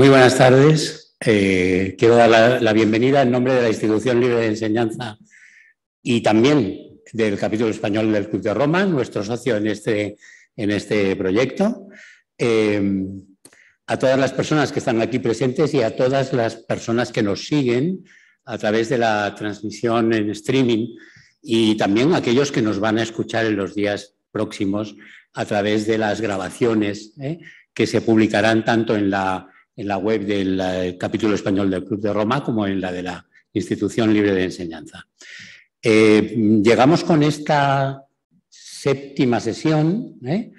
Muy buenas tardes. Eh, quiero dar la, bienvenida en nombre de la Institución Libre de Enseñanza y también del capítulo español del Club de Roma, nuestro socio en este, en este proyecto, eh, a todas las personas que están aquí presentes y a todas las personas que nos siguen a través de la transmisión en streaming y también a aquellos que nos van a escuchar en los días próximos a través de las grabaciones eh, que se publicarán tanto en la en la web del eh, capítulo español del Club de Roma como en la de la Institución Libre de Enseñanza. Eh, llegamos con esta séptima sesión, ¿eh?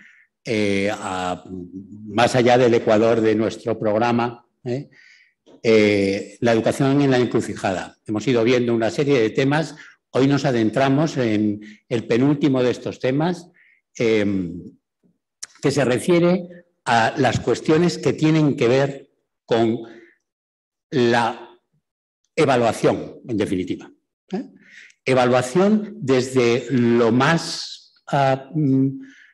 más allá del ecuador de nuestro programa, la educación en la encrucijada. Hemos ido viendo una serie de temas, hoy nos adentramos en el penúltimo de estos temas, que se refiere a las cuestiones que tienen que ver con la evaluación, en definitiva. ¿eh? Evaluación desde lo más, ah, mm,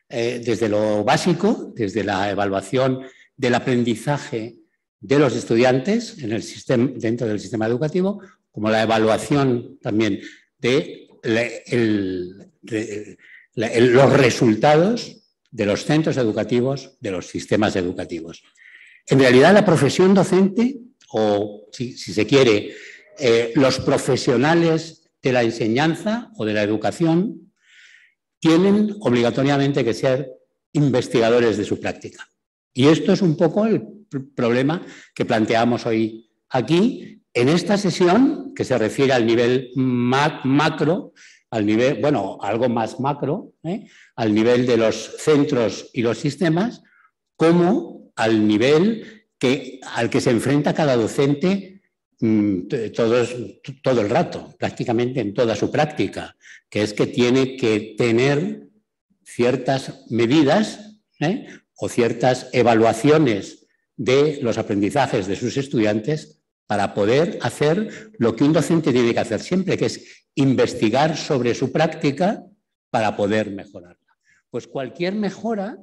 eh, desde lo básico, desde la evaluación del aprendizaje de los estudiantes en el sistema, dentro del sistema educativo, como la evaluación también de, los resultados de los centros educativos, de los sistemas educativos. En realidad, la profesión docente, o si, se quiere, eh, los profesionales de la enseñanza o de la educación, tienen obligatoriamente que ser investigadores de su práctica. Y esto es un poco el problema que planteamos hoy aquí, en esta sesión, que se refiere al nivel macro, al nivel, bueno, algo más macro, ¿eh? al nivel de los centros y los sistemas, como al nivel que, al que se enfrenta cada docente mm, todo el rato, prácticamente en toda su práctica, que es que tiene que tener ciertas medidas ¿eh? o ciertas evaluaciones de los aprendizajes de sus estudiantes para poder hacer lo que un docente tiene que hacer siempre, que es investigar sobre su práctica para poder mejorarla. Pues cualquier mejora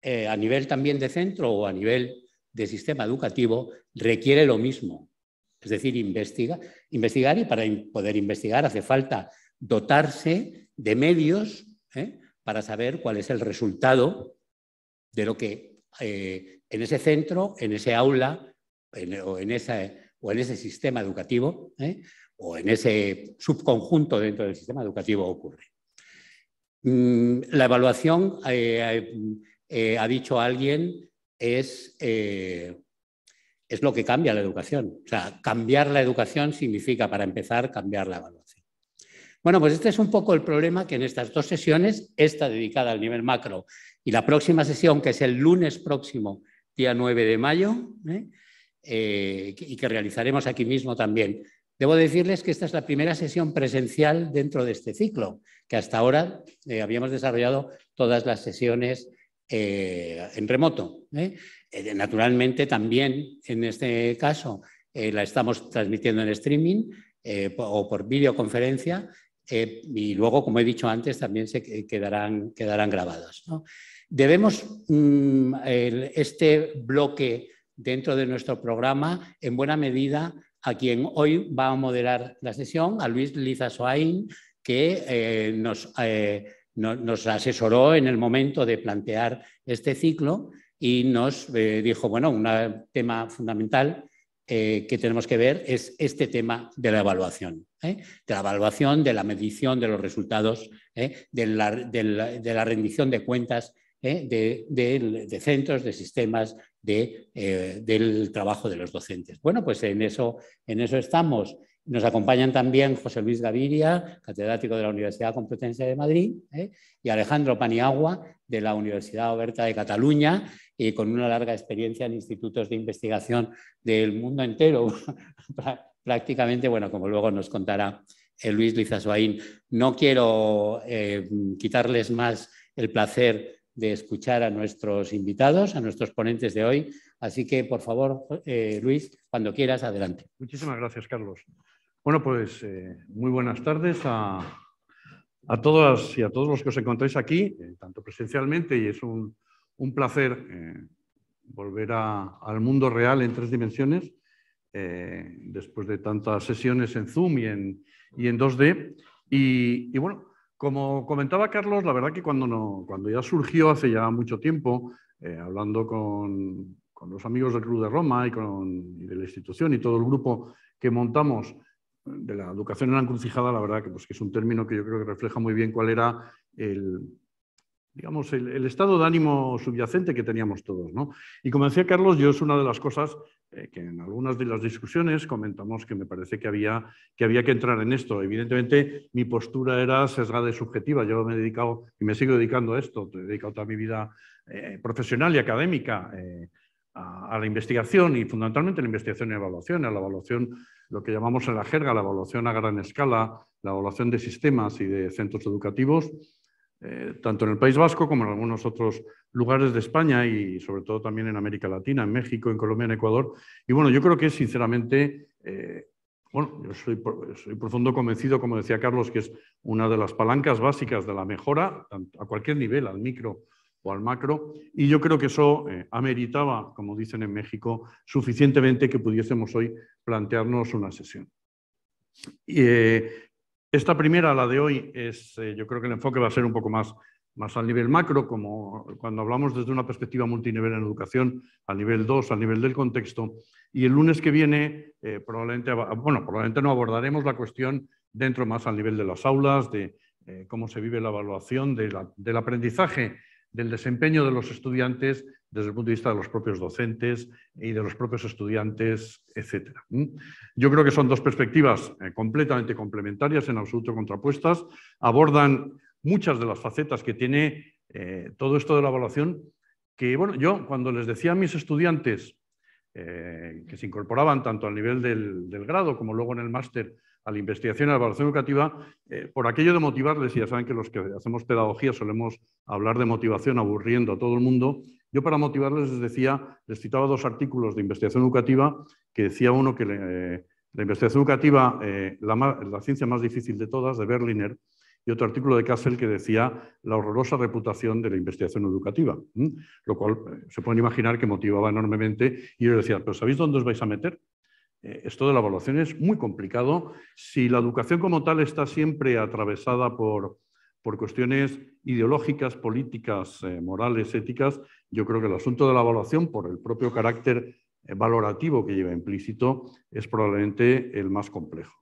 eh, a nivel también de centro o a nivel de sistema educativo requiere lo mismo, es decir, investigar y para poder investigar hace falta dotarse de medios ¿eh? para saber cuál es el resultado de lo que eh, en ese centro, en ese aula o, en o, en ese sistema educativo, o en ese subconjunto dentro del sistema educativo ocurre. Mm, la evaluación, eh, eh, ha dicho alguien, es, eh, es lo que cambia la educación. O sea, cambiar la educación significa, para empezar, cambiar la evaluación. Bueno, pues este es un poco el problema que en estas dos sesiones, esta dedicada al nivel macro y la próxima sesión, que es el lunes próximo, día 9 de mayo, y que realizaremos aquí mismo también, Debo decirles que esta es la primera sesión presencial dentro de este ciclo, que hasta ahora eh, habíamos desarrollado todas las sesiones eh, en remoto. ¿eh? naturalmente, también en este caso la estamos transmitiendo en streaming o por videoconferencia y luego, como he dicho antes, también se quedarán, quedarán Debemos mm, este bloque dentro de nuestro programa en buena medida a quien hoy va a moderar la sesión, a Luis Liza Soain, que eh, eh, nos, asesoró en el momento de plantear este ciclo y nos eh, dijo, bueno, un tema fundamental que tenemos que ver es este tema de la evaluación, de la evaluación, de la medición de los resultados, de la, rendición de cuentas de, de centros, de sistemas eh, del trabajo de los docentes. Bueno, pues en eso, en eso estamos. Nos acompañan también José Luis Gaviria, catedrático de la Universidad Complutense de Madrid, ¿eh? y Alejandro Paniagua, de la Universidad Oberta de Cataluña, y con una larga experiencia en institutos de investigación del mundo entero, prácticamente, bueno, como luego nos contará eh, Luis soain. No quiero quitarles más el placer de escuchar a nuestros invitados, a nuestros ponentes de hoy. Así que, por favor, eh, Luis, cuando quieras, adelante. Muchísimas gracias, Carlos. Bueno, pues eh, muy buenas tardes a, a, todas y a todos los que os encontréis aquí, eh, tanto presencialmente, y es un, placer volver a, al mundo real en tres dimensiones, después de tantas sesiones en Zoom y en, en 2D. Y, y bueno, como comentaba Carlos, la verdad que cuando, ya surgió hace ya mucho tiempo, eh, hablando con, los amigos del Club de Roma y, con, de la institución y todo el grupo que montamos eh, de la educación en la encrucijada, la verdad pues, que es un término que yo creo que refleja muy bien cuál era el, digamos, el, estado de ánimo subyacente que teníamos todos. ¿no? Y como decía Carlos, yo es una de las cosas eh, que en algunas de las discusiones comentamos que me parece que había, que había que entrar en esto. Evidentemente, mi postura era sesgada y subjetiva. Yo me he dedicado y me sigo dedicando a esto. He dedicado toda mi vida eh, profesional y académica eh, a, a, la investigación y fundamentalmente a la investigación y evaluación, a la evaluación, lo que llamamos en la jerga, la evaluación a gran escala, la evaluación de sistemas y de centros educativos eh, tanto en el País Vasco como en algunos otros lugares de España y sobre todo también en América Latina, en México, en Colombia, en Ecuador. Y bueno, yo creo que sinceramente, eh, bueno, yo soy, profundo convencido, como decía Carlos, que es una de las palancas básicas de la mejora a cualquier nivel, al micro o al macro, y yo creo que eso eh, ameritaba, como dicen en México, suficientemente que pudiésemos hoy plantearnos una sesión. Eh, esta primera, la de hoy, es, eh, yo creo que el enfoque va a ser un poco más, más al nivel macro, como cuando hablamos desde una perspectiva multinivel en educación, al nivel 2, al nivel del contexto. Y el lunes que viene, eh, probablemente, bueno, probablemente no abordaremos la cuestión dentro más al nivel de las aulas, de eh, cómo se vive la evaluación del aprendizaje del desempeño de los estudiantes desde el punto de vista de los propios docentes y de los propios estudiantes, etc. Yo creo que son dos perspectivas eh, completamente complementarias, en absoluto contrapuestas, abordan muchas de las facetas que tiene eh, todo esto de la evaluación, que bueno, yo cuando les decía a mis estudiantes eh, que se incorporaban tanto al nivel del grado como luego en el máster, a la investigación y a la evaluación educativa, eh, por aquello de motivarles, y ya saben que los que hacemos pedagogía solemos hablar de motivación aburriendo a todo el mundo, yo para motivarles les decía, les citaba dos artículos de investigación educativa, que decía uno que eh, la investigación educativa, eh, la, ciencia más difícil de todas, de Berliner, y otro artículo de Kassel que decía la horrorosa reputación de la investigación educativa, lo cual se pueden imaginar que motivaba enormemente, y yo les decía, pero ¿sabéis dónde os vais a meter? Eh, esto de la evaluación es muy complicado. Si la educación como tal está siempre atravesada por, cuestiones ideológicas, políticas, eh, morales, éticas, yo creo que el asunto de la evaluación, por el propio carácter eh, valorativo que lleva implícito, es probablemente el más complejo.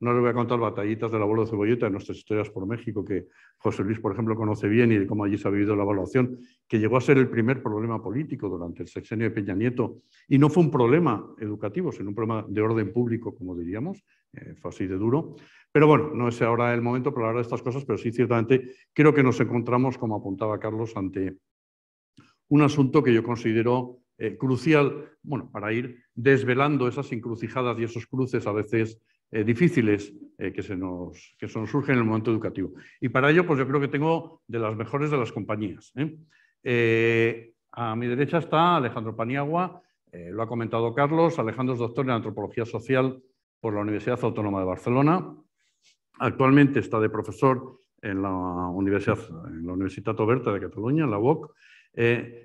No les voy a contar batallitas de la de cebolleta en nuestras historias por México, que José Luis, por ejemplo, conoce bien y de cómo allí se ha vivido la evaluación, que llegó a ser el primer problema político durante el sexenio de Peña Nieto. Y no fue un problema educativo, sino un problema de orden público, como diríamos, eh, fue así de duro. Pero bueno, no es ahora el momento para hablar de estas cosas, pero sí, ciertamente, creo que nos encontramos, como apuntaba Carlos, ante un asunto que yo considero eh, crucial, bueno, para ir desvelando esas encrucijadas y esos cruces a veces eh, difíciles eh, que, se nos, surgen en el momento educativo. Y para ello, pues yo creo que tengo de las mejores de las compañías. ¿eh? a mi derecha está Alejandro Paniagua, lo ha comentado Carlos. Alejandro es doctor en antropología social por la Universidad Autónoma de Barcelona. Actualmente está de profesor en la Universidad, en la Universitat Oberta de Cataluña, en la UOC,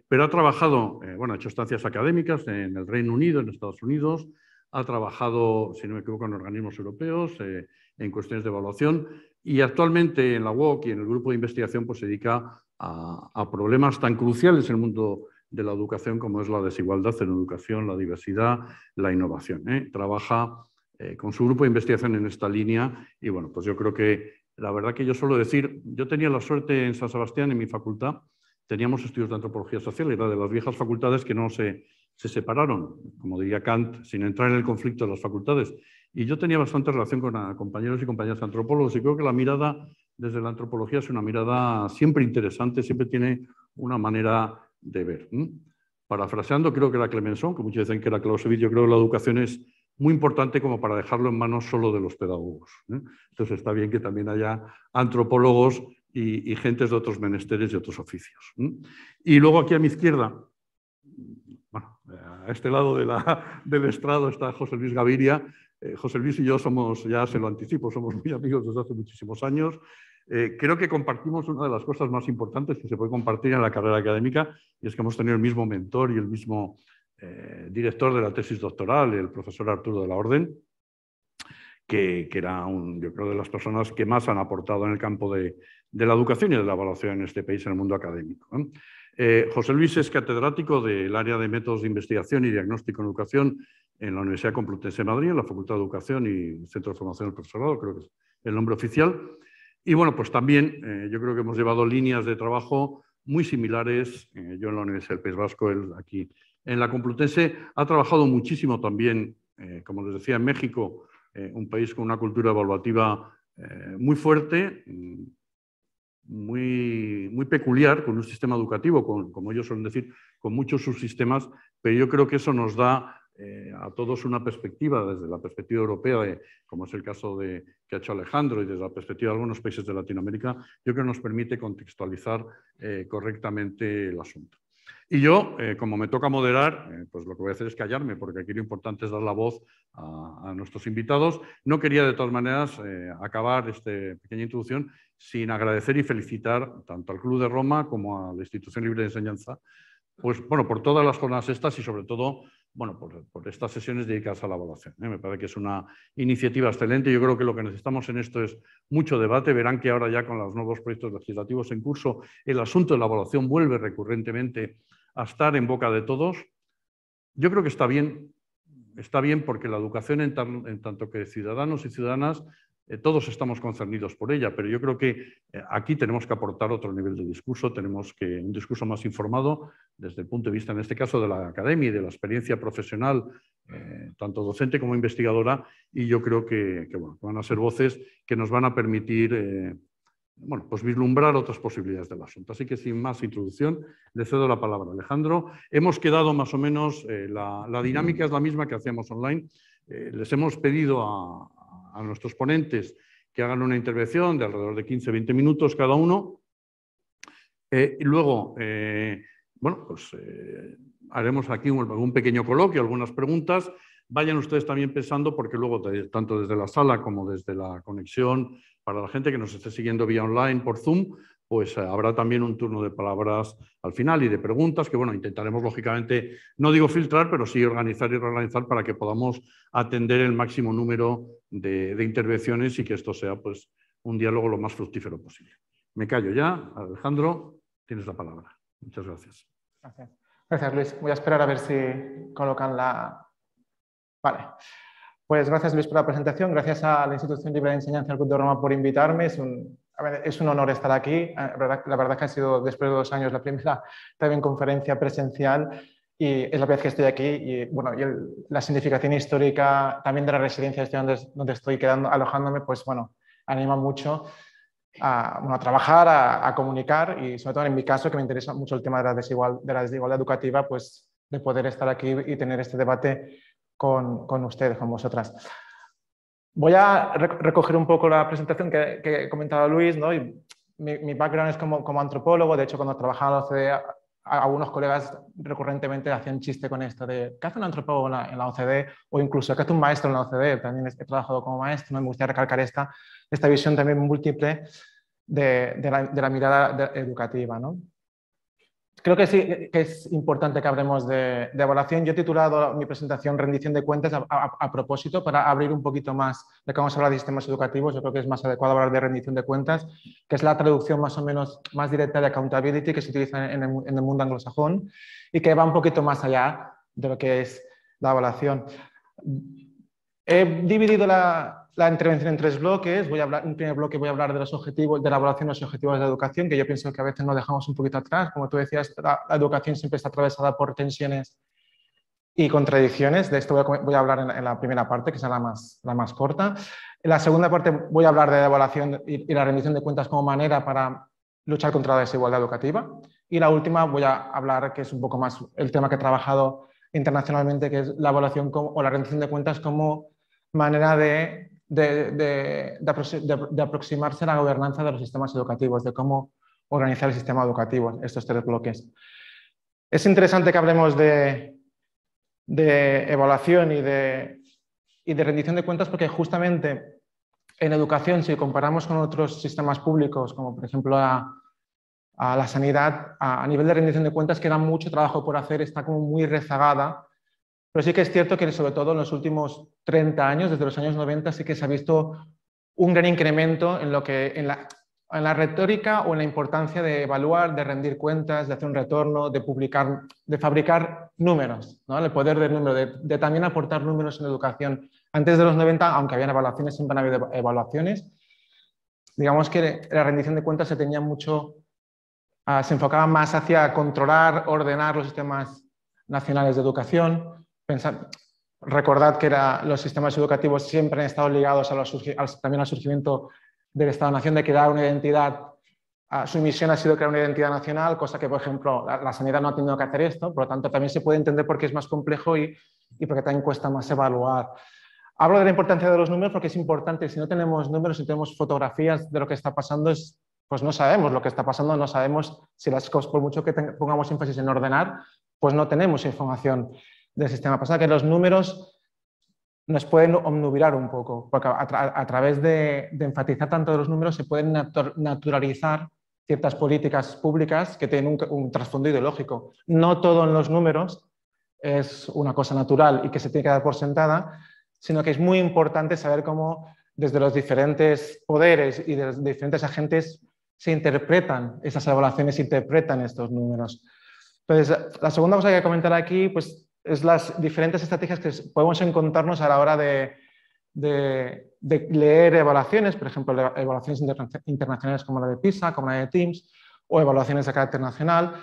pero ha trabajado, bueno, ha hecho estancias académicas en el Reino Unido, en Estados Unidos, ha trabajado, si no me equivoco, en organismos europeos, eh, en cuestiones de evaluación y actualmente en la UOC y en el grupo de investigación pues, se dedica a, problemas tan cruciales en el mundo de la educación como es la desigualdad en educación, la diversidad, la innovación. ¿eh? Trabaja eh, con su grupo de investigación en esta línea y bueno, pues yo creo que la verdad que yo suelo decir, yo tenía la suerte en San Sebastián, en mi facultad, teníamos estudios de antropología social, era de las viejas facultades que no se se separaron, como diría Kant, sin entrar en el conflicto de las facultades. Y yo tenía bastante relación con ah, compañeros y compañeras antropólogos y creo que la mirada desde la antropología es una mirada siempre interesante, siempre tiene una manera de ver. Parafraseando, creo que era clemenson que muchos dicen que era Clausewitz, yo creo que la educación es muy importante como para dejarlo en manos solo de los pedagogos. Entonces está bien que también haya antropólogos y, y gentes de otros menesteres y otros oficios. Y luego aquí a mi izquierda a este lado de del estrado está José Luis Gaviria. Eh, José Luis y yo somos, ya se lo anticipo, somos muy amigos desde hace muchísimos años. Eh, creo que compartimos una de las cosas más importantes que se puede compartir en la carrera académica y es que hemos tenido el mismo mentor y el mismo eh, director de la tesis doctoral, el profesor Arturo de la Orden, que, era, un, yo creo, de las personas que más han aportado en el campo de, de la educación y de la evaluación en este país, en el mundo académico. Eh, José Luis es catedrático del área de métodos de investigación y diagnóstico en educación en la Universidad Complutense de Madrid, en la Facultad de Educación y Centro de Formación del Profesorado, creo que es el nombre oficial. Y bueno, pues también eh, yo creo que hemos llevado líneas de trabajo muy similares. Eh, yo en la Universidad del País Vasco, él aquí en la Complutense, ha trabajado muchísimo también, como les decía, en México, un país con una cultura evaluativa muy fuerte, mm, muy, muy peculiar, con un sistema educativo, como ellos suelen decir, con muchos subsistemas, pero yo creo que eso nos da eh, a todos una perspectiva, desde la perspectiva europea, como es el caso que ha hecho Alejandro, y desde la perspectiva de algunos países de Latinoamérica, yo creo que nos permite contextualizar eh, correctamente el asunto. Y yo, eh, como me toca moderar, pues lo que voy a hacer es callarme, porque aquí lo importante es dar la voz a, nuestros invitados. No quería, de todas maneras, acabar esta pequeña introducción sin agradecer y felicitar tanto al Club de Roma como a la Institución Libre de Enseñanza, pues bueno, por todas las jornadas estas y sobre todo, bueno, por, estas sesiones dedicadas a la evaluación. ¿eh? Me parece que es una iniciativa excelente. Yo creo que lo que necesitamos en esto es mucho debate. Verán que ahora ya con los nuevos proyectos legislativos en curso, el asunto de la evaluación vuelve recurrentemente a estar en boca de todos. Yo creo que está bien, está bien porque la educación en tanto que ciudadanos y ciudadanas eh, todos estamos concernidos por ella, pero yo creo que eh, aquí tenemos que aportar otro nivel de discurso, tenemos que un discurso más informado desde el punto de vista, en este caso, de la academia y de la experiencia profesional, eh, tanto docente como investigadora, y yo creo que, van a ser voces que nos van a permitir bueno, pues vislumbrar otras posibilidades del asunto. Así que sin más introducción, le cedo la palabra a Alejandro. Hemos quedado más o menos, la, dinámica es la misma que hacíamos online. les hemos pedido a, a nuestros ponentes que hagan una intervención de alrededor de 15-20 minutos cada uno. Eh, y luego, eh, bueno, pues eh, haremos aquí un, pequeño coloquio, algunas preguntas. Vayan ustedes también pensando, porque luego, tanto desde la sala como desde la conexión, para la gente que nos esté siguiendo vía online por Zoom, pues eh, habrá también un turno de palabras al final y de preguntas que, bueno, intentaremos lógicamente, no digo filtrar, pero sí organizar y reorganizar para que podamos atender el máximo número de, intervenciones y que esto sea, pues, un diálogo lo más fructífero posible. Me callo ya. Alejandro, tienes la palabra. Muchas gracias. Gracias, Luis. Voy a esperar a ver si colocan la... Vale. Pues gracias Luis por la presentación, gracias a la Institución Libre de Enseñanza del Club de Roma por invitarme. Es un es un honor estar aquí. Eh, la verdad que ha sido después de dos años la primera también conferencia presencial y es la vez que estoy aquí y la significación histórica también de la residencia donde, estoy quedando, alojándome, pues bueno, anima mucho a, trabajar, a, comunicar y sobre todo en mi caso, que me interesa mucho el tema de la, de la desigualdad educativa, pues de poder estar aquí y tener este debate con ustedes, con vosotras. Voy a recoger un poco la presentación que, que comentaba Luis, ¿no? Y mi, background es como, antropólogo, de hecho cuando trabajaba en la OCDE, algunos colegas recurrentemente hacían chiste con esto de ¿qué hace un antropólogo en la, OCDE? O incluso ¿qué hace un maestro en la OCDE? También he trabajado como maestro, ¿no? me gustaría recalcar esta, esta visión también múltiple de, la, mirada educativa, ¿no? Creo que sí que es importante que hablemos de, evaluación. Yo he titulado mi presentación Rendición de cuentas a, propósito para abrir un poquito más, de que vamos a hablar de sistemas educativos, yo creo que es más adecuado hablar de rendición de cuentas, que es la traducción más o menos más directa de accountability que se utiliza en el mundo anglosajón y que va un poquito más allá de lo que es la evaluación. He dividido la, la intervención en tres bloques. Voy a hablar, en un primer bloque voy a hablar de los objetivos, de de los objetivos de la educación, que yo pienso que a veces nos dejamos un poquito atrás. Como tú decías, la, educación siempre está atravesada por tensiones y contradicciones. De esto voy a, hablar en, la primera parte, que es la más, la más corta. En la segunda parte voy a hablar de la evaluación y, y la rendición de cuentas como manera para luchar contra la desigualdad educativa. Y la última voy a hablar, que es un poco más el tema que he trabajado internacionalmente, que es la evaluación como, o la rendición de cuentas como manera de de, aproximarse a la gobernanza de los sistemas educativos, de cómo organizar el sistema educativo, estos tres bloques. Es interesante que hablemos de, evaluación y de, rendición de cuentas porque justamente en educación, si comparamos con otros sistemas públicos, como por ejemplo la sanidad, a, a, nivel de rendición de cuentas queda mucho trabajo por hacer, está como muy rezagada pero sí que es cierto que sobre todo en los últimos 30 años, desde los años 90, sí que se ha visto un gran incremento en, lo que, en, la, en la retórica o en la importancia de evaluar, de rendir cuentas, de hacer un retorno, de publicar, de fabricar números, ¿no? el poder del número, de, también aportar números en educación. Antes de los 90, aunque habían evaluaciones, siempre han habido evaluaciones, digamos que la rendición de cuentas se tenía mucho, ah, se enfocaba más hacia controlar, ordenar los sistemas nacionales de educación, pensar, recordad que los sistemas educativos siempre han estado ligados también al surgimiento del Estado-Nación, de crear una identidad. Ah, su misión ha sido crear una identidad nacional, cosa que, por ejemplo, la, sanidad no ha tenido que hacer esto, por lo tanto, también se puede entender por qué es más complejo y, y qué también cuesta más evaluar. Hablo de la importancia de los números porque es importante, si no tenemos números, y tenemos fotografías de lo que está pasando, pues no sabemos lo que está pasando, no sabemos si las cosas, por mucho que pongamos énfasis en ordenar, pues no tenemos información del sistema. Pasa que los números nos pueden obnubilar un poco, porque a, través de, enfatizar tanto los números se pueden naturalizar ciertas políticas públicas que tienen un, trasfondo ideológico. No todo en los números es una cosa natural y que se tiene que dar por sentada, sino que es muy importante saber cómo desde los diferentes poderes y de los diferentes agentes se interpretan esas evaluaciones, se interpretan estos números. Entonces, la segunda cosa que voy a comentar aquí, pues es las diferentes estrategias que podemos encontrarnos a la hora de, leer evaluaciones, por ejemplo, evaluaciones internacionales como la de PISA, como la de Teams, o evaluaciones de carácter nacional,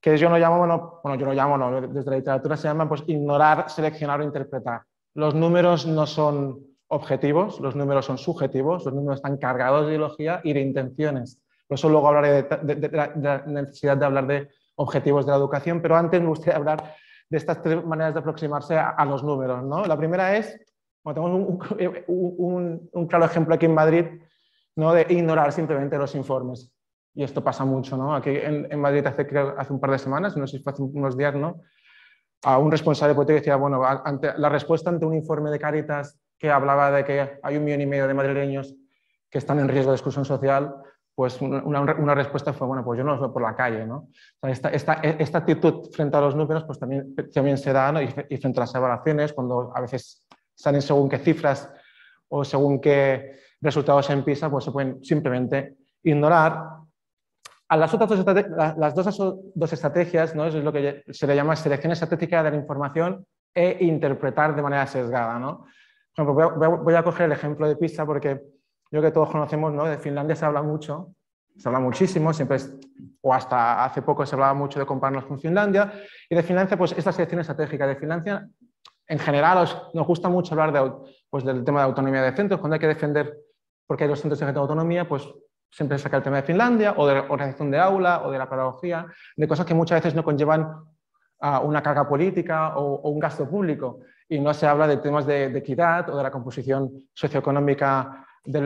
que yo no llamo, bueno, yo lo llamo, desde la literatura se llama pues, ignorar, seleccionar o interpretar. Los números no son objetivos, los números son subjetivos, los números están cargados de ideología y de intenciones. Por eso luego hablaré de, la necesidad de hablar de objetivos de la educación, pero antes me gustaría hablar de estas tres maneras de aproximarse a, los números. ¿no? La primera es, tengo tenemos un, claro ejemplo aquí en Madrid, ¿no? de ignorar simplemente los informes. Y esto pasa mucho, ¿no? Aquí en, Madrid hace, hace un par de semanas, no sé si fue hace unos días, A un responsable político decía, bueno, la respuesta ante un informe de Caritas que hablaba de que hay un millón y medio de madrileños que están en riesgo de exclusión social, pues una, una, respuesta fue, bueno, pues yo no los veo por la calle, ¿no? esta, esta, esta, actitud frente a los números, pues también, también se da, Y, y, frente a las evaluaciones, cuando a veces salen según qué cifras o según qué resultados en PISA, pues se pueden simplemente ignorar. A las otras dos, las dos, estrategias, ¿no? Eso es lo que se le llama selección estratégica de la información e interpretar de manera sesgada, ¿no? Por ejemplo, voy a, voy a coger el ejemplo de PISA porque yo que todos conocemos, ¿no? De Finlandia se habla mucho, se habla muchísimo, siempre o hasta hace poco se hablaba mucho de compararnos con Finlandia, y de Finlandia, pues esta selección estratégica de Finlandia, en general os, nos gusta mucho hablar de, pues, del tema de autonomía de centros, cuando hay que defender porque hay los centros de autonomía, pues siempre saca el tema de Finlandia, o de organización de aula, o de la pedagogía, de cosas que muchas veces no conllevan a una carga política o, un gasto público, y no se habla de temas de, de equidad o de la composición socioeconómica de,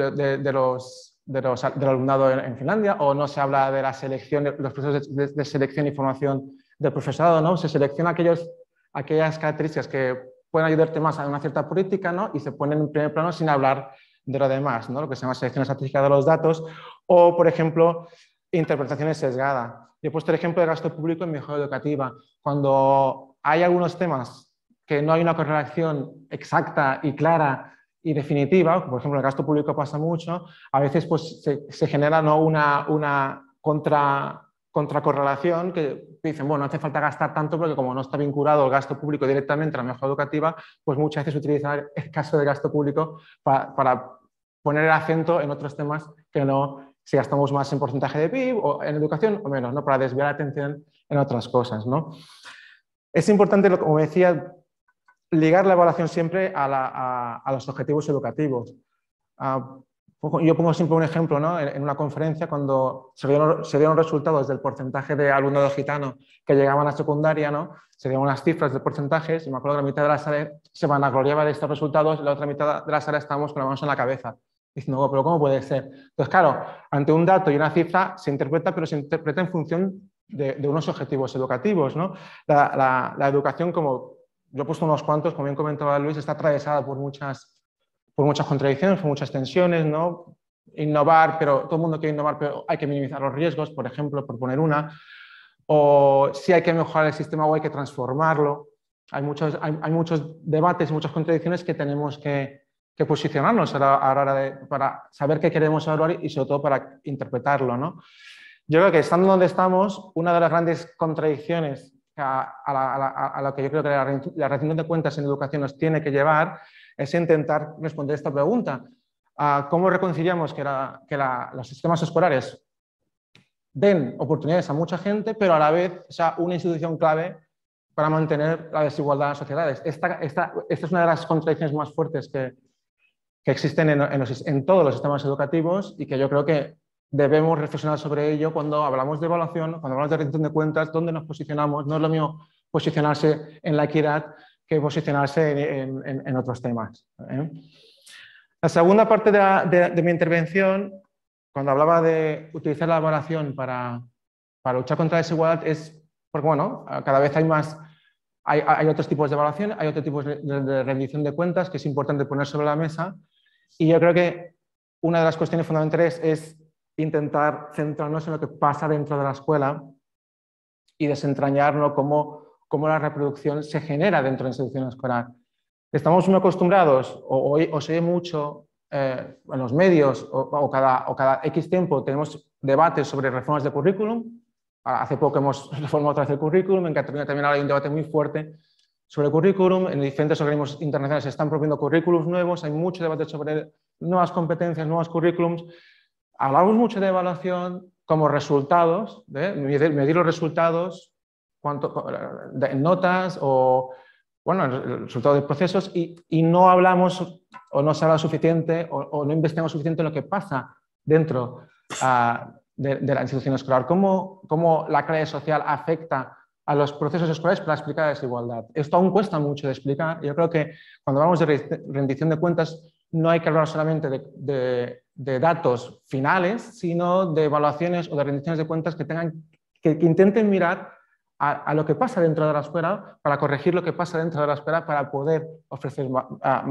los, de del alumnado en, Finlandia, o no se habla de la selección, los procesos de, selección y formación del profesorado, ¿no? Se selecciona aquellos, aquellas características que pueden ayudarte más a una cierta política, ¿no? Y se ponen en primer plano sin hablar de lo demás, ¿no? Lo que se llama selección estratégica de los datos, o, por ejemplo, interpretaciones sesgadas. Yo he puesto el ejemplo de gasto público en mejora educativa. Cuando hay algunos temas que no hay una correlación exacta y clara y definitiva, por ejemplo, el gasto público pasa mucho, a veces pues, se, genera ¿no? una, una contra, contracorrelación que dicen, bueno, no hace falta gastar tanto porque como no está vinculado el gasto público directamente a la mejora educativa, pues muchas veces utilizan el caso del gasto público para, poner el acento en otros temas que no si gastamos más en porcentaje de PIB o en educación o menos, ¿no? para desviar la atención en otras cosas. ¿no? Es importante, como decía, ligar la evaluación siempre a, los objetivos educativos. Ah, yo pongo siempre un ejemplo, ¿no? en, una conferencia cuando se dieron, resultados del porcentaje de alumnos gitanos que llegaban a secundaria, ¿no? se dieron unas cifras de porcentajes y me acuerdo que la mitad de la sala se vanagloriaba de estos resultados y la otra mitad de la sala estábamos con las manos en la cabeza diciendo, pero ¿cómo puede ser? Entonces, claro, ante un dato y una cifra se interpreta, pero se interpreta en función de, unos objetivos educativos. ¿no? La, la educación como yo he puesto unos cuantos, como bien comentaba Luis, está atravesada por muchas, por muchas contradicciones, por muchas tensiones, ¿no? Innovar, pero todo el mundo quiere innovar, pero hay que minimizar los riesgos, por ejemplo, por poner una. O si hay que mejorar el sistema o hay que transformarlo. Hay muchos, hay, muchos debates, muchas contradicciones que tenemos que, que posicionarnos la hora de, para saber qué queremos evaluar y sobre todo para interpretarlo. ¿no? Yo creo que estando donde estamos, una de las grandes contradicciones a, lo que yo creo que la, la rendición de cuentas en educación nos tiene que llevar, es intentar responder esta pregunta. Ah, ¿Cómo reconciliamos que, que los sistemas escolares den oportunidades a mucha gente, pero a la vez sea una institución clave para mantener la desigualdad en las sociedades? Esta, esta, es una de las contradicciones más fuertes que, que existen en todos los sistemas educativos y que yo creo que debemos reflexionar sobre ello cuando hablamos de evaluación, cuando hablamos de rendición de cuentas, dónde nos posicionamos. No es lo mío posicionarse en la equidad que posicionarse en, en, otros temas. ¿eh? La segunda parte de, de, mi intervención, cuando hablaba de utilizar la evaluación para, para luchar contra la desigualdad, es porque bueno, cada vez hay más hay, hay, otros tipos de evaluación, hay otros tipos de, rendición de cuentas que es importante poner sobre la mesa. Y yo creo que una de las cuestiones fundamentales es intentar centrarnos en lo que pasa dentro de la escuela y desentrañarnos cómo, la reproducción se genera dentro de la institución escolar. Estamos muy acostumbrados, o, hoy sé mucho eh, en los medios, o, cada, o cada X tiempo tenemos debates sobre reformas de currículum. Ah, hace poco hemos reformado otra vez el currículum, en Cataluña también hay un debate muy fuerte sobre el currículum, en diferentes organismos internacionales se están proponiendo currículums nuevos, hay mucho debate sobre nuevas competencias, nuevos currículums, hablamos mucho de evaluación como resultados, ¿eh? medir, los resultados, cuánto, de notas o bueno, el resultado de procesos y, no hablamos o no se habla suficiente o, no investigamos suficiente en lo que pasa dentro ah, de, la institución escolar, cómo, cómo la clase social afecta a los procesos escolares para explicar la desigualdad. Esto aún cuesta mucho de explicar. Yo creo que cuando hablamos de rendición de cuentas no hay que hablar solamente de de datos finales, sino de evaluaciones o de rendiciones de cuentas que, tengan, que, intenten mirar a, lo que pasa dentro de la escuela para corregir lo que pasa dentro de la escuela para poder ofrecer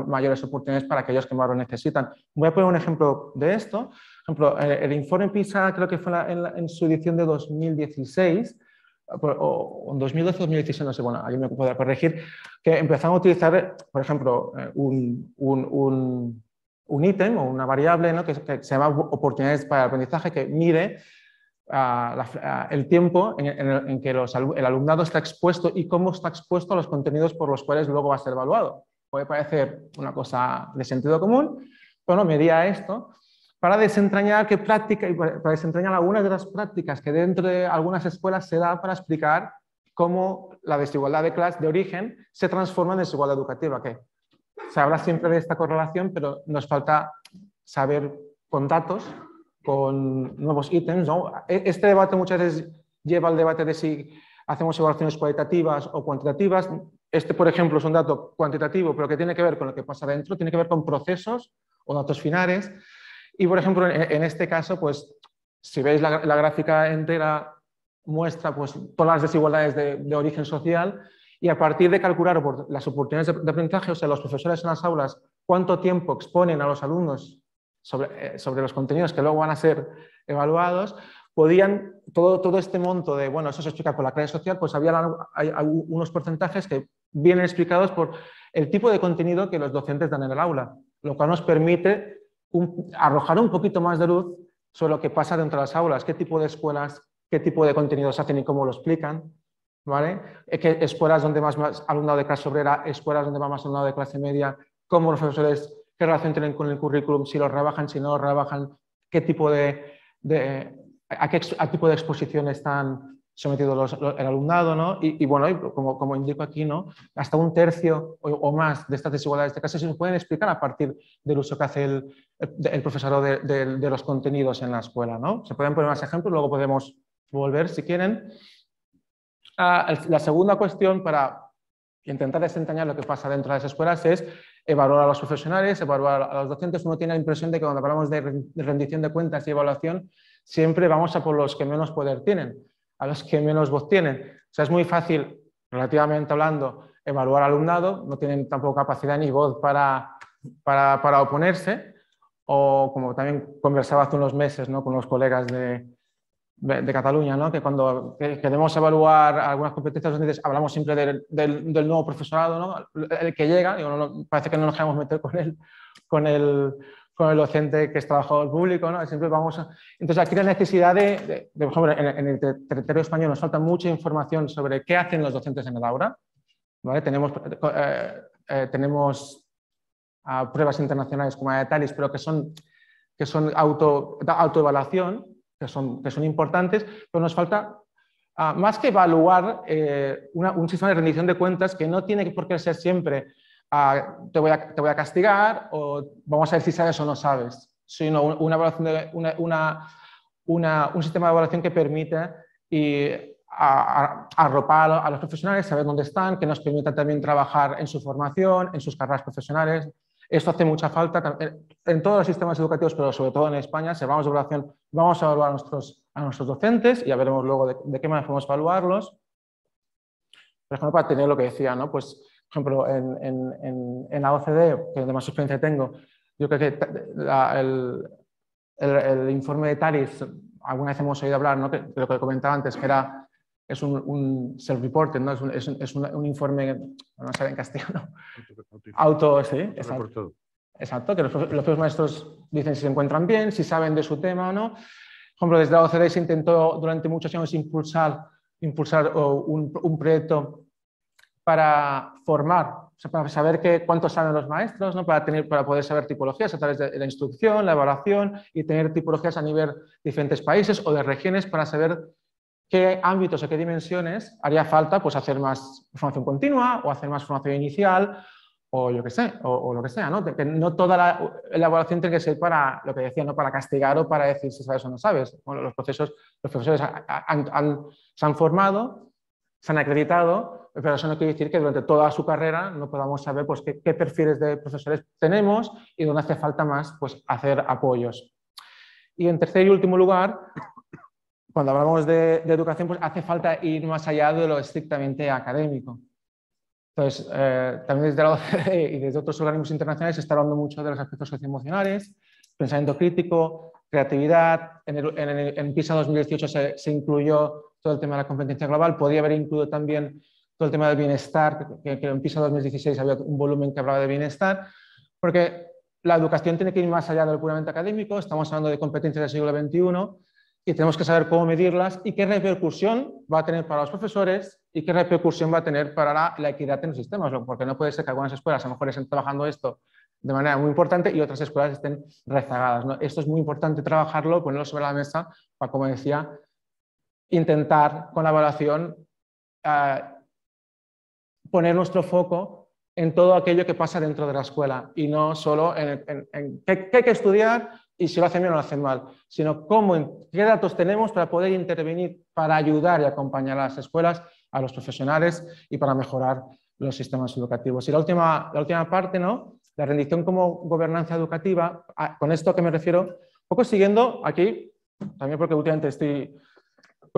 mayores oportunidades para aquellos que más lo necesitan. Voy a poner un ejemplo de esto. Por ejemplo, eh, el, informe PISA creo que fue en, su edición de 2016 eh, o en 2012 2016, no sé, bueno, ahí me podrá corregir, que empezaron a utilizar, por ejemplo, eh, un, un un ítem o una variable que, se llama oportunidades para el aprendizaje, que mide ah, ah, el tiempo en, que el alumnado está expuesto y cómo está expuesto a los contenidos por los cuales luego va a ser evaluado. Puede parecer una cosa de sentido común, pero no medía esto para desentrañar qué práctica para desentrañar algunas de las prácticas que dentro de algunas escuelas se da para explicar cómo la desigualdad de clase de origen se transforma en desigualdad educativa, qué? se habla siempre de esta correlación, pero nos falta saber con datos, con nuevos ítems. ¿no? E-, este debate muchas veces lleva al debate de si hacemos evaluaciones cualitativas o cuantitativas. Este, por ejemplo, es un dato cuantitativo, pero que tiene que ver con lo que pasa dentro, tiene que ver con procesos o datos finales. Y, por ejemplo, en, este caso, pues, si veis la, gráfica entera, muestra pues, todas las desigualdades de origen social y a partir de calcular las oportunidades de aprendizaje, o sea, los profesores en las aulas, cuánto tiempo exponen a los alumnos sobre, eh, los contenidos que luego van a ser evaluados, podían, todo, este monto de, bueno, eso se explica por la clase social, pues había hay, unos porcentajes que vienen explicados por el tipo de contenido que los docentes dan en el aula, lo cual nos permite arrojar un poquito más de luz sobre lo que pasa dentro de las aulas, qué tipo de escuelas, qué tipo de contenidos hacen y cómo lo explican. ¿vale? que escuelas donde más, más alumnado de clase obrera, escuelas donde va más alumnado de clase media, cómo los profesores, qué relación tienen con el currículum, si lo rebajan, si no lo rebajan, qué tipo de, de a qué tipo de exposición están sometidos los, el alumnado, ¿no? Y, bueno, como, como, indico aquí, ¿no? Hasta un tercio o, más de estas desigualdades de clase se pueden explicar a partir del uso que hace el, el, profesorado de, de, los contenidos en la escuela, ¿no? Se pueden poner más ejemplos, luego podemos volver si quieren. Ah, la segunda cuestión para intentar desentrañar lo que pasa dentro de las escuelas es evaluar a los profesionales, evaluar a los docentes. Uno tiene la impresión de que cuando hablamos de rendición de cuentas y evaluación, siempre vamos a por los que menos poder tienen, a los que menos voz tienen. O sea, es muy fácil, relativamente hablando, evaluar alumnado, no tienen tampoco capacidad ni voz para, para, para oponerse, o como también conversaba hace unos meses ¿no? con los colegas de, de, Cataluña, ¿no? que cuando queremos evaluar algunas competencias hablamos siempre del, nuevo profesorado, ¿no? el que llega, parece que no nos queremos meter con el, con con el docente que es trabajador público, siempre vamos Entonces aquí la necesidad de, por ejemplo, en, el territorio español nos falta mucha información sobre qué hacen los docentes en el aula, tenemos, eh, eh, tenemos pruebas internacionales como Talis, pero que son, que son auto, autoevaluación, que son, que son importantes, pero nos falta, ah, más que evaluar eh, un sistema de rendición de cuentas que no tiene por qué ser siempre ah, te, voy a, te voy a castigar o vamos a ver si sabes o no sabes, sino una, evaluación de, una, una un sistema de evaluación que permita y arropar a, los profesionales, saber dónde están, que nos permita también trabajar en su formación, en sus carreras profesionales. Esto hace mucha falta en, todos los sistemas educativos, pero sobre todo en España. Si evaluación, vamos a evaluar a nuestros, a nuestros docentes y ya veremos luego de, qué manera podemos evaluarlos. Por ejemplo, para tener lo que decía, ¿no? Pues, por ejemplo, en, en, en la OCDE, que es donde más experiencia tengo, yo creo que el, el, informe de Taris, alguna vez hemos oído hablar, ¿no? de lo que comentaba antes, que era es un, self reporting ¿no? es, un, es, informe, no en castellano, auto, sí, exacto, exacto, que los, maestros dicen si se encuentran bien, si saben de su tema o no. Por ejemplo, desde la OCDE se intentó durante muchos años impulsar, impulsar un, proyecto para formar, para saber que, cuántos saben los maestros, ¿no? para, tener, para poder saber tipologías a través de la instrucción, la evaluación y tener tipologías a nivel de diferentes países o de regiones para saber qué ámbitos o qué dimensiones haría falta pues, hacer más formación continua o hacer más formación inicial o yo que sé, o, lo que sea, ¿no? Que no toda la elaboración tiene que ser para, lo que decía, ¿no? Para castigar o para decir si sabes o no sabes. Bueno, los procesos, los profesores se han formado, se han acreditado, pero eso no quiere decir que durante toda su carrera no podamos saber pues, qué, qué perfiles de profesores tenemos y dónde hace falta más pues, hacer apoyos. Y en tercer y último lugar, cuando hablamos de, educación, pues hace falta ir más allá de lo estrictamente académico. Entonces, eh, también desde la y desde otros organismos internacionales se está hablando mucho de los aspectos socioemocionales, pensamiento crítico, creatividad. En, PISA 2018 se, incluyó todo el tema de la competencia global. Podría haber incluido también todo el tema del bienestar, que, en PISA 2016 había un volumen que hablaba de bienestar, porque la educación tiene que ir más allá del puramente académico. Estamos hablando de competencias del siglo XXI y tenemos que saber cómo medirlas y qué repercusión va a tener para los profesores y qué repercusión va a tener para la, equidad en los sistemas, porque no puede ser que algunas escuelas a lo mejor estén trabajando esto de manera muy importante y otras escuelas estén rezagadas. Esto es muy importante trabajarlo, ponerlo sobre la mesa para, como decía, intentar con la evaluación ah, poner nuestro foco en todo aquello que pasa dentro de la escuela y no solo en, qué hay que estudiar, y si lo hacen bien o lo hacen mal, sino cómo, qué datos tenemos para poder intervenir, para ayudar y acompañar a las escuelas, a los profesionales y para mejorar los sistemas educativos. Y la última, la última parte, ¿no? la rendición como gobernanza educativa, ah, con esto que me refiero, un poco siguiendo aquí, también porque últimamente estoy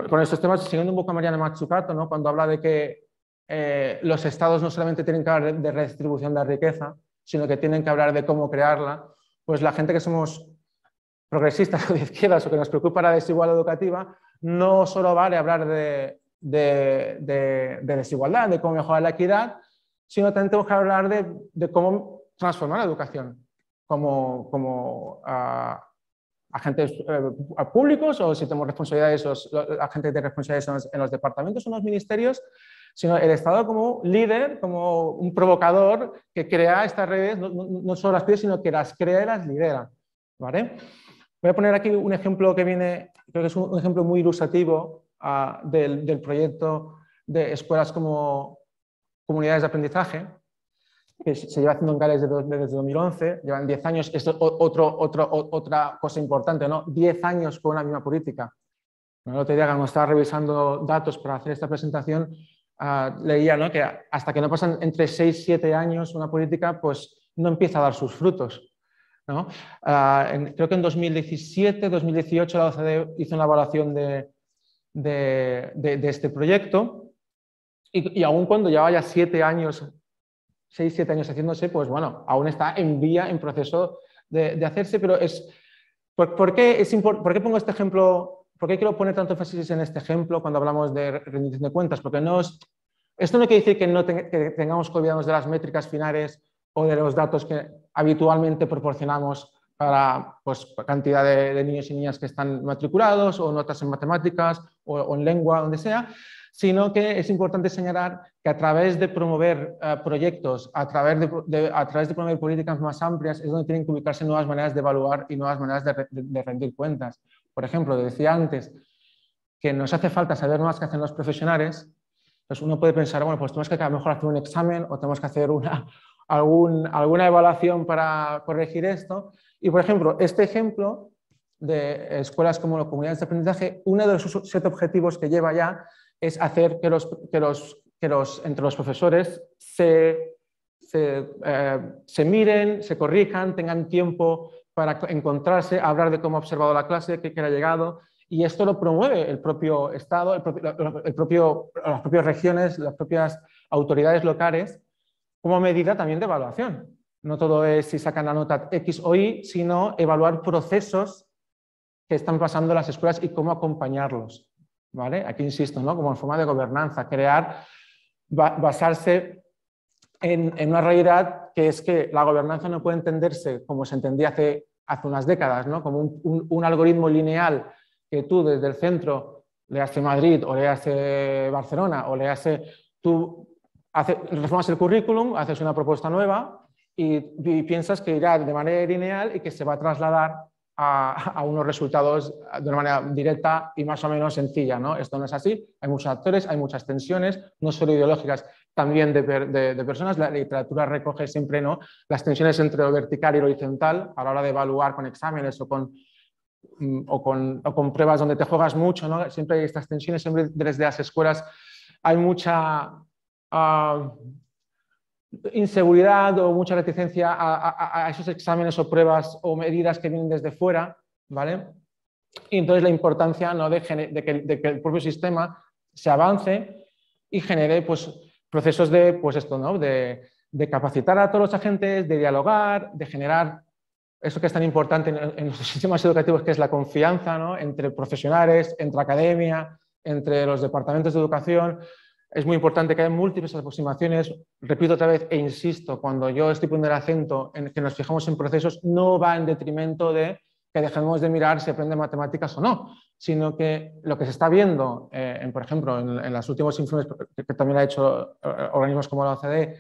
con estos temas, siguiendo un poco a Mariana Machucato, ¿no? cuando habla de que eh, los estados no solamente tienen que hablar de redistribución de riqueza, sino que tienen que hablar de cómo crearla, pues la gente que somos progresistas o de izquierdas o que nos preocupa la desigualdad educativa, no solo vale hablar de, desigualdad, de cómo mejorar la equidad, sino también tenemos que hablar de, cómo transformar la educación como, agentes eh, públicos o si tenemos responsabilidades, los, agentes de responsabilidades en los, departamentos o en los ministerios, sino el Estado como líder, como un provocador que crea estas redes, no, no solo las pide, sino que las crea y las lidera. ¿vale? Voy a poner aquí un ejemplo que viene, creo que es un ejemplo muy ilustrativo ah, del, proyecto de escuelas como comunidades de aprendizaje, que se lleva haciendo en Gales desde, 2011, llevan 10 años, esto es otro, otra cosa importante, ¿no? 10 años con la misma política. El otro día cuando estaba revisando datos para hacer esta presentación, ah, leía ¿no? que hasta que no pasan entre 6 y 7 años una política, pues no empieza a dar sus frutos. ¿no? Ah, creo que en 2017, 2018 la OCDE hizo una evaluación de, este proyecto y, aún cuando ya vaya siete años, seis, siete años haciéndose, pues bueno, aún está en vía, en proceso de, hacerse, pero es... ¿Por, qué es ¿Por qué pongo este ejemplo? ¿Por qué quiero poner tanto énfasis en este ejemplo cuando hablamos de rendición de cuentas? Porque no es, esto no quiere decir que no que tengamos que olvidarnos de las métricas finales o de los datos que, habitualmente proporcionamos para pues, cantidad de, niños y niñas que están matriculados o notas en matemáticas o, en lengua, donde sea, sino que es importante señalar que a través de promover eh, proyectos, a través de, a través de promover políticas más amplias, es donde tienen que ubicarse nuevas maneras de evaluar y nuevas maneras de, rendir cuentas. Por ejemplo, decía antes que nos hace falta saber más que hacen los profesionales, pues uno puede pensar, bueno, pues tenemos que a lo mejor hacer un examen o tenemos que hacer una, alguna evaluación para corregir esto. Y, por ejemplo, este ejemplo de escuelas como las comunidades de aprendizaje, uno de los siete objetivos que lleva ya es hacer que los, que los, que los entre los profesores se, se, eh, miren, se corrijan, tengan tiempo para encontrarse, hablar de cómo ha observado la clase, qué, queda ha llegado, y esto lo promueve el propio Estado, el propio, las propias regiones, las propias autoridades locales, como medida también de evaluación. No todo es si sacan la nota X o Y, sino evaluar procesos que están pasando en las escuelas y cómo acompañarlos. ¿vale? Aquí insisto, ¿no? como en forma de gobernanza, crear, basarse en, una realidad que es que la gobernanza no puede entenderse como se entendía hace, hace unas décadas, ¿no? como un, algoritmo lineal que tú desde el centro, le hace Madrid o le hace Barcelona o le hace tú reformas el currículum, haces una propuesta nueva y, piensas que irá de manera lineal y que se va a trasladar a, unos resultados de una manera directa y más o menos sencilla. ¿no? Esto no es así, hay muchos actores, hay muchas tensiones, no solo ideológicas, también de, de, personas. La literatura recoge siempre ¿no? las tensiones entre lo vertical y lo horizontal a la hora de evaluar con exámenes o con mm, o con, o con, pruebas donde te juegas mucho, ¿no? siempre hay estas tensiones, siempre desde las escuelas hay mucha, inseguridad o mucha reticencia a, esos exámenes o pruebas o medidas que vienen desde fuera, ¿vale? Y entonces la importancia ¿no? de, que, el propio sistema se avance y genere pues, procesos de, pues esto, ¿no? de, capacitar a todos los agentes, de dialogar, de generar eso que es tan importante en, en los sistemas educativos, que es la confianza ¿no? entre profesionales, entre academia, entre los departamentos de educación, es muy importante que haya múltiples aproximaciones. Repito otra vez e insisto, cuando yo estoy poniendo el acento en que nos fijamos en procesos, no va en detrimento de que dejemos de mirar si aprende matemáticas o no, sino que lo que se está viendo, eh, por ejemplo, en, los últimos informes que, también ha hecho eh, organismos como la OCDE,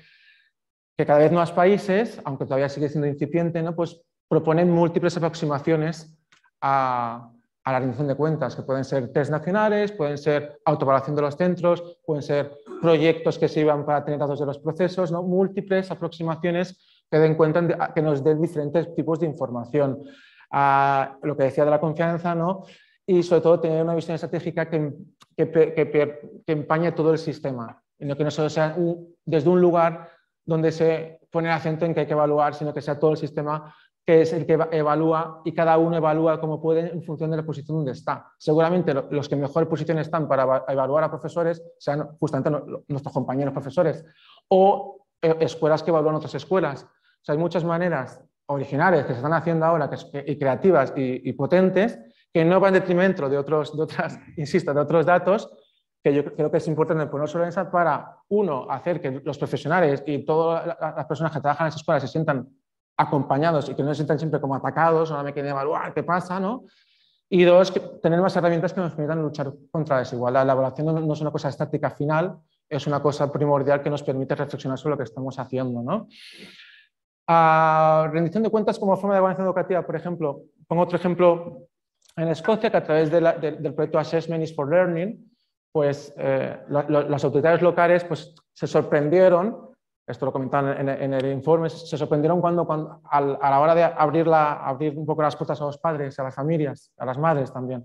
que cada vez más países, aunque todavía sigue siendo incipiente, ¿no? pues proponen múltiples aproximaciones a, a la rendición de cuentas, que pueden ser test nacionales, pueden ser autoevaluación de los centros, pueden ser proyectos que sirvan para tener datos de los procesos, ¿no? múltiples aproximaciones que den cuenta, que nos den diferentes tipos de información. a ah, lo que decía de la confianza, ¿no? y sobre todo tener una visión estratégica que, que, que, empañe todo el sistema, en lo que no solo sea desde un lugar donde se pone el acento en que hay que evaluar, sino que sea todo el sistema que es el que evalúa y cada uno evalúa como puede en función de la posición donde está. Seguramente los que mejor posición están para evaluar a profesores sean justamente nuestros compañeros profesores o eh, escuelas que evalúan otras escuelas. O sea, hay muchas maneras originales que se están haciendo ahora que, y creativas y, potentes que no van detrimento de otros, de otras, insisto, de otros datos que yo creo que es importante poner sobre mesa para, uno, hacer que los profesionales y todas las personas que trabajan en las escuelas se sientan acompañados y que no se sientan siempre como atacados, o no me quieren evaluar, ¿qué pasa? ¿no? Y dos, tener más herramientas que nos permitan luchar contra la desigualdad. La evaluación no, es una cosa estática final, es una cosa primordial que nos permite reflexionar sobre lo que estamos haciendo. ¿no? rendición de cuentas como forma de evaluación educativa, por ejemplo, pongo otro ejemplo en Escocia, que a través del proyecto Assessment is for Learning, pues eh, las autoridades locales pues, se sorprendieron esto lo comentan en, el informe, se sorprendieron cuando, cuando a la hora de abrir, abrir un poco las puertas a los padres, a las familias, a las madres también,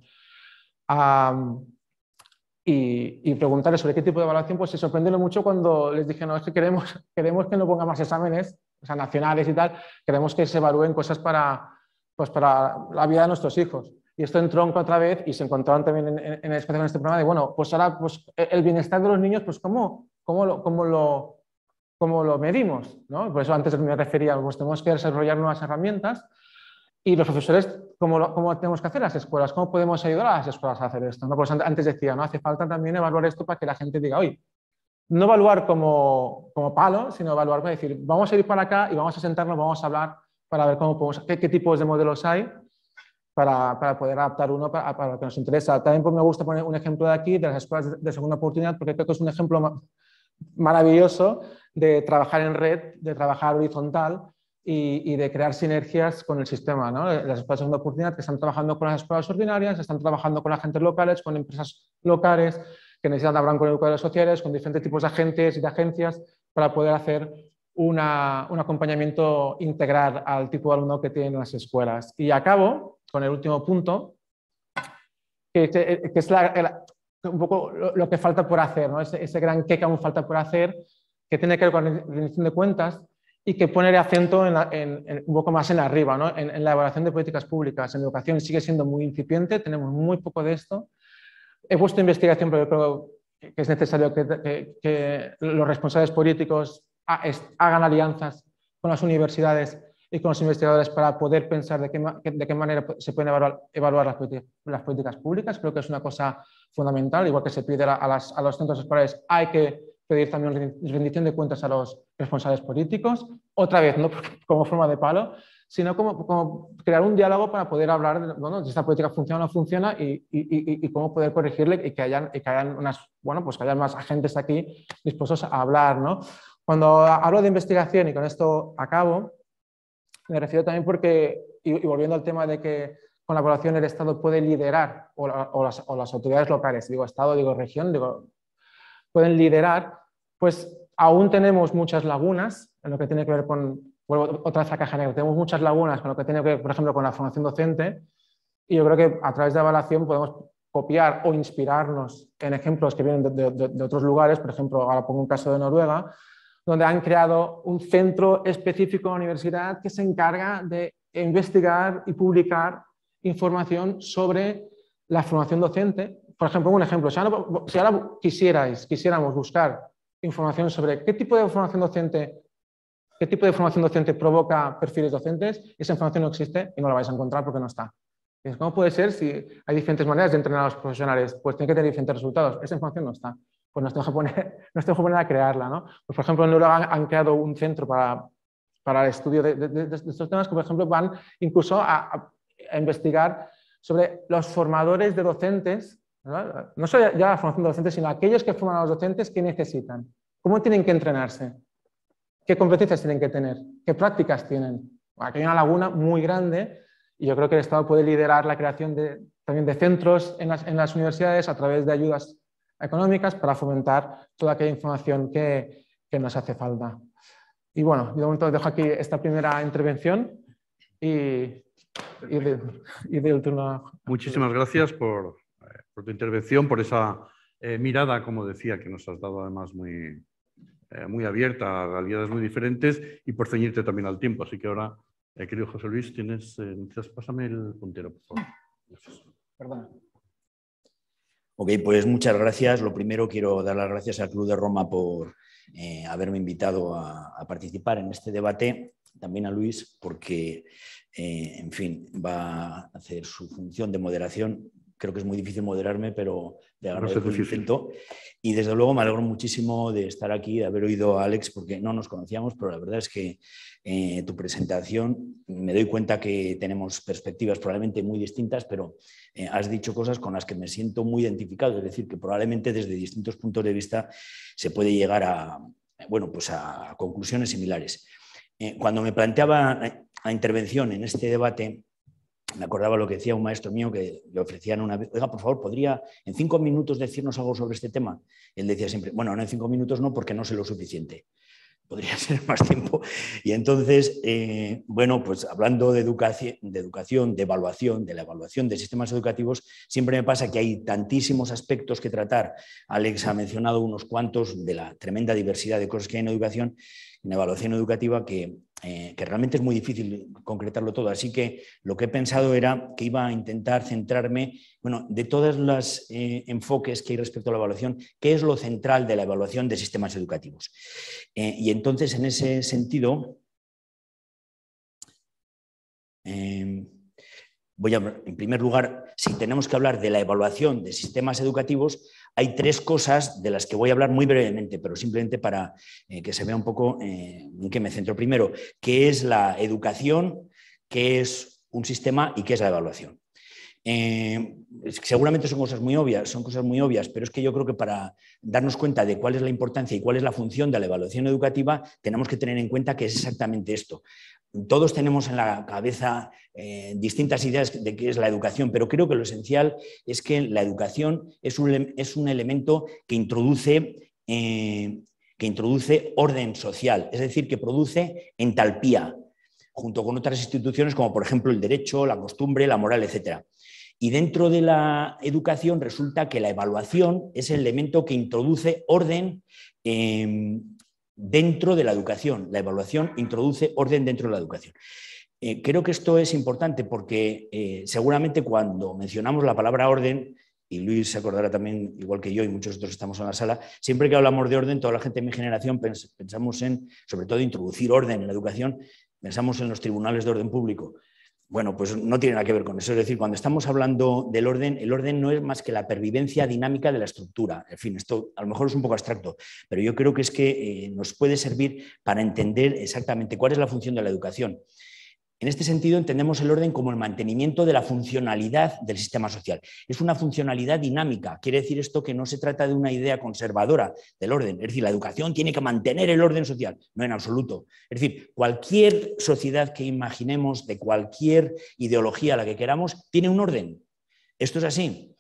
y, y, preguntarles sobre qué tipo de evaluación, pues se sorprendieron mucho cuando les dije, no, es que queremos, queremos que no ponga más exámenes, o sea, nacionales y tal, queremos que se evalúen cosas para, pues, para la vida de nuestros hijos. Y esto tronco otra vez y se encontraron también en, en, en este programa de, bueno, pues ahora pues, e, el bienestar de los niños, pues cómo, cómo cómo lo cómo lo medimos. ¿no? Por eso antes me refería, pues tenemos que desarrollar nuevas herramientas y los profesores, ¿cómo, cómo tenemos que hacer las escuelas? ¿Cómo podemos ayudar a las escuelas a hacer esto? ¿no? Pues antes decía, no hace falta también evaluar esto para que la gente diga, oye, no evaluar como, como palo, sino evaluar para decir, vamos a ir para acá y vamos a sentarnos, vamos a hablar para ver cómo podemos, qué, tipos de modelos hay para, para poder adaptar uno para, para, lo que nos interesa. También pues, me gusta poner un ejemplo de aquí, de las escuelas de segunda oportunidad, porque creo que es un ejemplo maravilloso de trabajar en red, de trabajar horizontal y, de crear sinergias con el sistema. Eh, las escuelas de segunda oportunidad que están trabajando con las escuelas ordinarias, están trabajando con agentes locales, con empresas locales que necesitan hablar con educadores sociales, con diferentes tipos de agentes y de agencias para poder hacer un acompañamiento integral al tipo de alumno que tienen las escuelas. Y acabo con el último punto, que, eh, es un poco lo, que falta por hacer, ese, gran gran que aún falta por hacer, que tiene que ver con la rendición de cuentas y que pone el acento en un poco más en arriba, ¿no? en, la evaluación de políticas públicas. En educación sigue siendo muy incipiente, tenemos muy poco de esto. He puesto investigación, pero yo creo que es necesario que, los responsables políticos hagan alianzas con las universidades y con los investigadores para poder pensar de qué, de qué manera se pueden evaluar, las, políticas, públicas. Creo que es una cosa fundamental, igual que se pide a, a los centros escolares, hay que pedir también rendición de cuentas a los responsables políticos, otra vez, no como forma de palo, sino como, crear un diálogo para poder hablar de si esta política funciona o no funciona y, y, y, cómo poder corregirle y que hayan, que hayan unas, bueno, pues que más agentes aquí dispuestos a hablar. ¿no? Cuando hablo de investigación, y con esto acabo, me refiero también porque, y volviendo al tema de que con la población el Estado puede liderar, o, o, las, autoridades locales, digo Estado, digo región, digo, pueden liderar, pues aún tenemos muchas lagunas en lo que tiene que ver con, vuelvo otra vez a tenemos muchas lagunas con lo que tiene que ver, por ejemplo, con la formación docente y yo creo que a través de evaluación podemos copiar o inspirarnos en ejemplos que vienen de, otros lugares, por ejemplo, ahora pongo un caso de Noruega, donde han creado un centro específico en la universidad que se encarga de investigar y publicar información sobre la formación docente. Por ejemplo, un ejemplo, si ahora, si ahora quisierais, quisiéramos buscar información sobre qué tipo de formación docente, qué tipo de formación docente provoca perfiles docentes, esa información no existe y no la vais a encontrar porque no está. ¿Cómo puede ser si hay diferentes maneras de entrenar a los profesionales? Pues tiene que tener diferentes resultados. Esa información no está. Pues no tenemos que poner, nos tenemos poner a crearla. ¿no? Pues, por ejemplo, en Europa han, creado un centro para, para el estudio de, estos temas que, por ejemplo, van incluso a investigar sobre los formadores de docentes no solo ya la formación de docentes, sino aquellos que forman a los docentes, que necesitan? ¿Cómo tienen que entrenarse? ¿Qué competencias tienen que tener? ¿Qué prácticas tienen? Aquí hay una laguna muy grande y yo creo que el Estado puede liderar la creación también de centros en las, universidades a través de ayudas económicas para fomentar toda aquella información que, nos hace falta. Y bueno, de momento dejo aquí esta primera intervención y, de, y del turno. Muchísimas gracias por, por tu intervención, por esa eh, mirada, como decía, que nos has dado además muy, eh, muy abierta a realidades muy diferentes y por ceñirte también al tiempo. Así que ahora, eh, querido José Luis, tienes, pásame el puntero, por favor. Perdón. Ok, pues muchas gracias. Lo primero quiero dar las gracias al Club de Roma por haberme invitado a, participar en este debate también a Luis porque, en fin, va a hacer su función de moderación creo que es muy difícil moderarme, pero de agradezco no intento. Y desde luego me alegro muchísimo de estar aquí, de haber oído a Alex, porque no nos conocíamos, pero la verdad es que eh, tu presentación, me doy cuenta que tenemos perspectivas probablemente muy distintas, pero eh, has dicho cosas con las que me siento muy identificado, es decir, que probablemente desde distintos puntos de vista se puede llegar a, bueno, pues a conclusiones similares. Eh, cuando me planteaba la intervención en este debate, me acordaba lo que decía un maestro mío que le ofrecían una vez, oiga, por favor, ¿podría en cinco minutos decirnos algo sobre este tema? Él decía siempre, bueno, no en cinco minutos no, porque no sé lo suficiente. Podría ser más tiempo. Y entonces, eh, bueno, pues hablando de, educación, de educación, de evaluación, de la evaluación de sistemas educativos, siempre me pasa que hay tantísimos aspectos que tratar. Alex ha mencionado unos cuantos de la tremenda diversidad de cosas que hay en educación, en evaluación educativa, que eh, que realmente es muy difícil concretarlo todo. Así que lo que he pensado era que iba a intentar centrarme, bueno, de todos los eh, enfoques que hay respecto a la evaluación, qué es lo central de la evaluación de sistemas educativos. Eh, y entonces, en ese sentido, voy a, en primer lugar, si tenemos que hablar de la evaluación de sistemas educativos, hay tres cosas de las que voy a hablar muy brevemente, pero simplemente para eh, que se vea un poco eh, en qué me centro. Primero, qué es la educación, qué es un sistema y qué es la evaluación. Eh, seguramente son cosas muy obvias, son cosas muy obvias, pero es que yo creo que para darnos cuenta de cuál es la importancia y cuál es la función de la evaluación educativa, tenemos que tener en cuenta que es exactamente esto todos tenemos en la cabeza eh, distintas ideas de qué es la educación, pero creo que lo esencial es que la educación es un, elemento que introduce, eh, que introduce orden social, es decir, que produce entalpía, junto con otras instituciones como por ejemplo el derecho, la costumbre, la moral, etc. Y dentro de la educación resulta que la evaluación es el elemento que introduce orden. Eh, dentro de la educación. La evaluación introduce orden dentro de la educación. Eh, creo que esto es importante porque eh, seguramente cuando mencionamos la palabra orden, y Luis se acordará también, igual que yo y muchos otros estamos en la sala, siempre que hablamos de orden, toda la gente de mi generación pensamos en, sobre todo, introducir orden en la educación, pensamos en los tribunales de orden público. Bueno, pues no tiene nada que ver con eso. Es decir, cuando estamos hablando del orden, el orden no es más que la pervivencia dinámica de la estructura. En fin, esto a lo mejor es un poco abstracto, pero yo creo que es que eh, nos puede servir para entender exactamente cuál es la función de la educación. En este sentido, entendemos el orden como el mantenimiento de la funcionalidad del sistema social. Es una funcionalidad dinámica. Quiere decir esto que no se trata de una idea conservadora del orden. Es decir, la educación tiene que mantener el orden social. No en absoluto. Es decir, cualquier sociedad que imaginemos, de cualquier ideología a la que queramos, tiene un orden. Esto es así.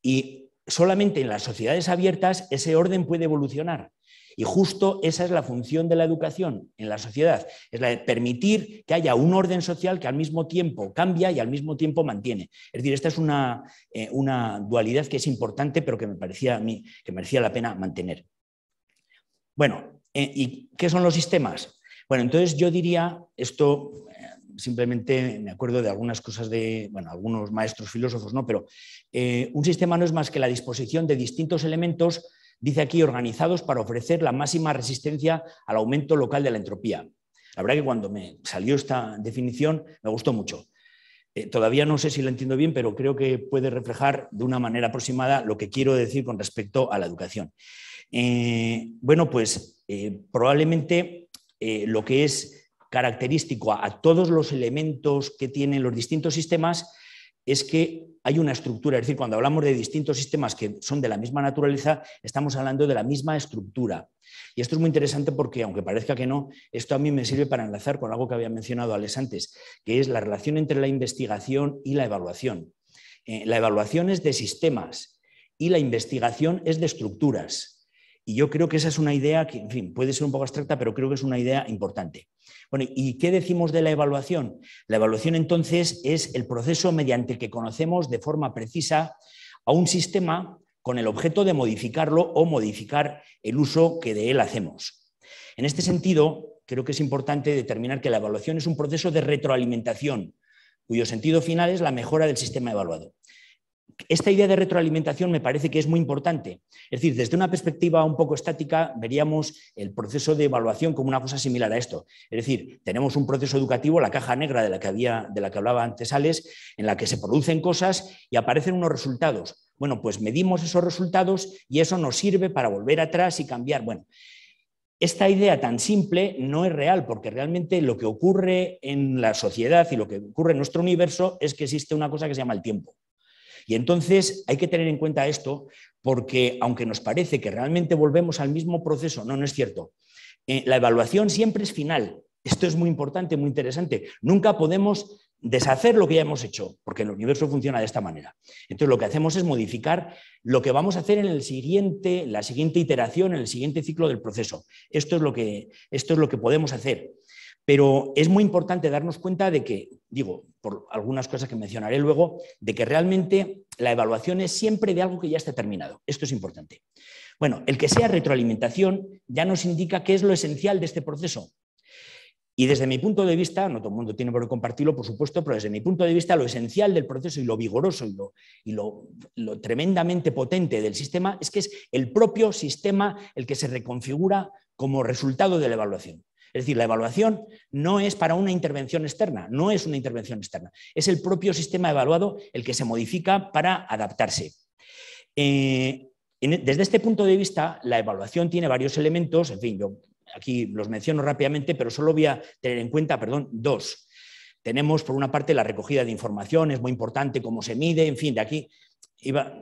Y solamente en las sociedades abiertas ese orden puede evolucionar. Y justo esa es la función de la educación en la sociedad, es la de permitir que haya un orden social que al mismo tiempo cambia y al mismo tiempo mantiene. Es decir, esta es una, eh, dualidad que es importante, pero que me parecía a mí que merecía la pena mantener. Bueno, eh, ¿y qué son los sistemas? Bueno, entonces yo diría esto eh, simplemente me acuerdo de algunas cosas de, bueno, algunos maestros filósofos, ¿no? Pero un sistema no es más que la disposición de distintos elementos dice aquí, organizados para ofrecer la máxima resistencia al aumento local de la entropía. La verdad que cuando me salió esta definición me gustó mucho. Eh, todavía no sé si la entiendo bien, pero creo que puede reflejar de una manera aproximada lo que quiero decir con respecto a la educación. Eh, bueno, pues eh, probablemente lo que es característico a todos los elementos que tienen los distintos sistemas es que hay una estructura, es decir, cuando hablamos de distintos sistemas que son de la misma naturaleza, estamos hablando de la misma estructura. Y esto es muy interesante porque, aunque parezca que no, esto a mí me sirve para enlazar con algo que había mencionado Alex antes, que es la relación entre la investigación y la evaluación. Eh, la evaluación es de sistemas y la investigación es de estructuras. Y yo creo que esa es una idea que, en fin, puede ser un poco abstracta, pero creo que es una idea importante. Bueno, ¿y qué decimos de la evaluación? La evaluación entonces es el proceso mediante el que conocemos de forma precisa a un sistema con el objeto de modificarlo o modificar el uso que de él hacemos. En este sentido, creo que es importante determinar que la evaluación es un proceso de retroalimentación, cuyo sentido final es la mejora del sistema evaluado esta idea de retroalimentación me parece que es muy importante. Es decir, desde una perspectiva un poco estática, veríamos el proceso de evaluación como una cosa similar a esto. Es decir, tenemos un proceso educativo, la caja negra de la que, había, de la que hablaba antes Alex, en la que se producen cosas y aparecen unos resultados. Bueno, pues medimos esos resultados y eso nos sirve para volver atrás y cambiar. Bueno, esta idea tan simple no es real, porque realmente lo que ocurre en la sociedad y lo que ocurre en nuestro universo es que existe una cosa que se llama el tiempo. Y entonces hay que tener en cuenta esto porque aunque nos parece que realmente volvemos al mismo proceso, no, no es cierto. Eh, la evaluación siempre es final. Esto es muy importante, muy interesante. Nunca podemos deshacer lo que ya hemos hecho, porque el universo funciona de esta manera. Entonces lo que hacemos es modificar lo que vamos a hacer en el siguiente, la siguiente iteración, en el siguiente ciclo del proceso. Esto esto es lo que podemos hacer. Pero es muy importante darnos cuenta de que, digo, por algunas cosas que mencionaré luego, de que realmente la evaluación es siempre de algo que ya está terminado. Esto es importante. Bueno, el que sea retroalimentación ya nos indica qué es lo esencial de este proceso. Y desde mi punto de vista, no todo el mundo tiene por qué compartirlo, por supuesto, pero desde mi punto de vista lo esencial del proceso y lo vigoroso y lo, lo tremendamente potente del sistema es que es el propio sistema el que se reconfigura como resultado de la evaluación. Es decir, la evaluación no es para una intervención externa, no es una intervención externa, es el propio sistema evaluado el que se modifica para adaptarse. Eh, desde este punto de vista, la evaluación tiene varios elementos, en fin, yo aquí los menciono rápidamente, pero solo voy a tener en cuenta, perdón, dos. Tenemos, por una parte, la recogida de información, es muy importante cómo se mide, en fin, de aquí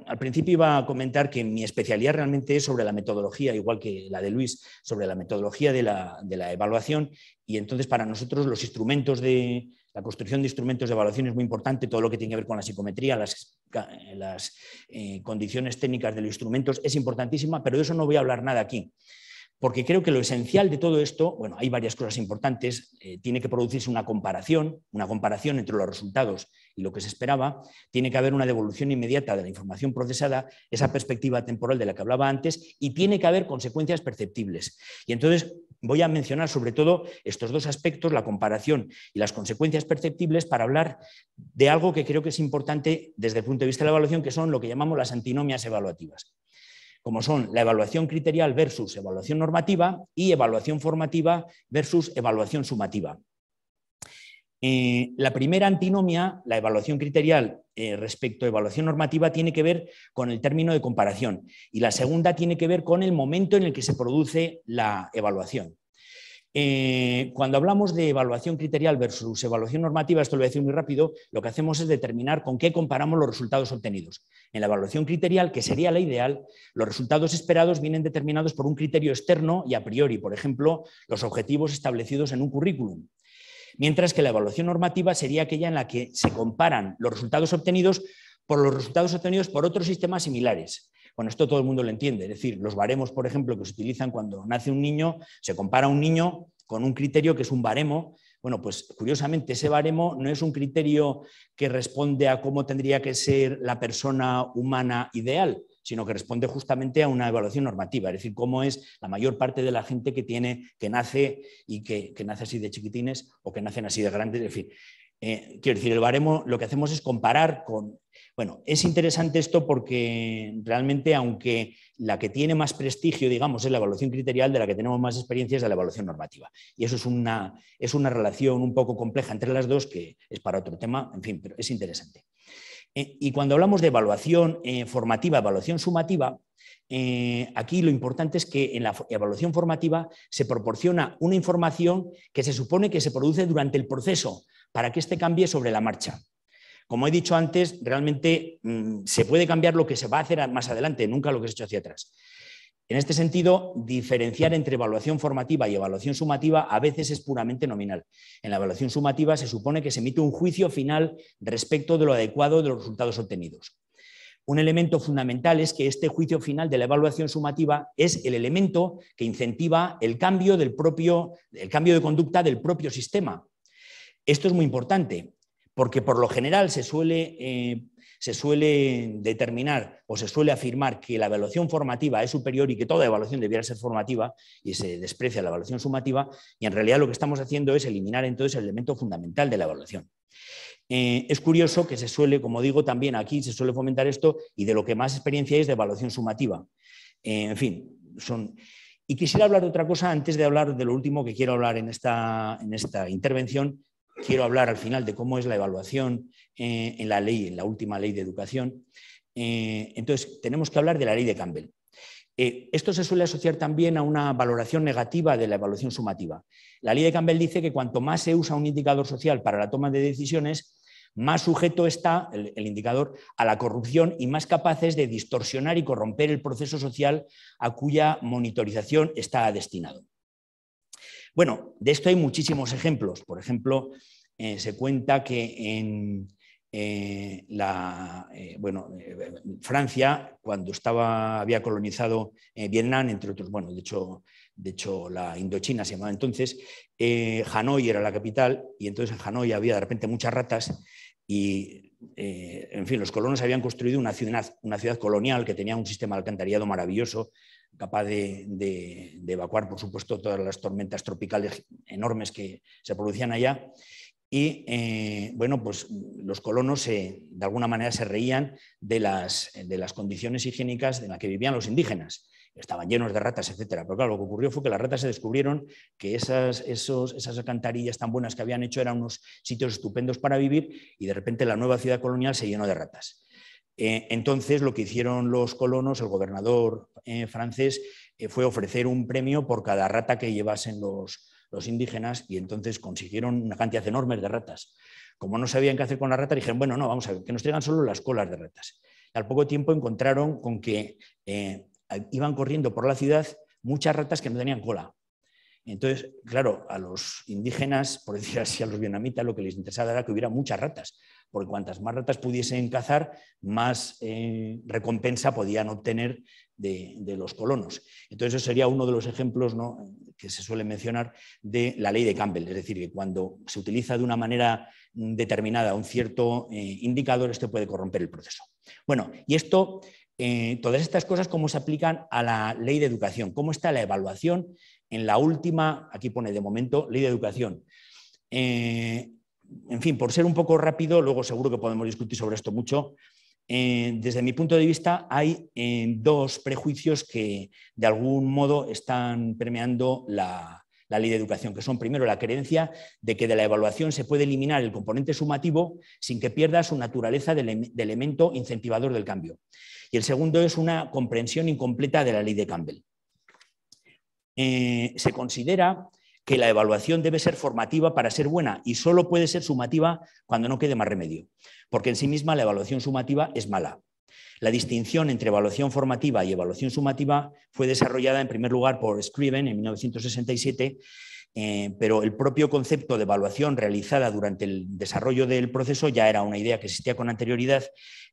al principio iba a comentar que mi especialidad realmente es sobre la metodología, igual que la de Luis, sobre la metodología de la, evaluación. Y entonces para nosotros los instrumentos de, la construcción de instrumentos de evaluación es muy importante, todo lo que tiene que ver con la psicometría, las, eh, condiciones técnicas de los instrumentos es importantísima, pero de eso no voy a hablar nada aquí porque creo que lo esencial de todo esto, bueno, hay varias cosas importantes, eh, tiene que producirse una comparación, una comparación entre los resultados y lo que se esperaba, tiene que haber una devolución inmediata de la información procesada, esa perspectiva temporal de la que hablaba antes, y tiene que haber consecuencias perceptibles. Y entonces voy a mencionar sobre todo estos dos aspectos, la comparación y las consecuencias perceptibles, para hablar de algo que creo que es importante desde el punto de vista de la evaluación, que son lo que llamamos las antinomias evaluativas como son la evaluación criterial versus evaluación normativa y evaluación formativa versus evaluación sumativa. Eh, la primera antinomia, la evaluación criterial eh, respecto a evaluación normativa, tiene que ver con el término de comparación y la segunda tiene que ver con el momento en el que se produce la evaluación. Eh, cuando hablamos de evaluación criterial versus evaluación normativa, esto lo voy a decir muy rápido, lo que hacemos es determinar con qué comparamos los resultados obtenidos. En la evaluación criterial, que sería la ideal, los resultados esperados vienen determinados por un criterio externo y a priori, por ejemplo, los objetivos establecidos en un currículum. Mientras que la evaluación normativa sería aquella en la que se comparan los resultados obtenidos por los resultados obtenidos por otros sistemas similares. Bueno, esto todo el mundo lo entiende. Es decir, los baremos, por ejemplo, que se utilizan cuando nace un niño, se compara un niño con un criterio que es un baremo. Bueno, pues curiosamente ese baremo no es un criterio que responde a cómo tendría que ser la persona humana ideal, sino que responde justamente a una evaluación normativa, es decir, cómo es la mayor parte de la gente que tiene, que nace y que, nace así de chiquitines o que nacen así de grandes, en fin. Eh, quiero decir, lo que hacemos es comparar con... Bueno, es interesante esto porque realmente, aunque la que tiene más prestigio, digamos, es la evaluación criterial, de la que tenemos más experiencia es la evaluación normativa. Y eso es una, relación un poco compleja entre las dos que es para otro tema, en fin, pero es interesante. Eh, y cuando hablamos de evaluación eh, formativa, evaluación sumativa, aquí lo importante es que en la evaluación formativa se proporciona una información que se supone que se produce durante el proceso para que éste cambie sobre la marcha. Como he dicho antes, realmente mm, se puede cambiar lo que se va a hacer más adelante, nunca lo que se ha hecho hacia atrás. En este sentido, diferenciar entre evaluación formativa y evaluación sumativa a veces es puramente nominal. En la evaluación sumativa se supone que se emite un juicio final respecto de lo adecuado de los resultados obtenidos. Un elemento fundamental es que este juicio final de la evaluación sumativa es el elemento que incentiva el cambio, del el cambio de conducta del propio sistema, esto es muy importante, porque por lo general eh, se suele, determinar o se suele afirmar que la evaluación formativa es superior y que toda evaluación debiera ser formativa y se desprecia la evaluación sumativa y en realidad lo que estamos haciendo es eliminar entonces el elemento fundamental de la evaluación. Eh, es curioso que se suele, como digo, también aquí se suele fomentar esto y de lo que más experiencia es de evaluación sumativa. Eh, en fin, son... Y quisiera hablar de otra cosa antes de hablar de lo último que quiero hablar en esta intervención, quiero hablar al final de cómo es la evaluación eh, en la ley, en la última ley de educación. Eh, entonces, tenemos que hablar de la ley de Campbell. Eh, esto se suele asociar también a una valoración negativa de la evaluación sumativa. La ley de Campbell dice que cuanto más se usa un indicador social para la toma de decisiones, más sujeto está el, indicador a la corrupción y más capaces de distorsionar y corromper el proceso social a cuya monitorización está destinado. Bueno, de esto hay muchísimos ejemplos. Por ejemplo, eh, se cuenta que en eh, la, eh, bueno, Francia, cuando estaba, había colonizado Vietnam, entre otros, bueno, de hecho, de hecho la Indochina se llamaba entonces, Hanoi era la capital y entonces en Hanoi había de repente muchas ratas y en fin, los colonos habían construido una ciudad, una ciudad, colonial que tenía un sistema alcantarillado maravilloso, capaz de, de, evacuar, por supuesto, todas las tormentas tropicales enormes que se producían allá. Y eh, bueno, pues los colonos de alguna manera se reían de las, de las condiciones higiénicas en las que vivían los indígenas. Estaban llenos de ratas, etcétera. Pero claro, lo que ocurrió fue que las ratas se descubrieron que esas, esos, alcantarillas tan buenas que habían hecho eran unos sitios estupendos para vivir y de repente la nueva ciudad colonial se llenó de ratas. Eh, entonces, lo que hicieron los colonos, el gobernador eh, francés, fue ofrecer un premio por cada rata que llevasen los, los indígenas y entonces consiguieron una cantidad enorme de ratas. Como no sabían qué hacer con las ratas, dijeron, bueno, no, vamos a ver, que nos traigan solo las colas de ratas. al poco tiempo encontraron con que eh, iban corriendo por la ciudad muchas ratas que no tenían cola. Entonces, claro, a los indígenas, por decir así, a los vietnamitas, lo que les interesaba era que hubiera muchas ratas, porque cuantas más ratas pudiesen cazar, más eh, recompensa podían obtener de, los colonos. Entonces, eso sería uno de los ejemplos que se suele mencionar de la ley de Campbell, es decir, que cuando se utiliza de una manera determinada un cierto eh, indicador, este puede corromper el proceso. Bueno, y esto, eh, todas estas cosas, ¿cómo se aplican a la ley de educación? ¿Cómo está la evaluación en la última, aquí pone de momento, ley de educación? Eh, en fin, por ser un poco rápido, luego seguro que podemos discutir sobre esto mucho, eh, desde mi punto de vista, hay eh, dos prejuicios que de algún modo están permeando la, ley de educación, que son primero la creencia de que de la evaluación se puede eliminar el componente sumativo sin que pierda su naturaleza de, elemento incentivador del cambio. Y el segundo es una comprensión incompleta de la ley de Campbell. Eh, se considera que la evaluación debe ser formativa para ser buena y solo puede ser sumativa cuando no quede más remedio, porque en sí misma la evaluación sumativa es mala. La distinción entre evaluación formativa y evaluación sumativa fue desarrollada en primer lugar por Scriven en 1967, eh, pero el propio concepto de evaluación realizada durante el desarrollo del proceso ya era una idea que existía con anterioridad.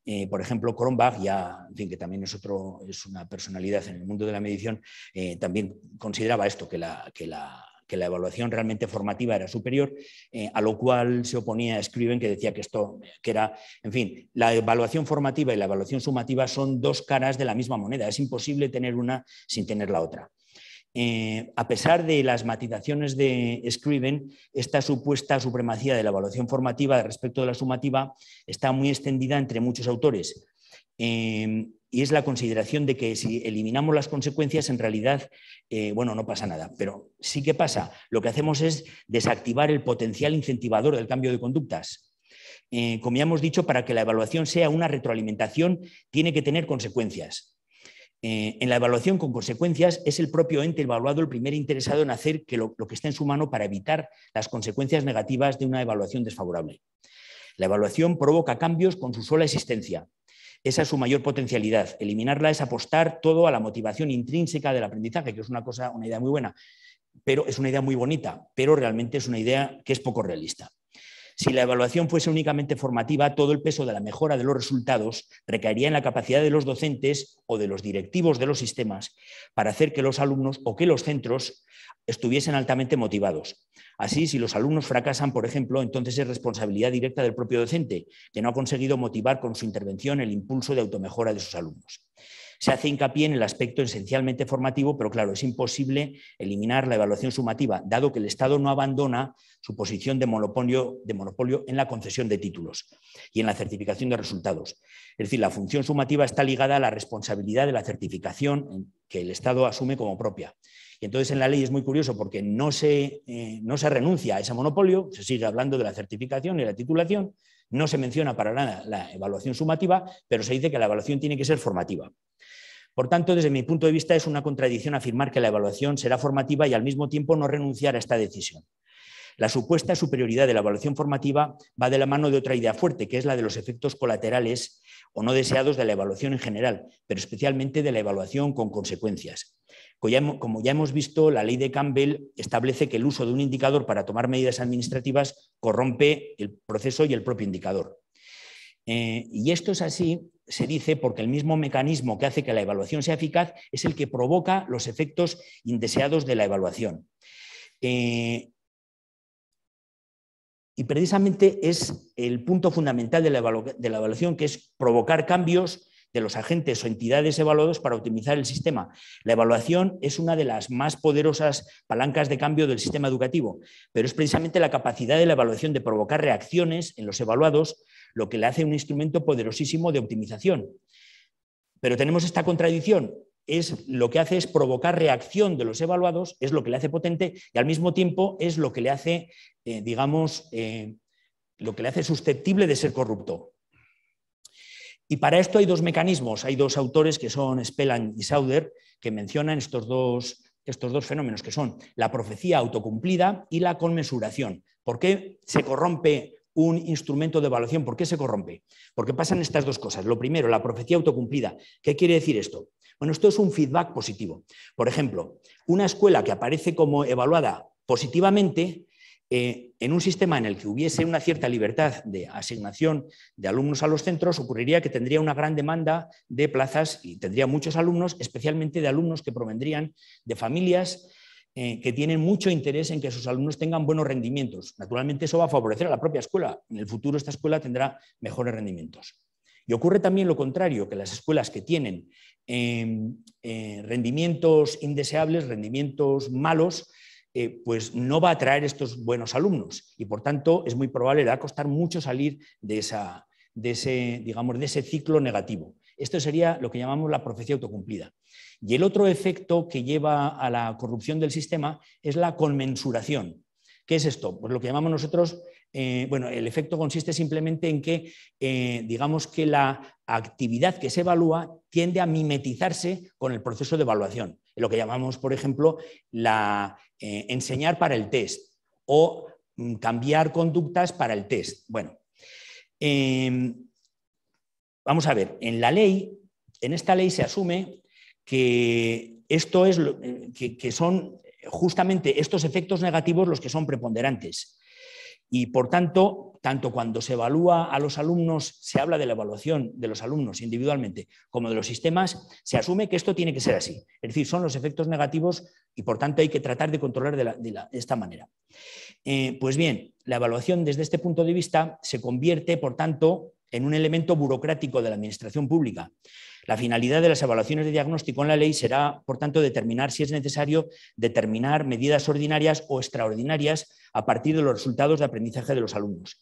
Eh, por ejemplo, Kronbach, ya, que también es, otro, es una personalidad en el mundo de la medición, eh, también consideraba esto, que la, que la que la evaluación realmente formativa era superior, eh, a lo cual se oponía Scriven, que decía que esto, que era, en fin, la evaluación formativa y la evaluación sumativa son dos caras de la misma moneda, es imposible tener una sin tener la otra. Eh, a pesar de las matizaciones de Scriven, esta supuesta supremacía de la evaluación formativa respecto de la sumativa está muy extendida entre muchos autores. Eh, y es la consideración de que si eliminamos las consecuencias, en realidad, eh, bueno, no pasa nada. Pero sí que pasa. Lo que hacemos es desactivar el potencial incentivador del cambio de conductas. Eh, como ya hemos dicho, para que la evaluación sea una retroalimentación, tiene que tener consecuencias. Eh, en la evaluación con consecuencias es el propio ente evaluado el primer interesado en hacer que lo, lo que esté en su mano para evitar las consecuencias negativas de una evaluación desfavorable. La evaluación provoca cambios con su sola existencia, esa es su mayor potencialidad. Eliminarla es apostar todo a la motivación intrínseca del aprendizaje, que es una cosa, una idea muy buena, pero es una idea muy bonita, pero realmente es una idea que es poco realista. Si la evaluación fuese únicamente formativa, todo el peso de la mejora de los resultados recaería en la capacidad de los docentes o de los directivos de los sistemas para hacer que los alumnos o que los centros estuviesen altamente motivados. Así, si los alumnos fracasan, por ejemplo, entonces es responsabilidad directa del propio docente, que no ha conseguido motivar con su intervención el impulso de automejora de sus alumnos. Se hace hincapié en el aspecto esencialmente formativo, pero claro, es imposible eliminar la evaluación sumativa, dado que el Estado no abandona su posición de monopolio, de monopolio en la concesión de títulos y en la certificación de resultados. Es decir, la función sumativa está ligada a la responsabilidad de la certificación que el Estado asume como propia entonces en la ley es muy curioso porque no se, eh, no se renuncia a ese monopolio, se sigue hablando de la certificación y la titulación, no se menciona para nada la evaluación sumativa, pero se dice que la evaluación tiene que ser formativa. Por tanto, desde mi punto de vista es una contradicción afirmar que la evaluación será formativa y al mismo tiempo no renunciar a esta decisión. La supuesta superioridad de la evaluación formativa va de la mano de otra idea fuerte, que es la de los efectos colaterales o no deseados de la evaluación en general, pero especialmente de la evaluación con consecuencias. Como ya hemos visto, la ley de Campbell establece que el uso de un indicador para tomar medidas administrativas corrompe el proceso y el propio indicador. Eh, y esto es así, se dice, porque el mismo mecanismo que hace que la evaluación sea eficaz es el que provoca los efectos indeseados de la evaluación. Eh, y precisamente es el punto fundamental de la, evaluación, que es provocar cambios de los agentes o entidades evaluados para optimizar el sistema. La evaluación es una de las más poderosas palancas de cambio del sistema educativo, pero es precisamente la capacidad de la evaluación de provocar reacciones en los evaluados lo que le hace un instrumento poderosísimo de optimización. Pero tenemos esta contradicción, es lo que hace es provocar reacción de los evaluados, es lo que le hace potente y al mismo tiempo es lo que le hace, eh, digamos, eh, lo que le hace susceptible de ser corrupto. Y para esto hay dos mecanismos, hay dos autores que son Spellan y Sauder que mencionan estos dos, estos dos fenómenos, que son la profecía autocumplida y la conmesuración. ¿Por qué se corrompe un instrumento de evaluación? ¿Por qué se corrompe? Porque pasan estas dos cosas. Lo primero, la profecía autocumplida. ¿Qué quiere decir esto? Bueno, esto es un feedback positivo. Por ejemplo, una escuela que aparece como evaluada positivamente, eh, en un sistema en el que hubiese una cierta libertad de asignación de alumnos a los centros, ocurriría que tendría una gran demanda de plazas y tendría muchos alumnos, especialmente de alumnos que provendrían de familias eh, que tienen mucho interés en que sus alumnos tengan buenos rendimientos. Naturalmente eso va a favorecer a la propia escuela. En el futuro esta escuela tendrá mejores rendimientos. Y ocurre también lo contrario, que las escuelas que tienen eh, eh, rendimientos indeseables, rendimientos malos, eh, pues no va a atraer estos buenos alumnos y por tanto es muy probable, le va a costar mucho salir de, ese, ciclo negativo. Esto sería lo que llamamos la profecía autocumplida. Y el otro efecto que lleva a la corrupción del sistema es la conmensuración. ¿Qué es esto? Pues lo que llamamos nosotros, eh, bueno, el efecto consiste simplemente en que, eh, digamos que la actividad que se evalúa tiende a mimetizarse con el proceso de evaluación lo que llamamos, por ejemplo, la, eh, enseñar para el test o mm, cambiar conductas para el test. Bueno, em, vamos a ver, en la ley, en esta ley se asume que esto es eh, que son justamente estos efectos negativos los que son preponderantes. Y por tanto, tanto cuando se evalúa a los alumnos, se habla de la evaluación de los alumnos individualmente, como de los sistemas, se asume que esto tiene que ser así. Es decir, son los efectos negativos y por tanto hay que tratar de controlar de, esta manera. Eh, pues bien, la evaluación desde este punto de vista se convierte, por tanto, en un elemento burocrático de la administración pública. La finalidad de las evaluaciones de diagnóstico en la ley será, por tanto, determinar si es necesario determinar medidas ordinarias o extraordinarias a partir de los resultados de aprendizaje de los alumnos.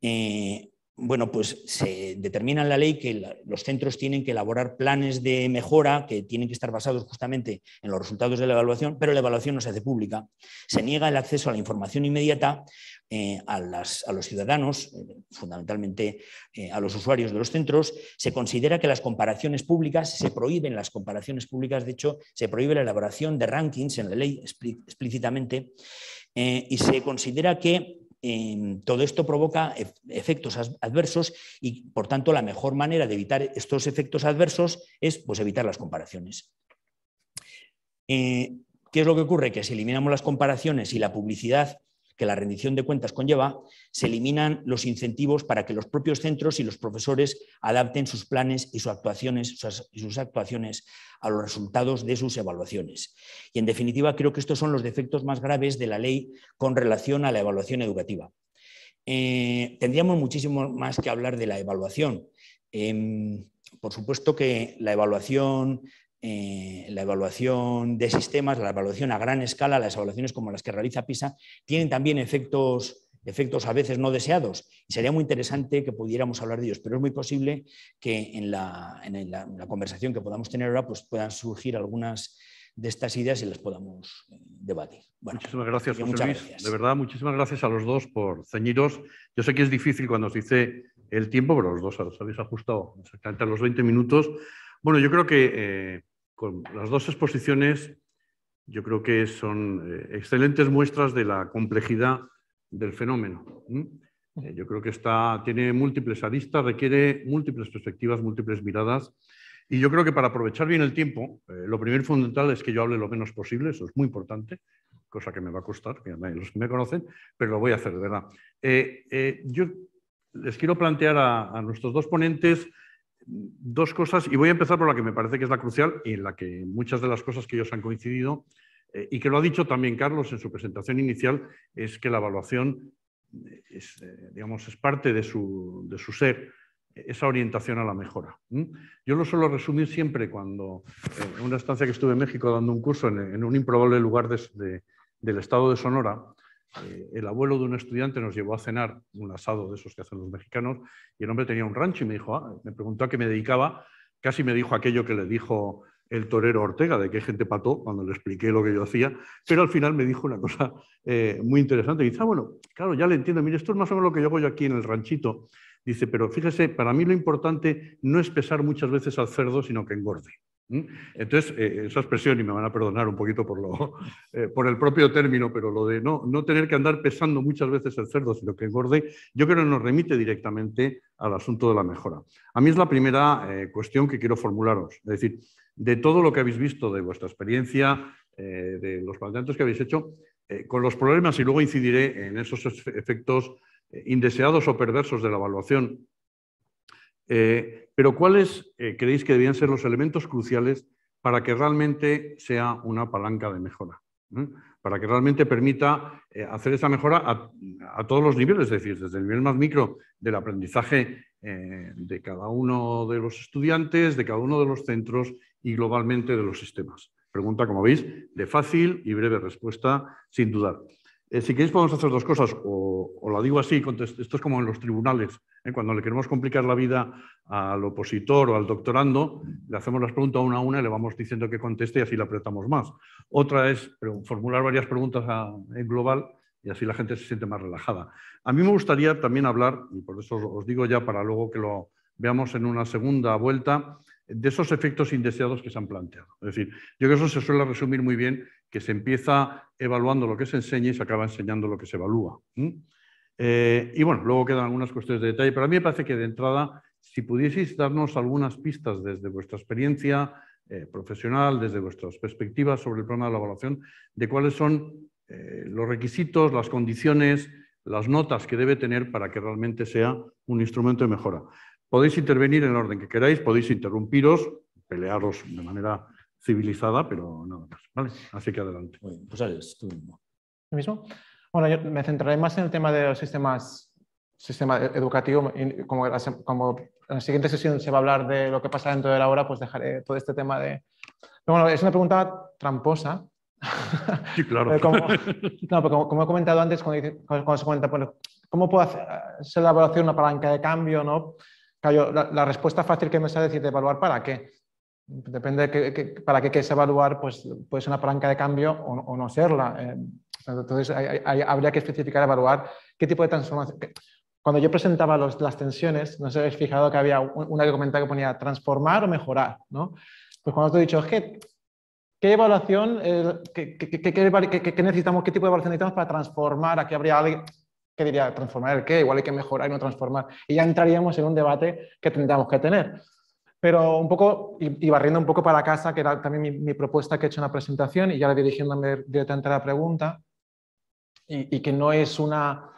Eh, bueno, pues se determina en la ley que los centros tienen que elaborar planes de mejora que tienen que estar basados justamente en los resultados de la evaluación, pero la evaluación no se hace pública. Se niega el acceso a la información inmediata eh, a, los ciudadanos, eh, fundamentalmente eh, a los usuarios de los centros. Se considera que las comparaciones públicas, se prohíben las comparaciones públicas, de hecho, se prohíbe la elaboración de rankings en la ley explícitamente. y se considera que Em, todo esto provoca efectos adversos y, por tanto, la mejor manera de evitar estos efectos adversos es pues, evitar las comparaciones. Eh, ¿Qué es lo que ocurre? Que si eliminamos las comparaciones y la publicidad que la rendición de cuentas conlleva, se eliminan los incentivos para que los propios centros y los profesores adapten sus planes y sus actuaciones, a los resultados de sus evaluaciones. Y en definitiva, creo que estos son los defectos más graves de la ley con relación a la evaluación educativa. Eh, tendríamos muchísimo más que hablar de la evaluación. Em, por supuesto que la evaluación eh, la evaluación de sistemas, la evaluación a gran escala, las evaluaciones como las que realiza PISA, tienen también efectos, efectos a veces no deseados. Y sería muy interesante que pudiéramos hablar de ellos, pero es muy posible que en la, conversación que podamos tener ahora pues puedan surgir algunas de estas ideas y las podamos eh, debatir. Bueno, muchísimas gracias, José De verdad, muchísimas gracias a los dos por ceñiros. Yo sé que es difícil cuando os dice el tiempo, pero los dos os habéis ajustado exactamente a los 20 minutos. Bueno, yo creo que eh, las dos exposiciones yo creo que son eh, excelentes muestras de la complejidad del fenómeno. Eh, yo creo que tiene múltiples aristas, requiere múltiples perspectivas, múltiples miradas. Y yo creo que para aprovechar bien el tiempo, eh, lo primero fundamental es que yo hable lo menos posible, eso es muy importante, cosa que me va a costar, que los que me conocen, pero lo voy a hacer, de verdad. yo les quiero plantear a nuestros dos ponentes dos cosas, y voy a empezar por la que me parece que es la crucial y en la que muchas de las cosas que ellos han coincidido, eh, y que lo ha dicho también Carlos en su presentación inicial, es que la evaluación eh, es, eh, digamos, es parte de su, ser, esa orientación a la mejora. Yo lo suelo resumir siempre cuando, en una estancia que estuve en México dando un curso en, un improbable lugar del estado de Sonora, eh, el abuelo de un estudiante nos llevó a cenar un asado de esos que hacen los mexicanos y el hombre tenía un rancho y me dijo, ah", me preguntó a qué me dedicaba, casi me dijo aquello que le dijo el torero Ortega, de qué gente pató cuando le expliqué lo que yo hacía, pero al final me dijo una cosa eh, muy interesante. Y dice, ah, bueno, claro, ya le entiendo, mire, esto es más o menos lo que yo hago yo aquí en el ranchito. Dice, pero fíjese, para mí lo importante no es pesar muchas veces al cerdo, sino que engorde. Entonces, eh, eh, esa expresión, y me van a perdonar un poquito eh, por, el propio término, pero lo de no, no tener que andar pesando muchas veces el cerdo, sino que engorde, yo creo que nos remite directamente al asunto de la mejora. A mí es la primera cuestión que quiero formularos. Es decir, de todo lo que habéis visto, de vuestra experiencia, de los planteamientos que habéis hecho, con los problemas, y luego incidiré en esos efectos indeseados o perversos de la evaluación eh, pero ¿cuáles eh, creéis que debían ser los elementos cruciales para que realmente sea una palanca de mejora? ¿eh? Para que realmente permita hacer esa mejora a, todos los niveles, es decir, desde el nivel más micro del aprendizaje de cada uno de los estudiantes, de cada uno de los centros y globalmente de los sistemas. Pregunta, como veis, de fácil y breve respuesta, sin dudar. si queréis podemos hacer dos cosas, o, o la digo así, esto es como en los tribunales, ¿eh? Cuando le queremos complicar la vida al opositor o al doctorando, le hacemos las preguntas una a una y le vamos diciendo que conteste y así le apretamos más. Otra es formular varias preguntas en global y así la gente se siente más relajada. A mí me gustaría también hablar, y por eso os digo ya para luego que lo veamos en una segunda vuelta, de esos efectos indeseados que se han planteado. Es decir, yo creo que eso se suele resumir muy bien, que se empieza evaluando lo que se enseña y se acaba enseñando lo que se evalúa. Eh, y bueno, luego quedan algunas cuestiones de detalle, pero a mí me parece que de entrada, si pudieseis darnos algunas pistas desde vuestra experiencia eh, profesional, desde vuestras perspectivas sobre el programa de la evaluación, de cuáles son eh, los requisitos, las condiciones, las notas que debe tener para que realmente sea un instrumento de mejora. Podéis intervenir en el orden que queráis, podéis interrumpiros, pelearos de manera civilizada, pero nada más. ¿vale? Así que adelante. Pues ahí tú mismo? Bueno, yo me centraré más en el tema de los sistemas sistema e-, educativo. como, como en la siguiente sesión se va a hablar de lo que pasa dentro de la hora, pues dejaré todo este tema de... Pero bueno, es una pregunta tramposa. Sí, claro. como, he comentado antes, cuando, se comenta, ¿cómo puedo hacer la evaluación una palanca de cambio? ¿no? Claro, la, respuesta fácil que me sale es decir, ¿evaluar para qué? Depende de para qué quieres evaluar, pues puede ser una palanca de cambio o, no serla. Eh, entonces, habría que especificar, evaluar qué tipo de transformación. Cuando yo presentaba las tensiones, no si habéis fijado que había una que comentaba que ponía transformar o mejorar, Pues cuando os he dicho, es que ¿Qué evaluación, eh, qué, necesitamos, qué tipo de evaluación necesitamos para transformar? Aquí habría alguien que diría, transformar el qué, igual hay que mejorar y no transformar. Y ya entraríamos en un debate que tendríamos que tener. Pero un poco, y, barriendo un poco para casa, que era también mi, mi, propuesta que he hecho en la presentación, y ya dirigiéndome directamente a la pregunta, y, que no es una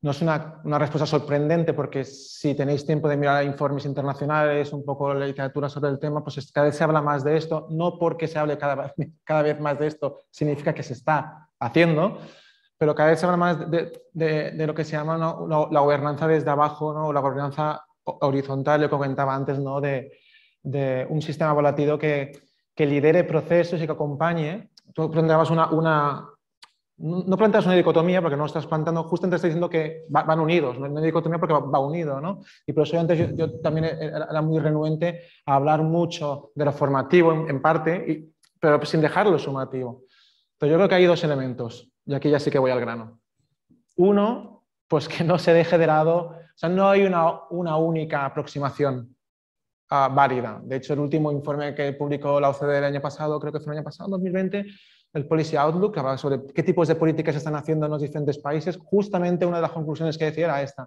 no es una, una, respuesta sorprendente porque si tenéis tiempo de mirar informes internacionales, un poco la literatura sobre el tema, pues cada vez se habla más de esto, no porque se hable cada, cada vez más de esto significa que se está haciendo, pero cada vez se habla más de, de, lo que se llama la, gobernanza desde abajo, ¿no? la gobernanza horizontal, lo que comentaba antes, ¿no? de, de un sistema volatil que, que lidere procesos y que acompañe. Tú planteabas una, una no plantas una dicotomía porque no estás plantando, justamente estás diciendo que van unidos, no una dicotomía porque va, unido, ¿no? Y por eso yo, también e, era muy renuente a hablar mucho de lo formativo en, parte, pero sin dejarlo sumativo. Entonces yo creo que hay dos elementos, y aquí ya sí que voy al grano. Uno, pues que no se deje de lado, o sea, no hay una, única aproximación ah, válida. De hecho, el último informe que publicó la OCDE el año pasado, creo que fue el año pasado, 2020, el Policy Outlook, que sobre qué tipos de políticas se están haciendo en los diferentes países, justamente una de las conclusiones que decía era esta.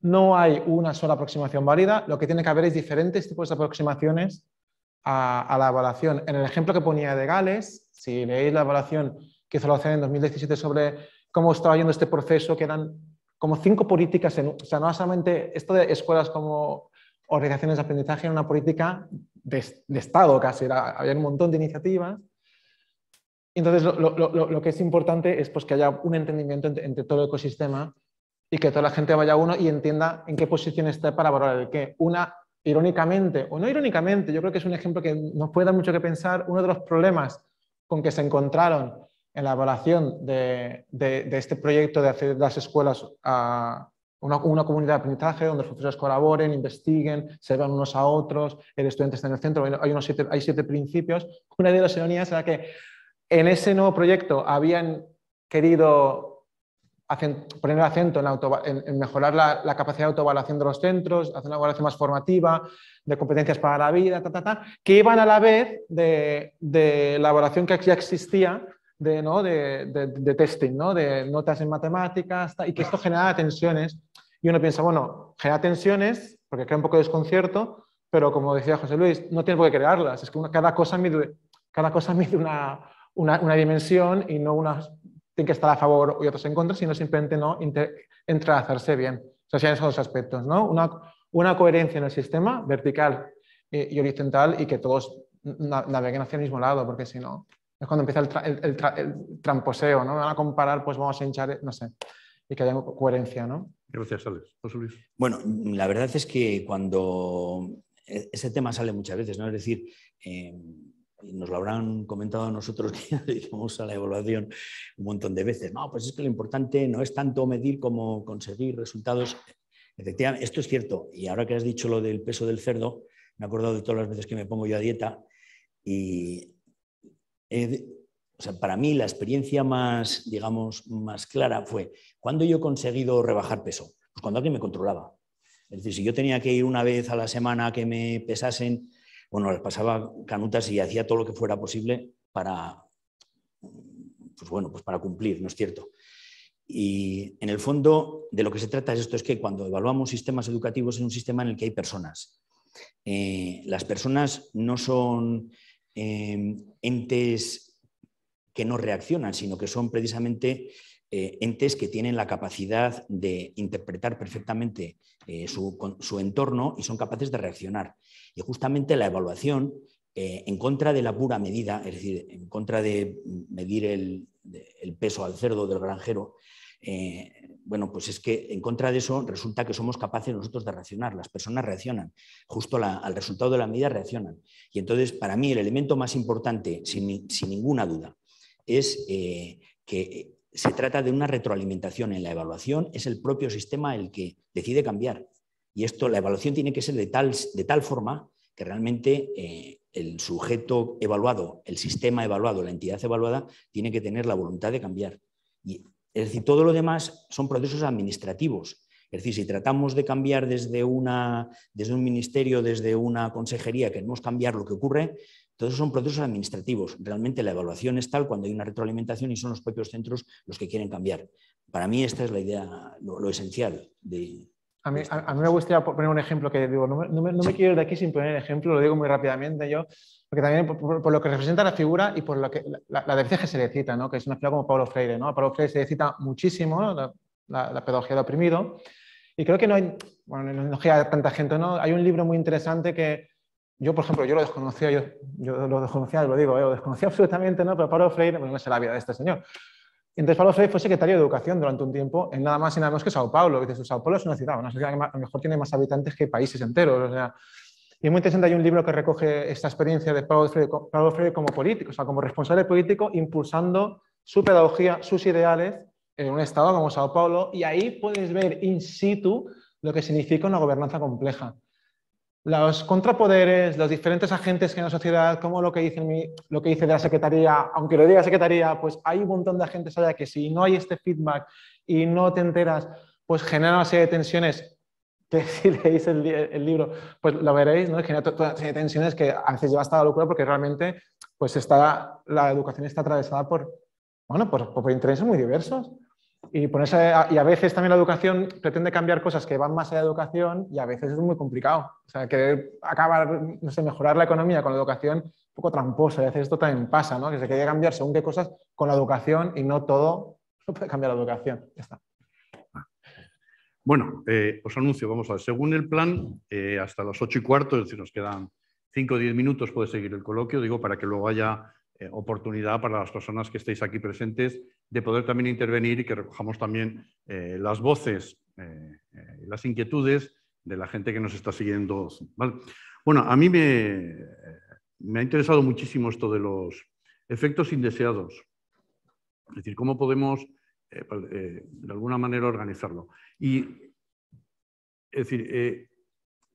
No hay una sola aproximación válida, lo que tiene que haber es diferentes tipos de aproximaciones a, la evaluación. En el ejemplo que ponía de Gales, si leéis la evaluación que hizo la OCDE en 2017 sobre cómo estaba yendo este proceso, que eran como cinco políticas, en, o sea, no solamente esto de escuelas como organizaciones de aprendizaje, era una política de, Estado casi, había un montón de iniciativas entonces, lo, que es importante es pues, que haya un entendimiento entre, todo el ecosistema y que toda la gente vaya a uno y entienda en qué posición está para valorar el qué. Una, irónicamente, o no irónicamente, yo creo que es un ejemplo que nos puede dar mucho que pensar, uno de los problemas con que se encontraron en la evaluación de, este proyecto de hacer las escuelas a una, comunidad de aprendizaje donde los profesores colaboren, investiguen, se vean unos a otros, el estudiante está en el centro, hay, unos siete, hay siete principios. Una de las ironías era que en ese nuevo proyecto habían querido poner acento en, en, mejorar la, capacidad de autoevaluación de los centros, hacer una evaluación más formativa, de competencias para la vida, que iban a la vez de, la evaluación que ya existía de, testing, de notas en matemáticas, y que esto generaba tensiones. Y uno piensa, bueno, genera tensiones porque crea un poco de desconcierto, pero como decía José Luis, no tienes por qué crearlas. Es que cada cosa cada cosa mide una, una, una dimensión y no unas tienen que estar a favor y otras en contra, sino simplemente no entrelazarse bien. O sea, esos dos aspectos, ¿no? Una, una coherencia en el sistema vertical y, horizontal y que todos naveguen hacia el mismo lado, porque si no, es cuando empieza el, el, tramposeo, ¿no? Van a comparar, pues vamos a hinchar, no sé, y que haya coherencia, ¿no? Gracias, Alex. Luis. Bueno, la verdad es que cuando e, ese tema sale muchas veces, ¿no? Es decir, eh, y nos lo habrán comentado a nosotros que ya a la evaluación un montón de veces. No, pues es que lo importante no es tanto medir como conseguir resultados. Efectivamente, esto es cierto. Y ahora que has dicho lo del peso del cerdo, me he acordado de todas las veces que me pongo yo a dieta y para mí la experiencia más, digamos, más clara fue cuando yo he conseguido rebajar peso. Pues cuando alguien me controlaba. Es decir, si yo tenía que ir una vez a la semana que me pesasen, bueno, les pasaba canutas y hacía todo lo que fuera posible para, pues bueno, pues para cumplir, ¿no es cierto? Y en el fondo de lo que se trata es esto, es que cuando evaluamos sistemas educativos es un sistema en el que hay personas. Eh, las personas no son eh, entes que no reaccionan, sino que son precisamente eh, entes que tienen la capacidad de interpretar perfectamente eh, su, entorno y son capaces de reaccionar. Y justamente la evaluación, eh, en contra de la pura medida, es decir, en contra de medir el, peso al cerdo del granjero, bueno, pues es que en contra de eso resulta que somos capaces nosotros de reaccionar, las personas reaccionan, justo al resultado de la medida reaccionan. Y entonces, para mí, el elemento más importante, sin ninguna duda, es que se trata de una retroalimentación en la evaluación, es el propio sistema el que decide cambiar. Y esto, la evaluación tiene que ser de tal, de tal forma que realmente eh, el sujeto evaluado, el sistema evaluado, la entidad evaluada, tiene que tener la voluntad de cambiar. Y, es decir, todo lo demás son procesos administrativos es decir, si tratamos de cambiar desde, una, desde un ministerio, desde una consejería, queremos cambiar lo que ocurre, todos son procesos administrativos. Realmente la evaluación es tal cuando hay una retroalimentación y son los propios centros los que quieren cambiar. Para mí esta es la idea, lo, esencial de, a mí, a, mí, me gustaría poner un ejemplo que digo, no me, quiero ir de aquí sin poner ejemplo, lo digo muy rápidamente yo, porque también por, lo que representa la figura y por lo que la, defensa que se le cita, ¿no? que es una figura como Pablo Freire. ¿no? A Pablo Freire se le cita muchísimo, la, pedagogía de oprimido. Y creo que no hay, bueno, no de tanta gente, ¿no? Hay un libro muy interesante que yo, por ejemplo, yo lo desconocía, yo, yo lo desconocía, lo digo, ¿eh? lo desconocía absolutamente, ¿no? Pero Pablo Freire, bueno, no sé la vida de este señor. Entonces Pablo Freire fue secretario de Educación durante un tiempo en nada más y nada menos que Sao Paulo. Dices, pues Sao Paulo es una ciudad, una ciudad que a lo mejor tiene más habitantes que países enteros. O sea, y es muy interesante, hay un libro que recoge esta experiencia de Pablo Pablo Freire como político, o sea, como responsable político, impulsando su pedagogía, sus ideales en un estado como Sao Paulo y ahí puedes ver in situ lo que significa una gobernanza compleja. Los contrapoderes, los diferentes agentes que en la sociedad, como lo que dice, lo que dice la secretaría, aunque lo diga secretaría, pues hay un montón de agentes allá que si no hay este feedback y no te enteras, pues genera una serie de tensiones que si leéis el, libro, pues lo veréis, ¿no? Genera una serie de tensiones que a veces lleva hasta la locura porque realmente pues está, la educación está atravesada por, bueno, por intereses muy diversos y, a, y a veces también la educación pretende cambiar cosas que van más allá de la educación y a veces es muy complicado. O sea, querer acabar, no sé, mejorar la economía con la educación es un poco tramposo. Y a veces esto también pasa, ¿no? Que se quiere cambiar según qué cosas con la educación y no todo no puede cambiar la educación. Ya está. Bueno, eh, os anuncio, vamos a ver, según el plan, eh, hasta las ocho y cuarto, es decir, nos quedan cinco o diez minutos, puede seguir el coloquio, digo, para que luego haya eh, oportunidad para las personas que estéis aquí presentes de poder también intervenir y que recojamos también eh, las voces eh, y las inquietudes de la gente que nos está siguiendo. Bueno, a mí me, ha interesado muchísimo esto de los efectos indeseados. Es decir, cómo podemos de alguna manera organizarlo. Y es decir,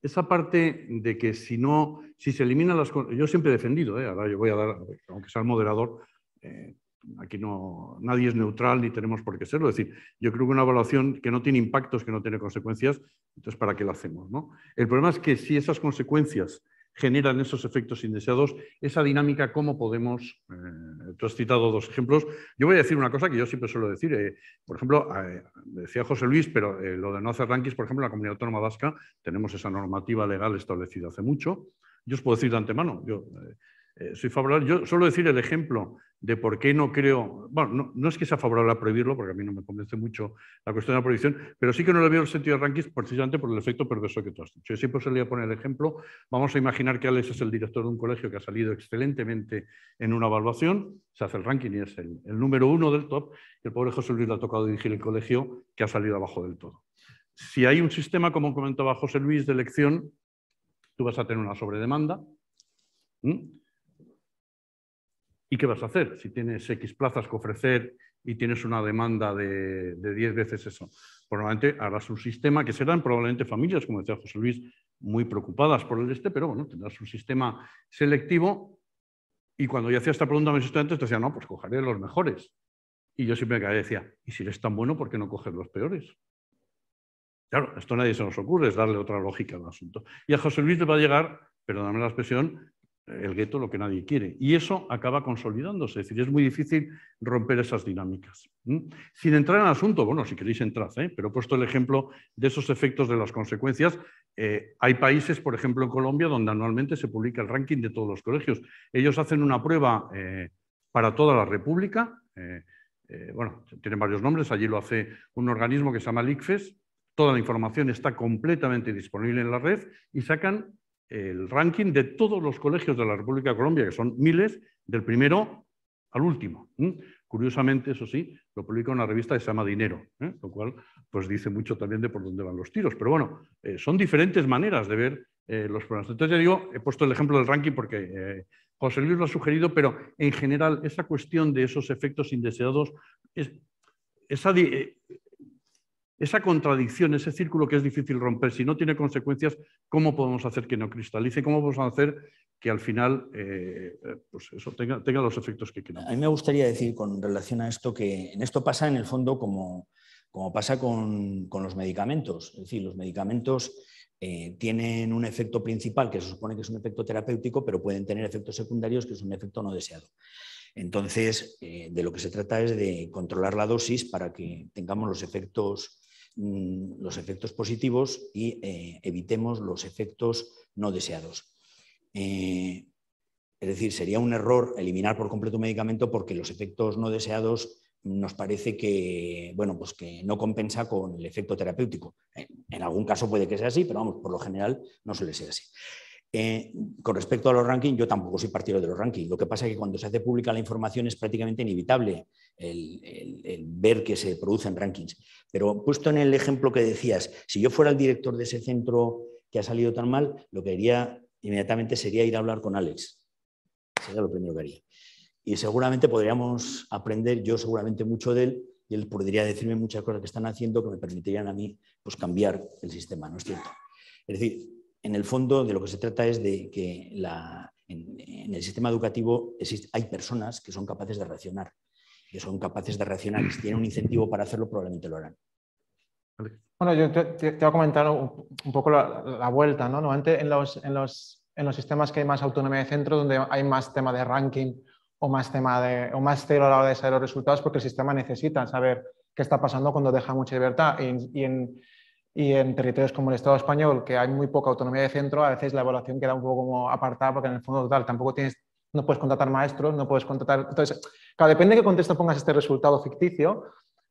esa parte de que si no, si se eliminan las... Yo siempre he defendido, ¿eh? ahora yo voy a dar, aunque sea el moderador, eh, aquí no, nadie es neutral ni tenemos por qué serlo. Es decir, yo creo que una evaluación que no tiene impactos, que no tiene consecuencias, entonces ¿para qué la hacemos? No? El problema es que si esas consecuencias generan esos efectos indeseados, esa dinámica, cómo podemos, eh, tú has citado dos ejemplos, yo voy a decir una cosa que yo siempre suelo decir, eh, por ejemplo, decía José Luis, pero eh, lo de no hacer rankings, por ejemplo, en la comunidad autónoma vasca tenemos esa normativa legal establecida hace mucho. Yo os puedo decir de antemano, yo eh, soy favorable. Yo suelo decir el ejemplo de por qué no creo, bueno, no, es que sea favorable a prohibirlo, porque a mí no me convence mucho la cuestión de la prohibición, pero sí que no le veo el sentido de rankings precisamente por el efecto perverso que tú has dicho. Yo siempre le a poner el ejemplo, vamos a imaginar que Alex es el director de un colegio que ha salido excelentemente en una evaluación, se hace el ranking y es el, número uno del top, y el pobre José Luis le ha tocado dirigir el colegio que ha salido abajo del todo. Si hay un sistema, como comentaba José Luis, de elección, tú vas a tener una sobredemanda. ¿Y qué vas a hacer? Si tienes X plazas que ofrecer y tienes una demanda de, 10 veces eso, probablemente pues harás un sistema que serán probablemente familias, como decía José Luis, muy preocupadas por el este, pero bueno, tendrás un sistema selectivo. Y cuando yo hacía esta pregunta a mis estudiantes, te decía, no, pues cogeré los mejores. Y yo siempre me caía decía, ¿y si eres tan bueno, por qué no coger los peores? Claro, esto nadie se nos ocurre, es darle otra lógica al asunto. Y a José Luis le va a llegar, perdóname la expresión, el gueto lo que nadie quiere. Y eso acaba consolidándose, es decir, es muy difícil romper esas dinámicas. Sin entrar en el asunto, bueno, si queréis entrar, ¿eh? pero he puesto el ejemplo de esos efectos de las consecuencias. Eh, hay países, por ejemplo, en Colombia, donde anualmente se publica el ranking de todos los colegios. Ellos hacen una prueba eh, para toda la República, bueno, tienen varios nombres, allí lo hace un organismo que se llama LICFES, toda la información está completamente disponible en la red y sacan el ranking de todos los colegios de la República de Colombia, que son miles, del primero al último. Curiosamente, eso sí, lo publica una revista que se llama Dinero, ¿eh? lo cual pues dice mucho también de por dónde van los tiros. Pero bueno, eh, son diferentes maneras de ver eh, los problemas. Entonces ya digo, he puesto el ejemplo del ranking porque José Luis lo ha sugerido, pero en general esa cuestión de esos efectos indeseados, es, esa, esa contradicción, ese círculo que es difícil romper, si no tiene consecuencias, ¿cómo podemos hacer que no cristalice? ¿Cómo podemos hacer que al final eh, eh, pues eso tenga, los efectos que queremos? A mí me gustaría decir con relación a esto que en esto pasa en el fondo como, pasa con, los medicamentos. Es decir, los medicamentos eh, tienen un efecto principal que se supone que es un efecto terapéutico, pero pueden tener efectos secundarios que es un efecto no deseado. Entonces, de lo que se trata es de controlar la dosis para que tengamos los efectos Mm, los efectos positivos y eh, evitemos los efectos no deseados. Eh, es decir, sería un error eliminar por completo un medicamento porque los efectos no deseados nos parece que, pues no compensa con el efecto terapéutico. En algún caso puede que sea así, pero vamos, por lo general no suele ser así. Eh, con respecto a los rankings, yo tampoco soy partidario de los rankings. Lo que pasa es que cuando se hace pública la información es prácticamente inevitable el, ver que se producen rankings. Pero puesto en el ejemplo que decías, si yo fuera el director de ese centro que ha salido tan mal, lo que haría inmediatamente sería ir a hablar con Alex. Sería lo primero que haría. Y seguramente podríamos aprender yo seguramente mucho de él y él podría decirme muchas cosas que están haciendo que me permitirían a mí pues, cambiar el sistema, ¿no es cierto? Es decir, en el fondo de lo que se trata es de que en, el sistema educativo existe, hay personas que son capaces de reaccionar que son capaces de reaccionar y si tienen un incentivo para hacerlo, probablemente lo harán. Bueno, yo te, voy a comentar un, poco la, vuelta, ¿no? en los, en, los, en los sistemas que hay más autonomía de centro, donde hay más tema de ranking o más tema de, o más cero a la hora de saber los resultados, porque el sistema necesita saber qué está pasando cuando deja mucha libertad. Y, y, en, y en territorios como el Estado español, que hay muy poca autonomía de centro, a veces la evaluación queda un poco como apartada, porque en el fondo total tampoco tienes no puedes contratar maestros, no puedes contratar... Entonces, claro, depende de qué contexto pongas este resultado ficticio,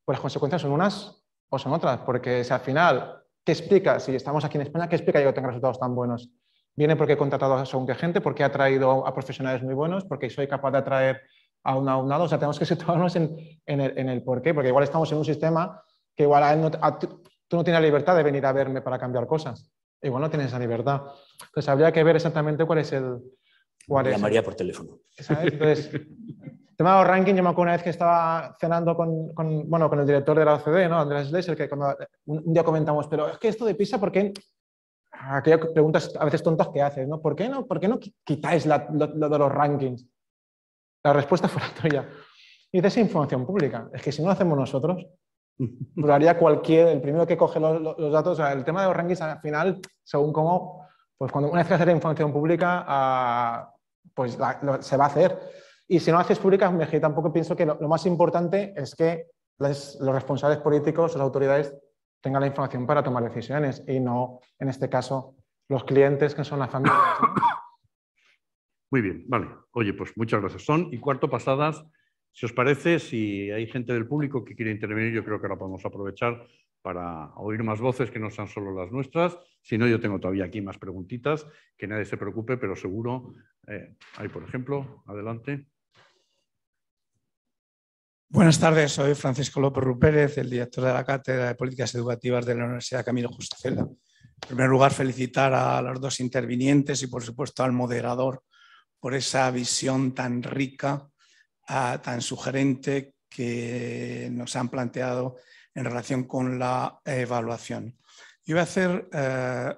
pues las consecuencias son unas o son otras, porque si al final, ¿qué explica? Si estamos aquí en España, ¿qué explica que tengo resultados tan buenos? Viene porque he contratado a gente, porque he traído a profesionales muy buenos, porque soy capaz de atraer a un aunado. O sea, tenemos que situarnos en, en, el, en por qué, porque igual estamos en un sistema que igual tú no tienes la libertad de venir a verme para cambiar cosas. Igual no tienes esa libertad. Entonces, habría que ver exactamente cuál es el, ¿Cuál llamaría por teléfono. Entonces, tema de los rankings, yo me acuerdo una vez que estaba cenando con, bueno, con el director de la OCDE, ¿no? Andrés Leiser, que cuando un día comentamos, pero es que esto de PISA, ¿por qué? Aquellas preguntas a veces tontas que haces, ¿no? ¿Por qué no, por no quitáis lo, de los rankings? La respuesta fue la tuya. Y es información pública. Es que si no lo hacemos nosotros, lo haría cualquier, el primero que coge los, datos. O sea, el tema de los rankings al final, según cómo, pues cuando una vez que hacer información pública, a, pues se va a hacer. Y si no haces públicas, me, tampoco pienso que lo, más importante es que los responsables políticos, las autoridades, tengan la información para tomar decisiones y no, en este caso, los clientes que son las familias. Muy bien, vale. Oye, pues muchas gracias. Son y cuarto pasadas. Si os parece, si hay gente del público que quiere intervenir, yo creo que ahora podemos aprovechar para oír más voces que no sean solo las nuestras. Si no, yo tengo todavía aquí más preguntitas, que nadie se preocupe, pero seguro. hay, eh, ahí, por ejemplo, adelante. Buenas tardes, soy Francisco López Rupérez, el director de la Cátedra de Políticas Educativas de la Universidad Camilo Justacela. En primer lugar, felicitar a los dos intervinientes y, por supuesto, al moderador por esa visión tan rica, ah, tan sugerente que nos han planteado en relación con la evaluación. Yo voy a hacer eh,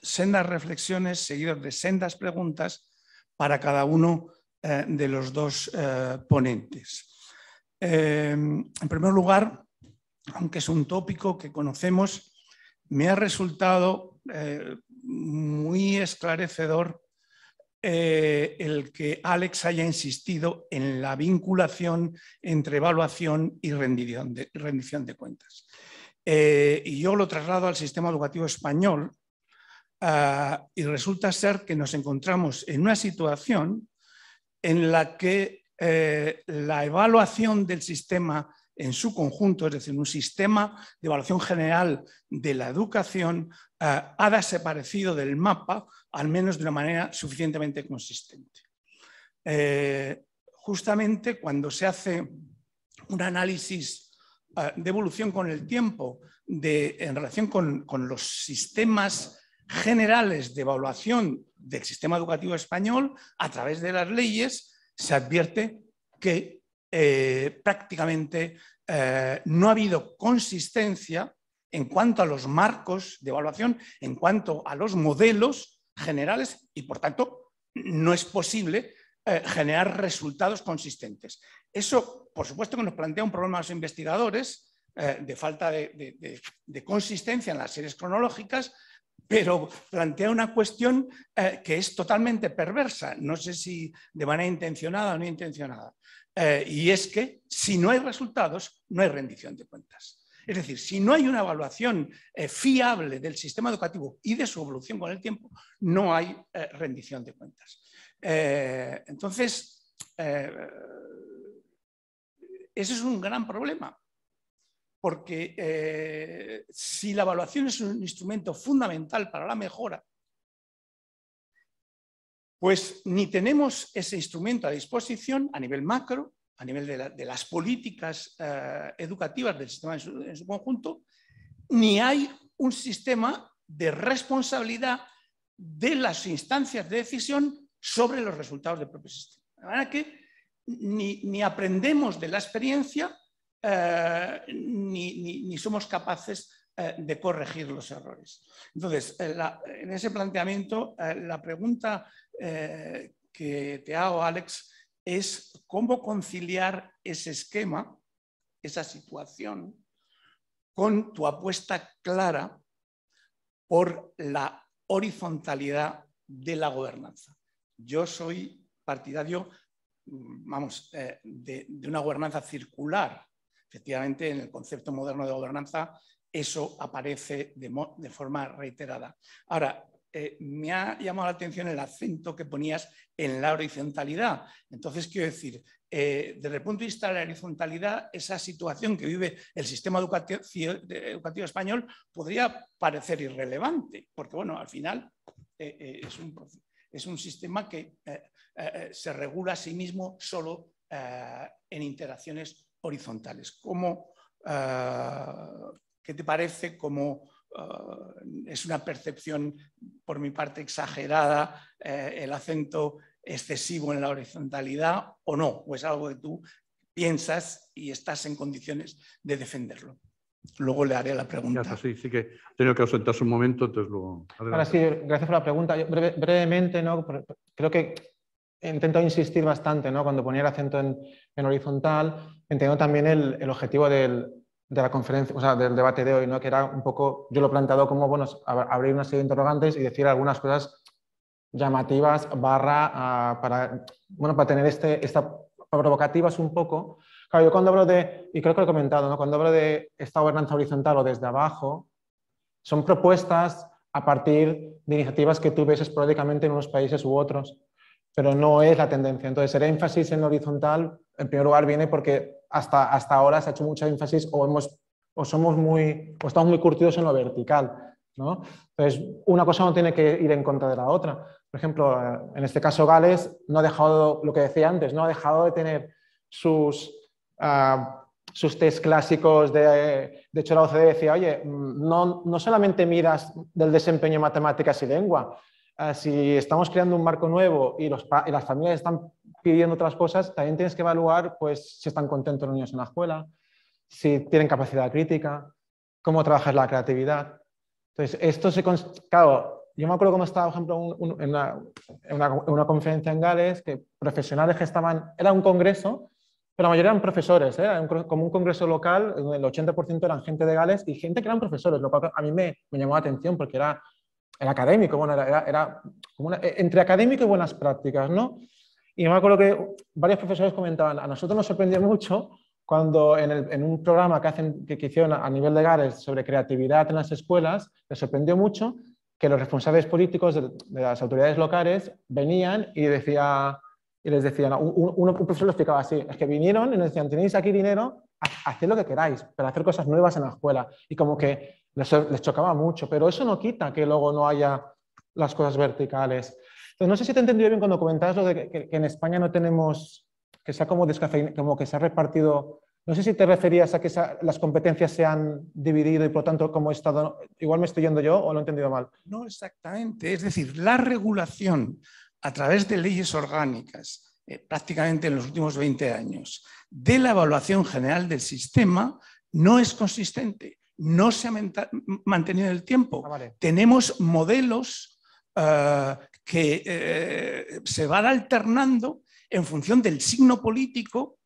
sendas reflexiones seguidas de sendas preguntas para cada uno eh, de los dos eh, ponentes. Em, en primer lugar, aunque es un tópico que conocemos, me ha resultado muy esclarecedor eh, el que Alex haya insistido en la vinculación entre evaluación y rendición de, cuentas. Eh, y yo lo traslado al sistema educativo español ah, y resulta ser que nos encontramos en una situación en la que eh, la evaluación del sistema en su conjunto, es decir, un sistema de evaluación general de la educación, eh, ha desaparecido del mapa, al menos de una manera suficientemente consistente. Eh, justamente cuando se hace un análisis eh, de evolución con el tiempo de, en relación con los sistemas generales de evaluación del sistema educativo español, a través de las leyes, se advierte que eh, prácticamente eh, no ha habido consistencia en cuanto a los marcos de evaluación, en cuanto a los modelos generales y, por tanto, no es posible eh, generar resultados consistentes. Eso, por supuesto, que nos plantea un problema a los investigadores de falta de, consistencia en las series cronológicas, pero plantea una cuestión que es totalmente perversa, no sé si de manera intencionada o no intencionada eh, y es que si no hay resultados, no hay rendición de cuentas. Es decir, si no hay una evaluación eh, fiable del sistema educativo y de su evolución con el tiempo, no hay eh, rendición de cuentas. entonces, ese es un gran problema, porque si la evaluación es un instrumento fundamental para la mejora, pues ni tenemos ese instrumento a disposición a nivel macro, a nivel de, las políticas eh, educativas del sistema en su, conjunto, ni hay un sistema de responsabilidad de las instancias de decisión sobre los resultados del propio sistema. De manera que ni, aprendemos de la experiencia, eh, ni, ni somos capaces eh, de corregir los errores. Entonces, eh, en ese planteamiento, eh, la pregunta que te hago, Alex, es cómo conciliar ese esquema, esa situación, con tu apuesta clara por la horizontalidad de la gobernanza. Yo soy partidario, mm, vamos, de, una gobernanza circular. Efectivamente, en el concepto moderno de gobernanza eso aparece de, forma reiterada. Ahora, eh, me ha llamado la atención el acento que ponías en la horizontalidad. Entonces, quiero decir, eh, desde el punto de vista de la horizontalidad, esa situación que vive el sistema educativo, español podría parecer irrelevante, porque, bueno, al final eh, es, un, es, un, sistema que se regula a sí mismo solo en interacciones horizontales. ¿Cómo, ¿Qué te parece como eh, es una percepción por mi parte exagerada eh, el acento excesivo en la horizontalidad o no? ¿O es algo que tú piensas y estás en condiciones de defenderlo? Luego le haré la pregunta. Pues sí, sí que tengo que ausentarse un momento, entonces luego. Ahora sí, gracias por la pregunta. brevemente, creo que he insistir bastante ¿no? cuando ponía el acento en, horizontal, entendiendo también el objetivo del, de la conferencia, o sea, del debate de hoy, ¿no? que era un poco, yo lo he planteado como, bueno, abrir una serie de interrogantes y decir algunas cosas llamativas barra ah, para, bueno, para tener este, esta provocativas un poco. Claro, yo cuando hablo de, y creo que lo he comentado, ¿no? cuando hablo de esta gobernanza horizontal o desde abajo, son propuestas a partir de iniciativas que tú ves esporádicamente en unos países u otros, pero no es la tendencia. Entonces, el énfasis en horizontal, en primer lugar, viene porque hasta, hasta ahora se ha hecho mucho énfasis o, hemos, o somos muy, o estamos muy curtidos en lo vertical. ¿no? Entonces, una cosa no tiene que ir en contra de la otra. Por ejemplo, eh, en este caso Gales no ha dejado, lo que decía antes, no ha dejado de tener sus, ah, sus test clásicos. De, hecho, la OCDE decía, oye, mm, no, no solamente miras del desempeño en matemáticas y lengua, eh, si estamos creando un marco nuevo y, los, y las familias están pidiendo otras cosas, también tienes que evaluar pues, si están contentos los niños en la escuela, si tienen capacidad crítica, cómo trabajar la creatividad. Entonces, esto se... Claro, yo me acuerdo cuando estaba, por ejemplo, en, una, una, una, conferencia en Gales, que profesionales que estaban... Era un congreso, pero la mayoría eran profesores, ¿eh? era como un congreso local, el 80% eran gente de Gales y gente que eran profesores, lo cual a mí me, me llamó la atención porque era, el académico, bueno, era, era, como una, e-, entre académico y buenas prácticas, ¿no? Y me acuerdo que varios profesores comentaban, a nosotros nos sorprendió mucho cuando en, un programa que, hacen, que, hicieron a, nivel de GARES sobre creatividad en las escuelas, les sorprendió mucho que los responsables políticos de, las autoridades locales venían y, decía, y les decían, un, profesor lo explicaba así, es que vinieron y nos decían, tenéis aquí dinero, haced lo que queráis, pero hacer cosas nuevas en la escuela. Y como que les chocaba mucho, pero eso no quita que luego no haya las cosas verticales no sé si te entendido bien cuando comentabas lo de que, en España no tenemos, que sea como como que se ha repartido. No sé si te referías a que las competencias se han dividido y por lo tanto como Estado, igual me estoy yendo yo o lo he entendido mal. No, exactamente. Es decir, la regulación a través de leyes orgánicas, eh, prácticamente en los últimos 20 años, de la evaluación general del sistema no es consistente, no se ha mantenido el tiempo. Ah, tenemos modelos ah, que eh, se van alternando en función del signo político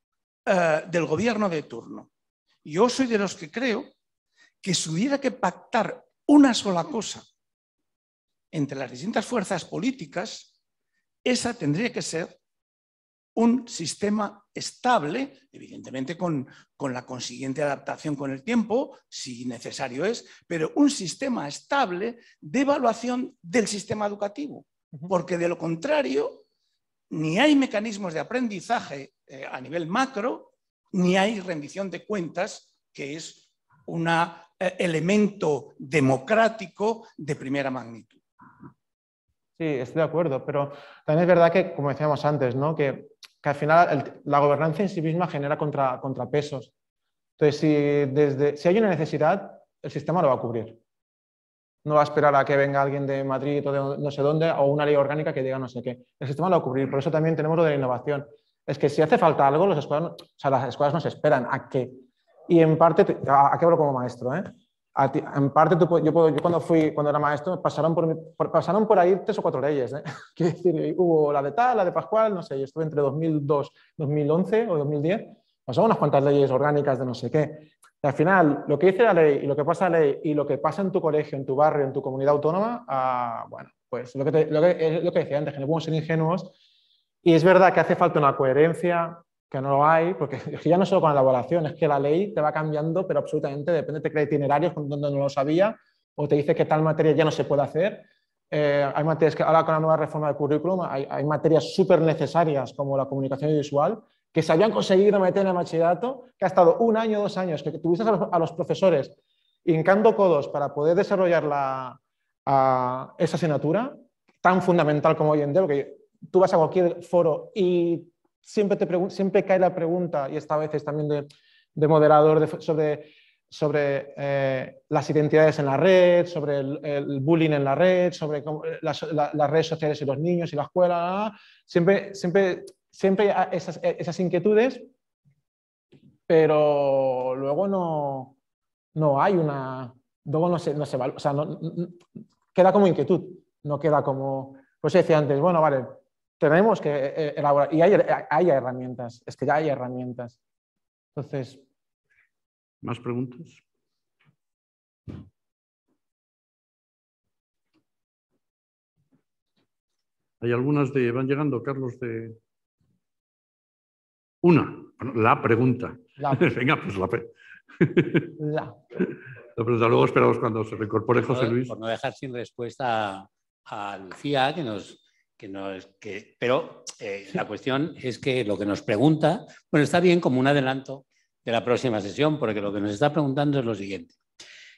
eh, del gobierno de turno. Yo soy de los que creo que si hubiera que pactar una sola cosa entre las distintas fuerzas políticas, esa tendría que ser un sistema estable, evidentemente con, con, la consiguiente adaptación con el tiempo, si necesario es, pero un sistema estable de evaluación del sistema educativo porque de lo contrario, ni hay mecanismos de aprendizaje eh, a nivel macro, ni hay rendición de cuentas, que es un eh, elemento democrático de primera magnitud. Sí, estoy de acuerdo, pero también es verdad que, como decíamos antes, que, al final la gobernanza en sí misma genera contrapesos. Entonces, desde, si hay una necesidad, el sistema lo va a cubrir no va a esperar a que venga alguien de Madrid o de no sé dónde o una ley orgánica que diga no sé qué. El sistema va a ocurrir, por eso también tenemos lo de la innovación. Es que si hace falta algo, los escuelas, las escuelas nos esperan a qué? y en parte, a, qué hablo como maestro, ¿eh? en parte, yo, puedo, yo, cuando fui, cuando era maestro, pasaron por, pasaron por ahí tres o cuatro leyes. ¿eh? decir, hubo la de tal, la de Pascual, no sé, yo estuve entre 2002, 2011 o 2010, pasaron unas cuantas leyes orgánicas de no sé qué al final, lo que dice la ley y lo que pasa ley y lo que pasa en tu colegio, en tu barrio, en tu comunidad autónoma, ah, bueno, pues lo que, lo que, decía antes, que no podemos ser ingenuos. Y es verdad que hace falta una coherencia, que no lo hay, porque ya no solo con la evaluación, es que la ley te va cambiando, pero absolutamente depende, te crea itinerarios donde no lo sabía, o te dice que tal materia ya no se puede hacer. Eh, hay materias que ahora con la nueva reforma del currículum hay, hay materias súper necesarias como la comunicación visual que se habían conseguido meter en el bachillerato, que ha estado un año, dos años, que tuviste a los, profesores hincando codos para poder desarrollar esa asignatura, tan fundamental como hoy en día, porque tú vas a cualquier foro y siempre, te siempre cae la pregunta, y esta vez es también de, moderador, de, sobre, eh, las identidades en la red, sobre el, bullying en la red, sobre las, redes sociales y los niños y la escuela. Siempre, siempre siempre hay e, esas, inquietudes, pero luego no, no hay una... Luego no se, no o sea, queda como inquietud, no queda como... Pues decía antes, bueno, vale, tenemos que eh, eh, elaborar, y hay, eh, hay herramientas, es que ya hay herramientas. Entonces... ¿Más preguntas? Hay algunas de, van llegando, Carlos, de, una, la pregunta. La. Venga, pues la, la. la pregunta. Luego esperamos cuando se reincorpore José Luis. Por no dejar sin respuesta a, Lucía, que nos que que, pero eh, la cuestión es que lo que nos pregunta, bueno, está bien como un adelanto de la próxima sesión, porque lo que nos está preguntando es lo siguiente.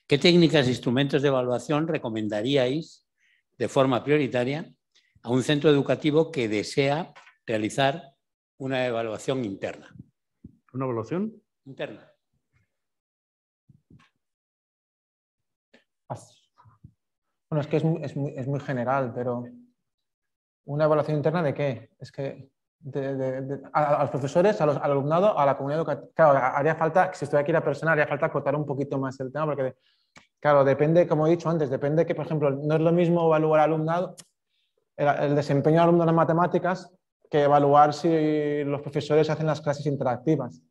¿Qué técnicas e instrumentos de evaluación recomendaríais de forma prioritaria a un centro educativo que desea realizar una evaluación interna. ¿Una evaluación? Interna. Bueno, es que es muy, general, pero ¿una evaluación interna de qué? Es que a, los profesores, al alumnado, a la comunidad educativa. Claro, haría falta, si estoy aquí la persona, haría falta cortar un poquito más el tema, porque, claro, depende, como he dicho antes, depende que, por ejemplo, no es lo mismo evaluar al alumnado, el, desempeño del alumno en las matemáticas, que evaluar si los profesores hacen las clases interactivas.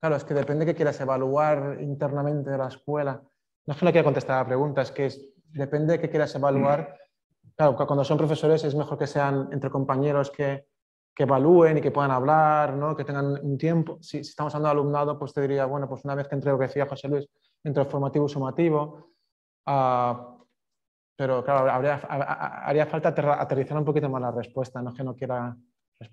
Claro, es que depende que quieras evaluar internamente de la escuela. No es que no quiera contestar a la pregunta, es que es, depende que quieras evaluar. Claro, cuando son profesores es mejor que sean entre compañeros que, que evalúen y que puedan hablar, ¿no? que tengan un tiempo. Si, estamos hablando de alumnado, pues te diría, bueno, pues una vez que entre lo que decía José Luis, entre formativo y sumativo. Ah, pero claro, habría, haría falta aterrizar un poquito más la respuesta, no es que no quiera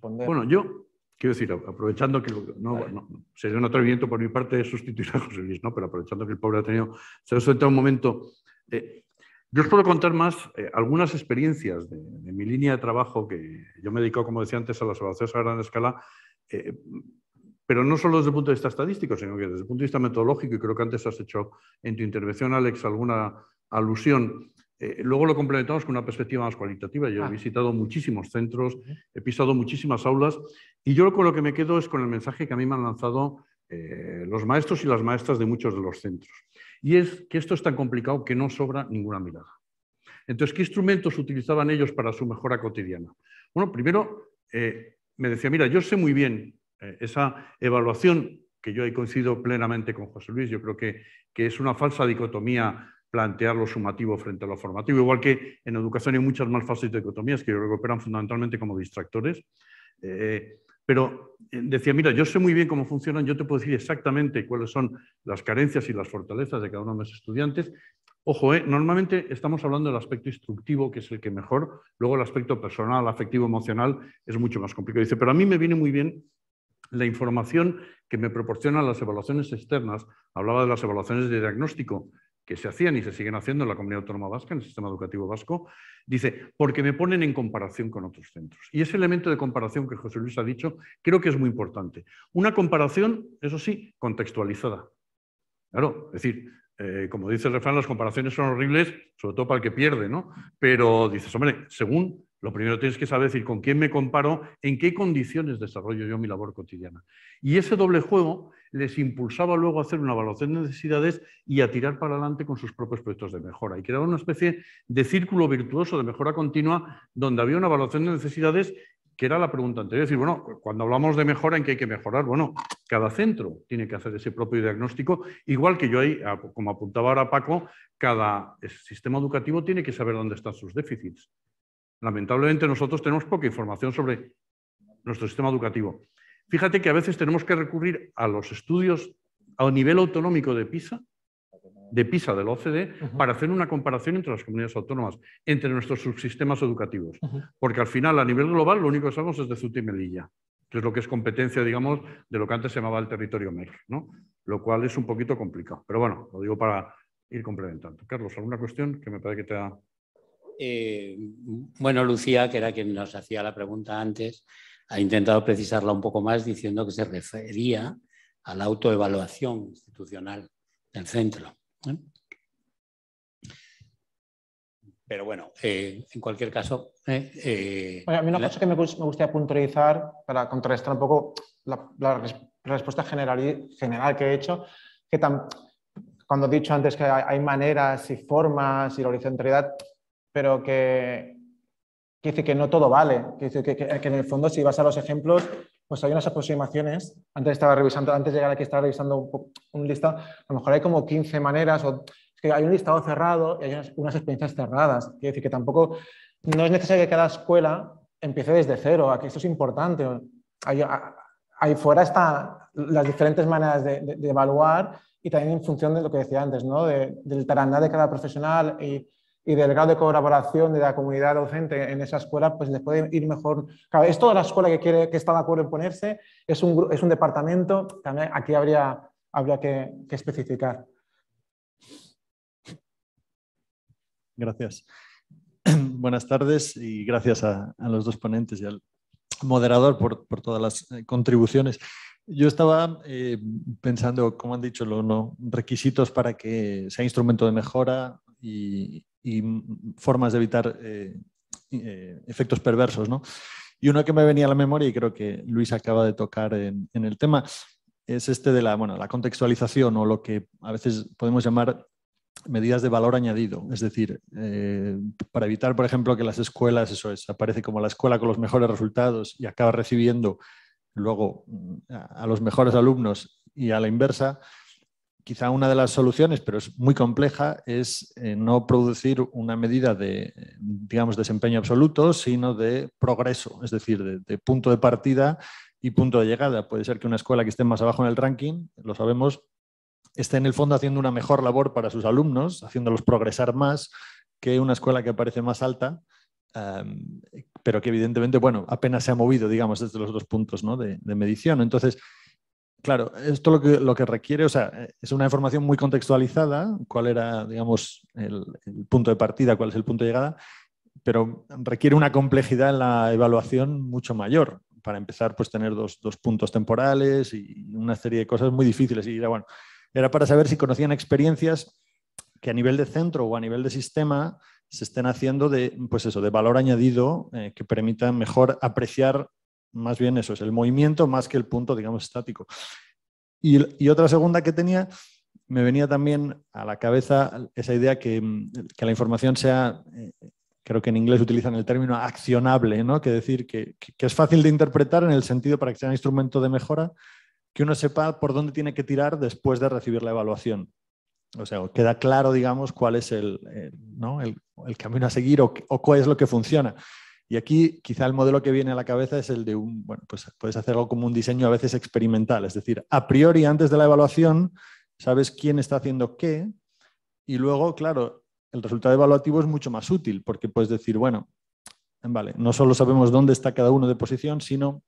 bueno, yo quiero decir, aprovechando que no, sería un atrevimiento por mi parte sustituir a José Luis, ¿no? pero aprovechando que el pobre ha tenido, se ha un momento. Eh, yo os puedo contar más eh, algunas experiencias de, mi línea de trabajo que yo me dedicó, como decía antes, a las evaluaciones a gran escala, eh, pero no solo desde el punto de vista estadístico, sino que desde el punto de vista metodológico, y creo que antes has hecho en tu intervención, Alex, alguna alusión. Eh, luego lo complementamos con una perspectiva más cualitativa. Yo he ah. visitado muchísimos centros, he pisado muchísimas aulas y yo con lo que me quedo es con el mensaje que a mí me han lanzado eh, los maestros y las maestras de muchos de los centros. Y es que esto es tan complicado que no sobra ninguna mirada. Entonces, ¿qué instrumentos utilizaban ellos para su mejora cotidiana? Bueno, primero eh, me decía, mira, yo sé muy bien esa evaluación que yo he coincido plenamente con José Luis, yo creo que, que es una falsa dicotomía plantear lo sumativo frente a lo formativo, igual que en educación hay muchas más fases de dicotomías que recuperan fundamentalmente como distractores. Eh, pero eh, decía, mira, yo sé muy bien cómo funcionan, yo te puedo decir exactamente cuáles son las carencias y las fortalezas de cada uno de mis estudiantes. Ojo, eh, normalmente estamos hablando del aspecto instructivo, que es el que mejor, luego el aspecto personal, afectivo, emocional, es mucho más complicado. Dice, pero a mí me viene muy bien la información que me proporcionan las evaluaciones externas. Hablaba de las evaluaciones de diagnóstico, que se hacían y se siguen haciendo en la comunidad autónoma vasca, en el sistema educativo vasco, dice, porque me ponen en comparación con otros centros. Y ese elemento de comparación que José Luis ha dicho creo que es muy importante. Una comparación, eso sí, contextualizada. Claro, es decir, eh, como dice el refrán, las comparaciones son horribles, sobre todo para el que pierde, ¿no? Pero dices, hombre, según lo primero tienes que saber decir con quién me comparo, en qué condiciones desarrollo yo mi labor cotidiana. Y ese doble juego les impulsaba luego a hacer una evaluación de necesidades y a tirar para adelante con sus propios proyectos de mejora. Y creaba una especie de círculo virtuoso de mejora continua donde había una evaluación de necesidades que era la pregunta anterior. Es decir, bueno, cuando hablamos de mejora, ¿en qué hay que mejorar? Bueno, cada centro tiene que hacer ese propio diagnóstico, igual que yo ahí, como apuntaba ahora Paco, cada sistema educativo tiene que saber dónde están sus déficits Lamentablemente nosotros tenemos poca información sobre nuestro sistema educativo. Fíjate que a veces tenemos que recurrir a los estudios a nivel autonómico de PISA, de PISA del OCDE, para hacer una comparación entre las comunidades autónomas, entre nuestros subsistemas educativos. Porque al final, a nivel global, lo único que sabemos es de Zuta y Melilla, que es lo que es competencia, digamos, de lo que antes se llamaba el territorio MER, ¿no? lo cual es un poquito complicado. Pero bueno, lo digo para ir complementando. Carlos, ¿alguna cuestión que me parece que te ha... Eh, bueno, Lucía, que era quien nos hacía la pregunta antes, ha intentado precisarla un poco más diciendo que se refería a la autoevaluación institucional del centro. ¿eh? Pero bueno, eh, en cualquier caso... a mí una cosa que me, gustaría puntualizar para contrarrestar un poco la, respuesta general, que he hecho, que tan, cuando he dicho antes que hay, hay maneras y formas y la horizontalidad, pero que, dice que no todo vale, que, que, en el fondo si vas a los ejemplos, pues hay unas aproximaciones. Antes estaba revisando, antes de llegar aquí estaba revisando un, un listado, a lo mejor hay como 15 maneras o es que hay un listado cerrado y hay unas, experiencias cerradas. Quiere decir que tampoco no es necesario que cada escuela empiece desde cero, aquí que esto es importante. ahí fuera están las diferentes maneras de, evaluar y también en función de lo que decía antes, ¿no? De, del taraná de cada profesional y y del grado de colaboración de la comunidad docente en esa escuela, pues les puede ir mejor. Claro, es toda la escuela que, quiere, que está de acuerdo en ponerse, es un, es un departamento, también aquí habría, habría que, especificar. Gracias. Buenas tardes y gracias a, los dos ponentes y al moderador por, todas las eh, contribuciones. Yo estaba eh, pensando, como han dicho, los requisitos para que sea instrumento de mejora y, y formas de evitar eh, eh, efectos perversos. Y uno que me venía a la memoria y creo que Luis acaba de tocar en, el tema es este de la, la contextualización o lo que a veces podemos llamar medidas de valor añadido. Es decir, eh, para evitar, por ejemplo, que las escuelas, eso es, aparece como la escuela con los mejores resultados y acaba recibiendo luego mm, a los mejores alumnos y a la inversa, quizá una de las soluciones, pero es muy compleja, es eh, no producir una medida de, digamos, desempeño absoluto, sino de progreso, es decir, de, punto de partida y punto de llegada. Puede ser que una escuela que esté más abajo en el ranking, lo sabemos, esté en el fondo haciendo una mejor labor para sus alumnos, haciéndolos progresar más que una escuela que aparece más alta, pero que evidentemente, bueno, apenas se ha movido, digamos, desde los dos puntos de, de medición. Entonces, Claro, esto lo que, requiere, o sea, es una información muy contextualizada, cuál era, digamos, el, punto de partida, cuál es el punto de llegada, pero requiere una complejidad en la evaluación mucho mayor. Para empezar, pues tener dos, puntos temporales y una serie de cosas muy difíciles. Y era, bueno, era para saber si conocían experiencias que a nivel de centro o a nivel de sistema se estén haciendo de, pues eso, de valor añadido eh, que permita mejor apreciar más bien eso, es el movimiento más que el punto, digamos, estático. Y, otra segunda que tenía, me venía también a la cabeza esa idea que, mm, la información sea, eh, creo que en inglés utilizan el término accionable, ¿no? Que decir que, es fácil de interpretar en el sentido para que sea un instrumento de mejora, que uno sepa por dónde tiene que tirar después de recibir la evaluación. O sea, queda claro, digamos, cuál es el, camino a seguir o, cuál es lo que funciona. Y aquí quizá el modelo que viene a la cabeza es el de un, bueno, pues puedes hacer algo como un diseño a veces experimental, es decir, a priori antes de la evaluación sabes quién está haciendo qué y luego, claro, el resultado evaluativo es mucho más útil porque puedes decir, bueno, vale, no solo sabemos dónde está cada uno de posición, sino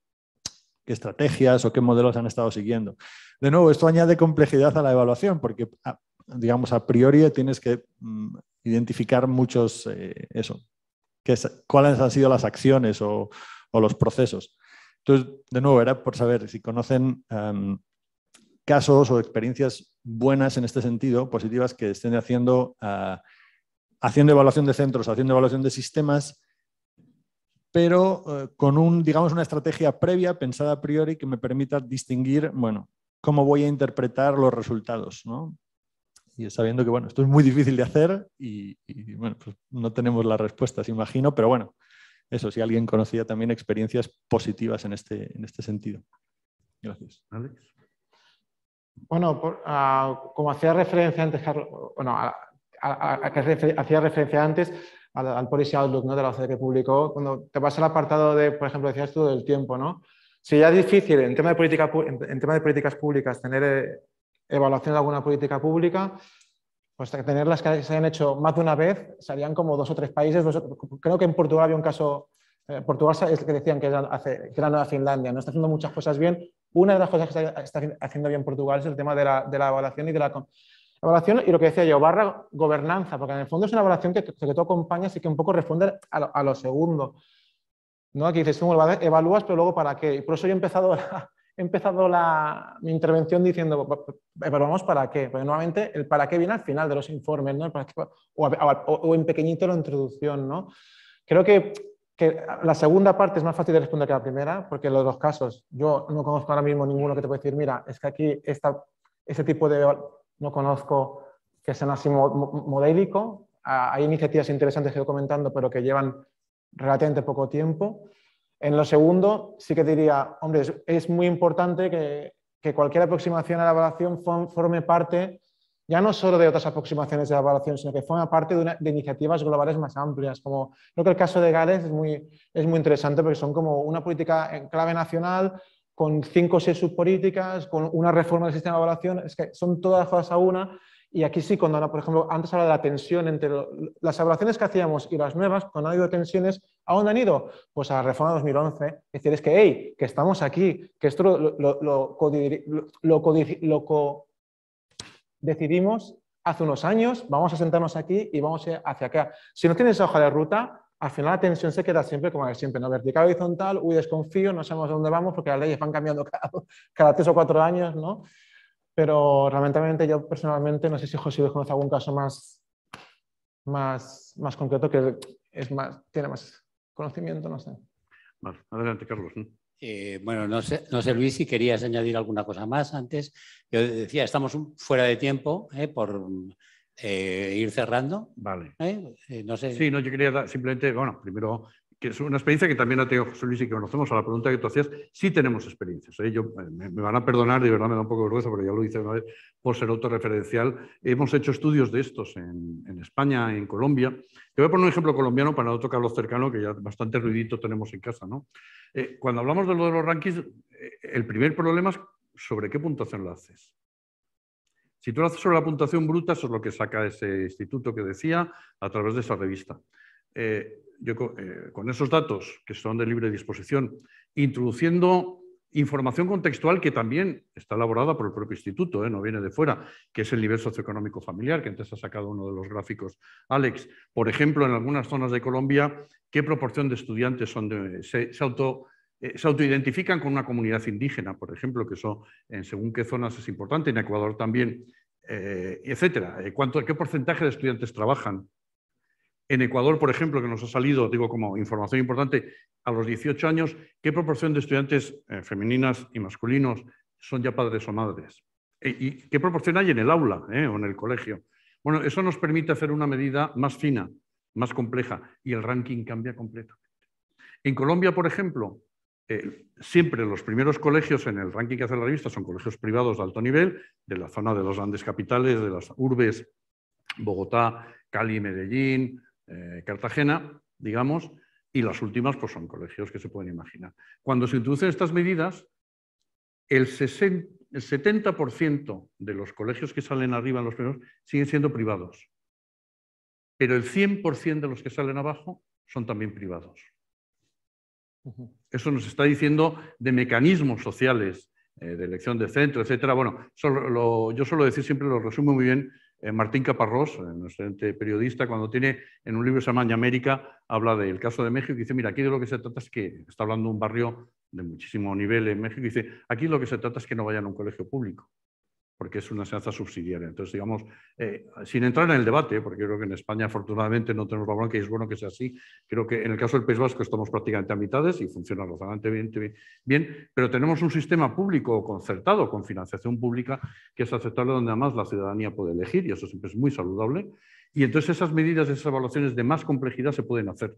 qué estrategias o qué modelos han estado siguiendo. De nuevo, esto añade complejidad a la evaluación porque, digamos, a priori tienes que mm, identificar muchos, eh, eso, cuáles han sido las acciones o, los procesos. Entonces, de nuevo, era por saber si conocen em, casos o experiencias buenas en este sentido, positivas, que estén haciendo, eh, haciendo evaluación de centros, haciendo evaluación de sistemas, pero eh, con un, digamos, una estrategia previa, pensada a priori, que me permita distinguir, bueno, cómo voy a interpretar los resultados, ¿no? y sabiendo que bueno, esto es muy difícil de hacer y, bueno, pues no tenemos las respuestas, imagino, pero bueno, eso, si alguien conocía también experiencias positivas en este, en este sentido. Gracias. Alex. Bueno, ah, como hacía referencia antes, bueno, hacía referencia antes al, Policy Outlook ¿no? de la OCDE que publicó, cuando te vas al apartado de, por ejemplo, decías tú del tiempo, ¿no? Si ya es difícil en tema de, política, en tema de políticas públicas tener eh, evaluación de alguna política pública, pues tenerlas que se han hecho más de una vez, salían como dos o tres países. Creo que en Portugal había un caso, eh, Portugal es que decían que era, hace, nueva Finlandia, no está haciendo muchas cosas bien. Una de las cosas que está, haciendo bien Portugal es el tema de la, evaluación y de la evaluación y lo que decía yo, barra gobernanza, porque en el fondo es una evaluación que, se que tú acompañas y que un poco responde a lo, segundo. ¿no? Aquí dices, tú evalúas, pero luego para qué. por eso yo he empezado a, he empezado la, mi intervención diciendo, eh, pero vamos, ¿para qué? Porque nuevamente el para qué viene al final de los informes, ¿no? o, en pequeñito la introducción, ¿no? Creo que, que, la segunda parte es más fácil de responder que la primera, porque los dos casos, yo no conozco ahora mismo ninguno que te pueda decir, mira, es que aquí esta, este tipo de, no conozco que sean así modélico, ah, hay iniciativas interesantes que he comentando, pero que llevan relativamente poco tiempo. En lo segundo, sí que diría, hombre, es, muy importante que, cualquier aproximación a la evaluación forme parte ya no solo de otras aproximaciones de la evaluación, sino que forme parte de, iniciativas globales más amplias. Como creo que el caso de Gales es muy, interesante porque son como una política en clave nacional con cinco o seis subpolíticas, con una reforma del sistema de evaluación, es que son todas a una y aquí sí, cuando, por ejemplo, antes hablaba de la tensión entre las evaluaciones que hacíamos y las nuevas, cuando ha habido tensiones, ¿a dónde han ido? Pues a la reforma 2011. Es decir, es que, hey, que estamos aquí, que esto lo, lo, lo, lo decidimos hace unos años, vamos a sentarnos aquí y vamos hacia acá. Si no tienes esa hoja de ruta, al final la tensión se queda siempre como siempre, ¿no? Vertical, horizontal, uy, desconfío, no sabemos dónde vamos porque las leyes van cambiando cada, cada tres o cuatro años, ¿no? pero realmente yo personalmente, no sé si José conoce algún caso más, más, más concreto que es más, tiene más conocimiento, no sé. Vale, adelante, Carlos. Eh, bueno, no sé, no sé, Luis, si querías añadir alguna cosa más antes. Yo decía, estamos fuera de tiempo ¿eh? por eh, ir cerrando. Vale. no sé. Sí, no, yo quería simplemente, bueno, primero que es una experiencia que también ha tenido José Luis y que conocemos, a la pregunta que tú hacías, sí tenemos experiencias. ¿eh? Eh, me, van a perdonar, de verdad me da un poco de vergüenza, pero ya lo hice una vez por ser autorreferencial. Hemos hecho estudios de estos en, España, en Colombia. Te voy a poner un ejemplo colombiano para no tocarlo cercano, que ya bastante ruidito tenemos en casa. Eh, cuando hablamos de lo de los rankings, el primer problema es sobre qué puntuación lo haces. Si tú lo haces sobre la puntuación bruta, eso es lo que saca ese instituto que decía a través de esa revista. Eh, eh, con esos datos que son de libre disposición, introduciendo información contextual que también está elaborada por el propio instituto, eh, no viene de fuera, que es el nivel socioeconómico familiar, que antes ha sacado uno de los gráficos Alex. Por ejemplo, en algunas zonas de Colombia, ¿qué proporción de estudiantes son se, auto se autoidentifican con una comunidad indígena, por ejemplo, que eso en según qué zonas es importante, en Ecuador también, eh, etcétera. ¿Cuánto, ¿Qué porcentaje de estudiantes trabajan? En Ecuador, por ejemplo, que nos ha salido, digo como información importante, a los 18 años, ¿qué proporción de estudiantes eh, femeninas y masculinos son ya padres o madres? Eh, ¿Y, qué proporción hay en el aula eh, o en el colegio? Bueno, eso nos permite hacer una medida más fina, más compleja, y el ranking cambia completamente. En Colombia, por ejemplo, siempre los primeros colegios en el ranking que hace la revista son colegios privados de alto nivel, de la zona de las grandes capitales, de las urbes, Bogotá, Cali, y Medellín, eh, Cartagena, digamos, y las últimas pues, son colegios que se pueden imaginar. Cuando se introducen estas medidas, el, 70% de los colegios que salen arriba en los primeros siguen siendo privados, pero el 100% de los que salen abajo son también privados. Eso nos está diciendo de mecanismos sociales, eh, de elección de centro, etcétera. Bueno, yo suelo decir siempre, lo resumo muy bien, eh, Martín Caparrós, eh, un excelente periodista, cuando tiene en un libro que América, habla del caso de México y dice, mira, aquí de lo que se trata es que, está hablando de un barrio de muchísimo nivel en México, y dice, aquí lo que se trata es que no vayan a un colegio público porque es una enseñanza subsidiaria. Entonces, digamos, eh, sin entrar en el debate, porque creo que en España afortunadamente no tenemos la bronca y es bueno que sea así, creo que en el caso del País Vasco estamos prácticamente a mitades y funciona razonablemente bien, pero tenemos un sistema público concertado con financiación pública que es aceptable donde además la ciudadanía puede elegir y eso siempre es muy saludable. Y entonces esas medidas, esas evaluaciones de más complejidad se pueden hacer.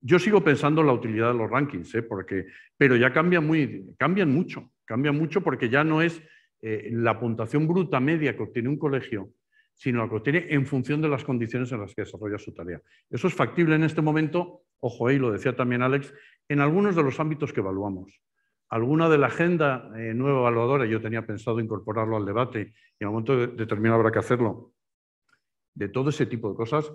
Yo sigo pensando en la utilidad de los rankings, ¿eh? porque, pero ya cambian, muy, cambian mucho, cambian mucho porque ya no es eh, la puntuación bruta media que obtiene un colegio, sino la que obtiene en función de las condiciones en las que desarrolla su tarea. Eso es factible en este momento, ojo, ahí lo decía también Alex, en algunos de los ámbitos que evaluamos. Alguna de la agenda eh, nueva evaluadora, yo tenía pensado incorporarlo al debate y en un momento determinado habrá que hacerlo, de todo ese tipo de cosas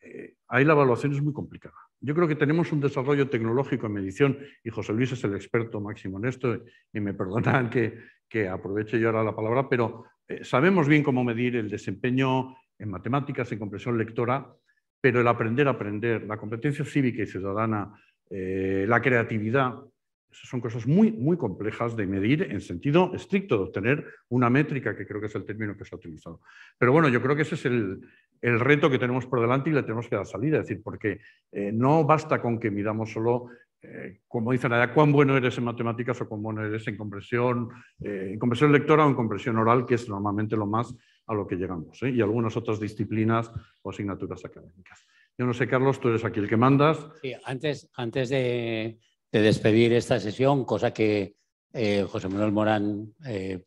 eh, ahí la evaluación es muy complicada. Yo creo que tenemos un desarrollo tecnológico en medición, y José Luis es el experto máximo en esto, y me perdonan que, aproveche yo ahora la palabra, pero eh, sabemos bien cómo medir el desempeño en matemáticas, en comprensión lectora, pero el aprender a aprender, la competencia cívica y ciudadana, eh, la creatividad, son cosas muy, muy complejas de medir en sentido estricto, de obtener una métrica, que creo que es el término que se ha utilizado. Pero bueno, yo creo que ese es el, el reto que tenemos por delante y le tenemos que dar salida. Es decir, porque eh, no basta con que midamos solo, eh, como dicen allá, cuán bueno eres en matemáticas o cuán bueno eres en compresión, eh, en compresión lectora o en compresión oral, que es normalmente lo más a lo que llegamos, y algunas otras disciplinas o asignaturas académicas. Yo no sé, Carlos, tú eres aquí el que mandas. Sí, antes, antes de, de despedir esta sesión, cosa que eh, José Manuel Morán eh,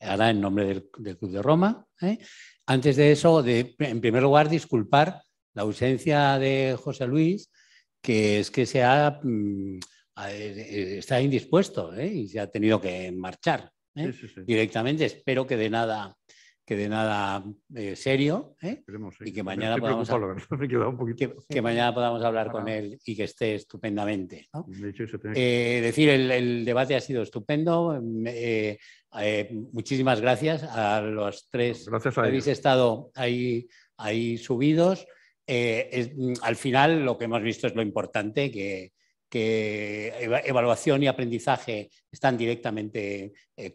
hará en nombre del, Club de Roma. ¿eh? Antes de eso, en primer lugar, disculpar la ausencia de José Luis, que es que se ha, mm, está indispuesto y se ha tenido que marchar directamente. Espero que de nada que de nada eh, serio ¿eh? y que mañana, podamos, hablar, que, mañana podamos hablar con él y que esté estupendamente. ¿no? Eh, decir, el, debate ha sido estupendo. muchísimas gracias a los tres que habéis estado ahí, ahí subidos. al final lo que hemos visto es lo importante, que que evaluación y aprendizaje están directamente eh,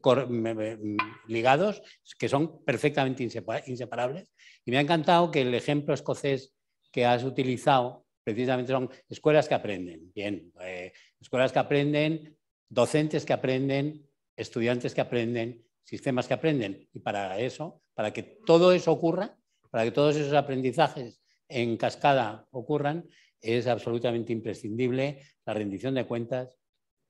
ligados, que son perfectamente inseparables. Y me ha encantado que el ejemplo escocés que has utilizado precisamente son escuelas que aprenden. Bien, eh, escuelas que aprenden, docentes que aprenden, estudiantes que aprenden, sistemas que aprenden. Y para eso, para que todo eso ocurra, para que todos esos aprendizajes en cascada ocurran, es absolutamente imprescindible la rendición de cuentas,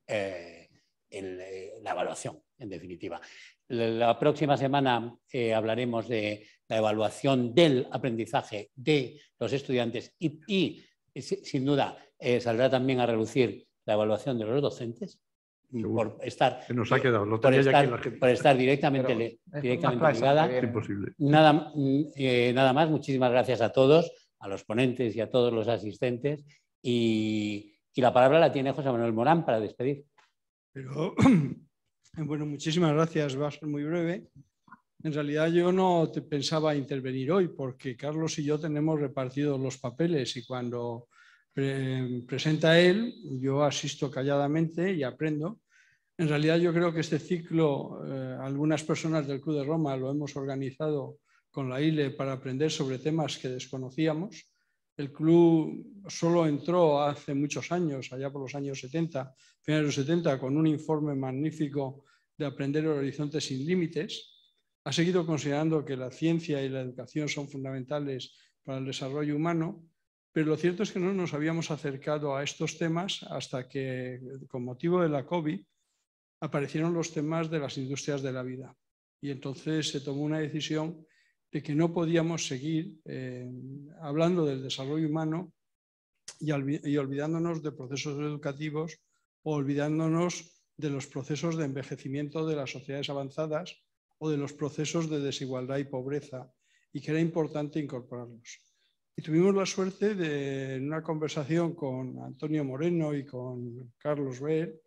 eh, en eh, la evaluación, en definitiva. La próxima semana eh, hablaremos de la evaluación del aprendizaje de los estudiantes y, sin duda, saldrá también a relucir la evaluación de los docentes. Por estar, nos ha quedado, directamente, mm, nada más, muchísimas gracias a todos a los ponentes y a todos los asistentes. Y, la palabra la tiene José Manuel Morán para despedir. bueno, muchísimas gracias. Va a ser muy breve. En realidad yo no te pensaba intervenir hoy porque Carlos y yo tenemos repartidos los papeles y cuando presenta él yo asisto calladamente y aprendo. En realidad yo creo que este ciclo, eh, algunas personas del Club de Roma lo hemos organizado con la ILE para aprender sobre temas que desconocíamos. El club solo entró hace muchos años, allá por los años 70, finales de los 70, con un informe magnífico de Aprender Horizontes sin Límites. Ha seguido considerando que la ciencia y la educación son fundamentales para el desarrollo humano, pero lo cierto es que no nos habíamos acercado a estos temas hasta que, con motivo de la COVID, aparecieron los temas de las industrias de la vida. Y entonces se tomó una decisión de que no podíamos seguir eh, hablando del desarrollo humano y, olvidándonos de procesos educativos o olvidándonos de los procesos de envejecimiento de las sociedades avanzadas o de los procesos de desigualdad y pobreza, y que era importante incorporarlos. Y tuvimos la suerte de, en una conversación con Antonio Moreno y con Carlos Ver,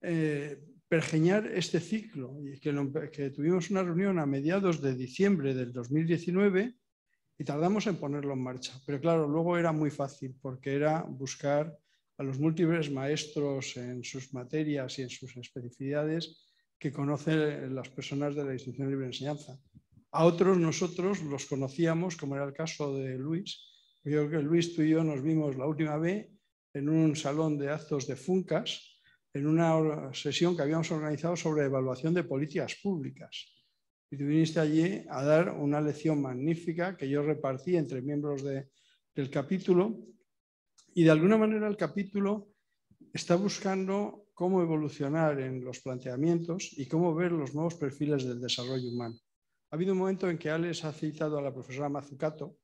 eh, pergeñar este ciclo, y que, tuvimos una reunión a mediados de diciembre del 2019 y tardamos en ponerlo en marcha. Pero claro, luego era muy fácil porque era buscar a los múltiples maestros en sus materias y en sus especificidades que conocen las personas de la institución libre enseñanza. A otros nosotros los conocíamos, como era el caso de Luis. Yo creo que Luis, tú y yo nos vimos la última vez en un salón de actos de Funcas en una sesión que habíamos organizado sobre evaluación de políticas públicas. Y tú viniste allí a dar una lección magnífica que yo repartí entre miembros del capítulo. Y de alguna manera el capítulo está buscando cómo evolucionar en los planteamientos y cómo ver los nuevos perfiles del desarrollo humano. Ha habido un momento en que Alex ha citado a la profesora Mazucato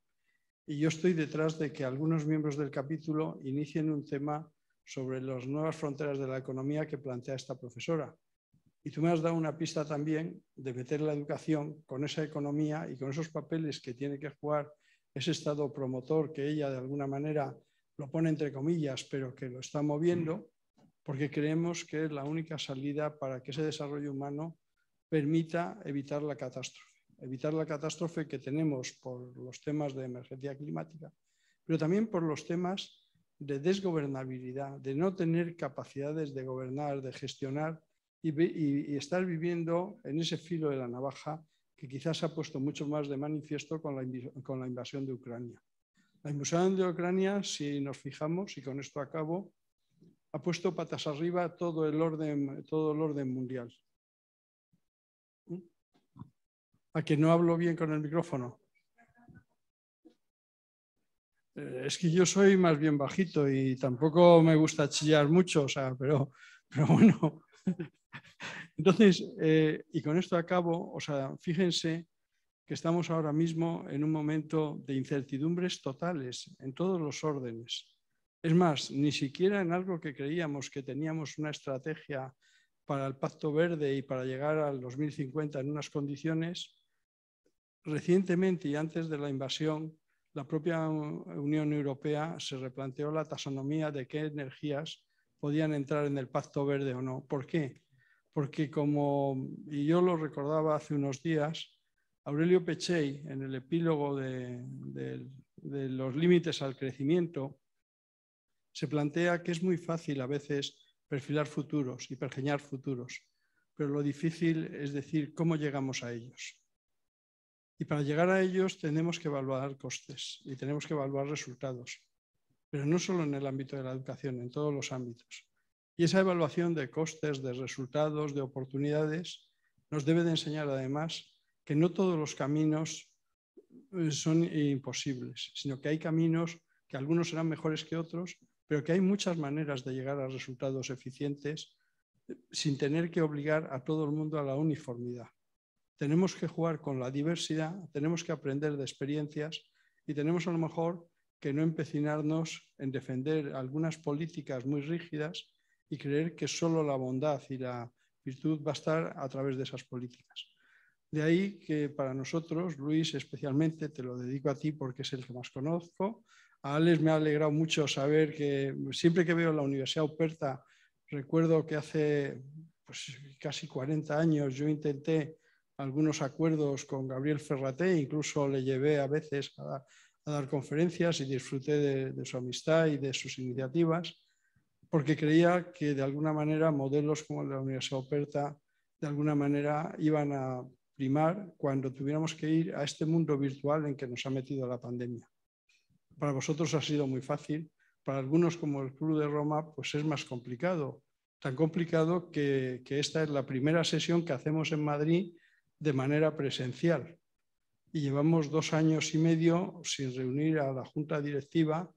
y yo estoy detrás de que algunos miembros del capítulo inicien un tema sobre las nuevas fronteras de la economía que plantea esta profesora. Y tú me has dado una pista también de meter la educación con esa economía y con esos papeles que tiene que jugar ese Estado promotor que ella de alguna manera lo pone entre comillas, pero que lo está moviendo, porque creemos que es la única salida para que ese desarrollo humano permita evitar la catástrofe. Evitar la catástrofe que tenemos por los temas de emergencia climática, pero también por los temas de desgobernabilidad, de no tener capacidades de gobernar, de gestionar y, estar viviendo en ese filo de la navaja que quizás ha puesto mucho más de manifiesto con la, invasión de Ucrania. La invasión de Ucrania, si nos fijamos, y con esto acabo, ha puesto patas arriba todo el orden, todo el orden mundial. ¿Mm? ¿A que no hablo bien con el micrófono? Eh, es que yo soy más bien bajito y tampoco me gusta chillar mucho, o sea, pero, bueno. Entonces, eh, y con esto acabo, o sea, fíjense que estamos ahora mismo en un momento de incertidumbres totales en todos los órdenes. Es más, ni siquiera en algo que creíamos que teníamos una estrategia para el Pacto Verde y para llegar al 2050 en unas condiciones, recientemente y antes de la invasión la propia Unión Europea se replanteó la taxonomía de qué energías podían entrar en el Pacto Verde o no. ¿Por qué? Porque como, y yo lo recordaba hace unos días, Aurelio Pechey, en el epílogo de, de los límites al crecimiento, se plantea que es muy fácil a veces perfilar futuros y pergeñar futuros, pero lo difícil es decir cómo llegamos a ellos. Y para llegar a ellos tenemos que evaluar costes y tenemos que evaluar resultados, pero no solo en el ámbito de la educación, en todos los ámbitos. Y esa evaluación de costes, de resultados, de oportunidades, nos debe de enseñar además que no todos los caminos eh, son imposibles, sino que hay caminos que algunos serán mejores que otros, pero que hay muchas maneras de llegar a resultados eficientes eh, sin tener que obligar a todo el mundo a la uniformidad tenemos que jugar con la diversidad, tenemos que aprender de experiencias y tenemos a lo mejor que no empecinarnos en defender algunas políticas muy rígidas y creer que solo la bondad y la virtud va a estar a través de esas políticas. De ahí que para nosotros, Luis, especialmente te lo dedico a ti porque es el que más conozco. A Alex me ha alegrado mucho saber que siempre que veo la Universidad Operta, recuerdo que hace pues, casi 40 años yo intenté algunos acuerdos con Gabriel Ferraté, incluso le llevé a veces a, dar conferencias y disfruté de, su amistad y de sus iniciativas, porque creía que de alguna manera modelos como la Universidad Operta de alguna manera iban a primar cuando tuviéramos que ir a este mundo virtual en que nos ha metido la pandemia. Para vosotros ha sido muy fácil, para algunos como el Club de Roma pues es más complicado, tan complicado que, que esta es la primera sesión que hacemos en Madrid de manera presencial. Y llevamos dos años y medio sin reunir a la junta directiva,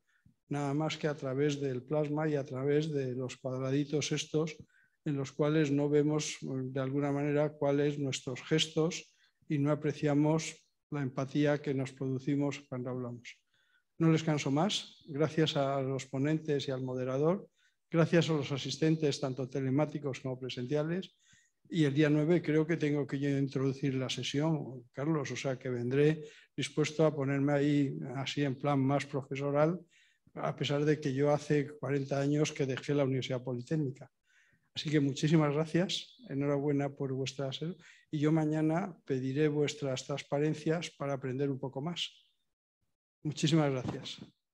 nada más que a través del plasma y a través de los cuadraditos estos, en los cuales no vemos mm, de alguna manera cuáles nuestros gestos y no apreciamos la empatía que nos producimos cuando hablamos. No les canso más. Gracias a los ponentes y al moderador. Gracias a los asistentes, tanto telemáticos como presenciales. Y el día 9 creo que tengo que introducir la sesión, Carlos, o sea que vendré dispuesto a ponerme ahí así en plan más profesoral, a pesar de que yo hace 40 años que dejé la Universidad Politécnica. Así que muchísimas gracias, enhorabuena por vuestra y yo mañana pediré vuestras transparencias para aprender un poco más. Muchísimas gracias.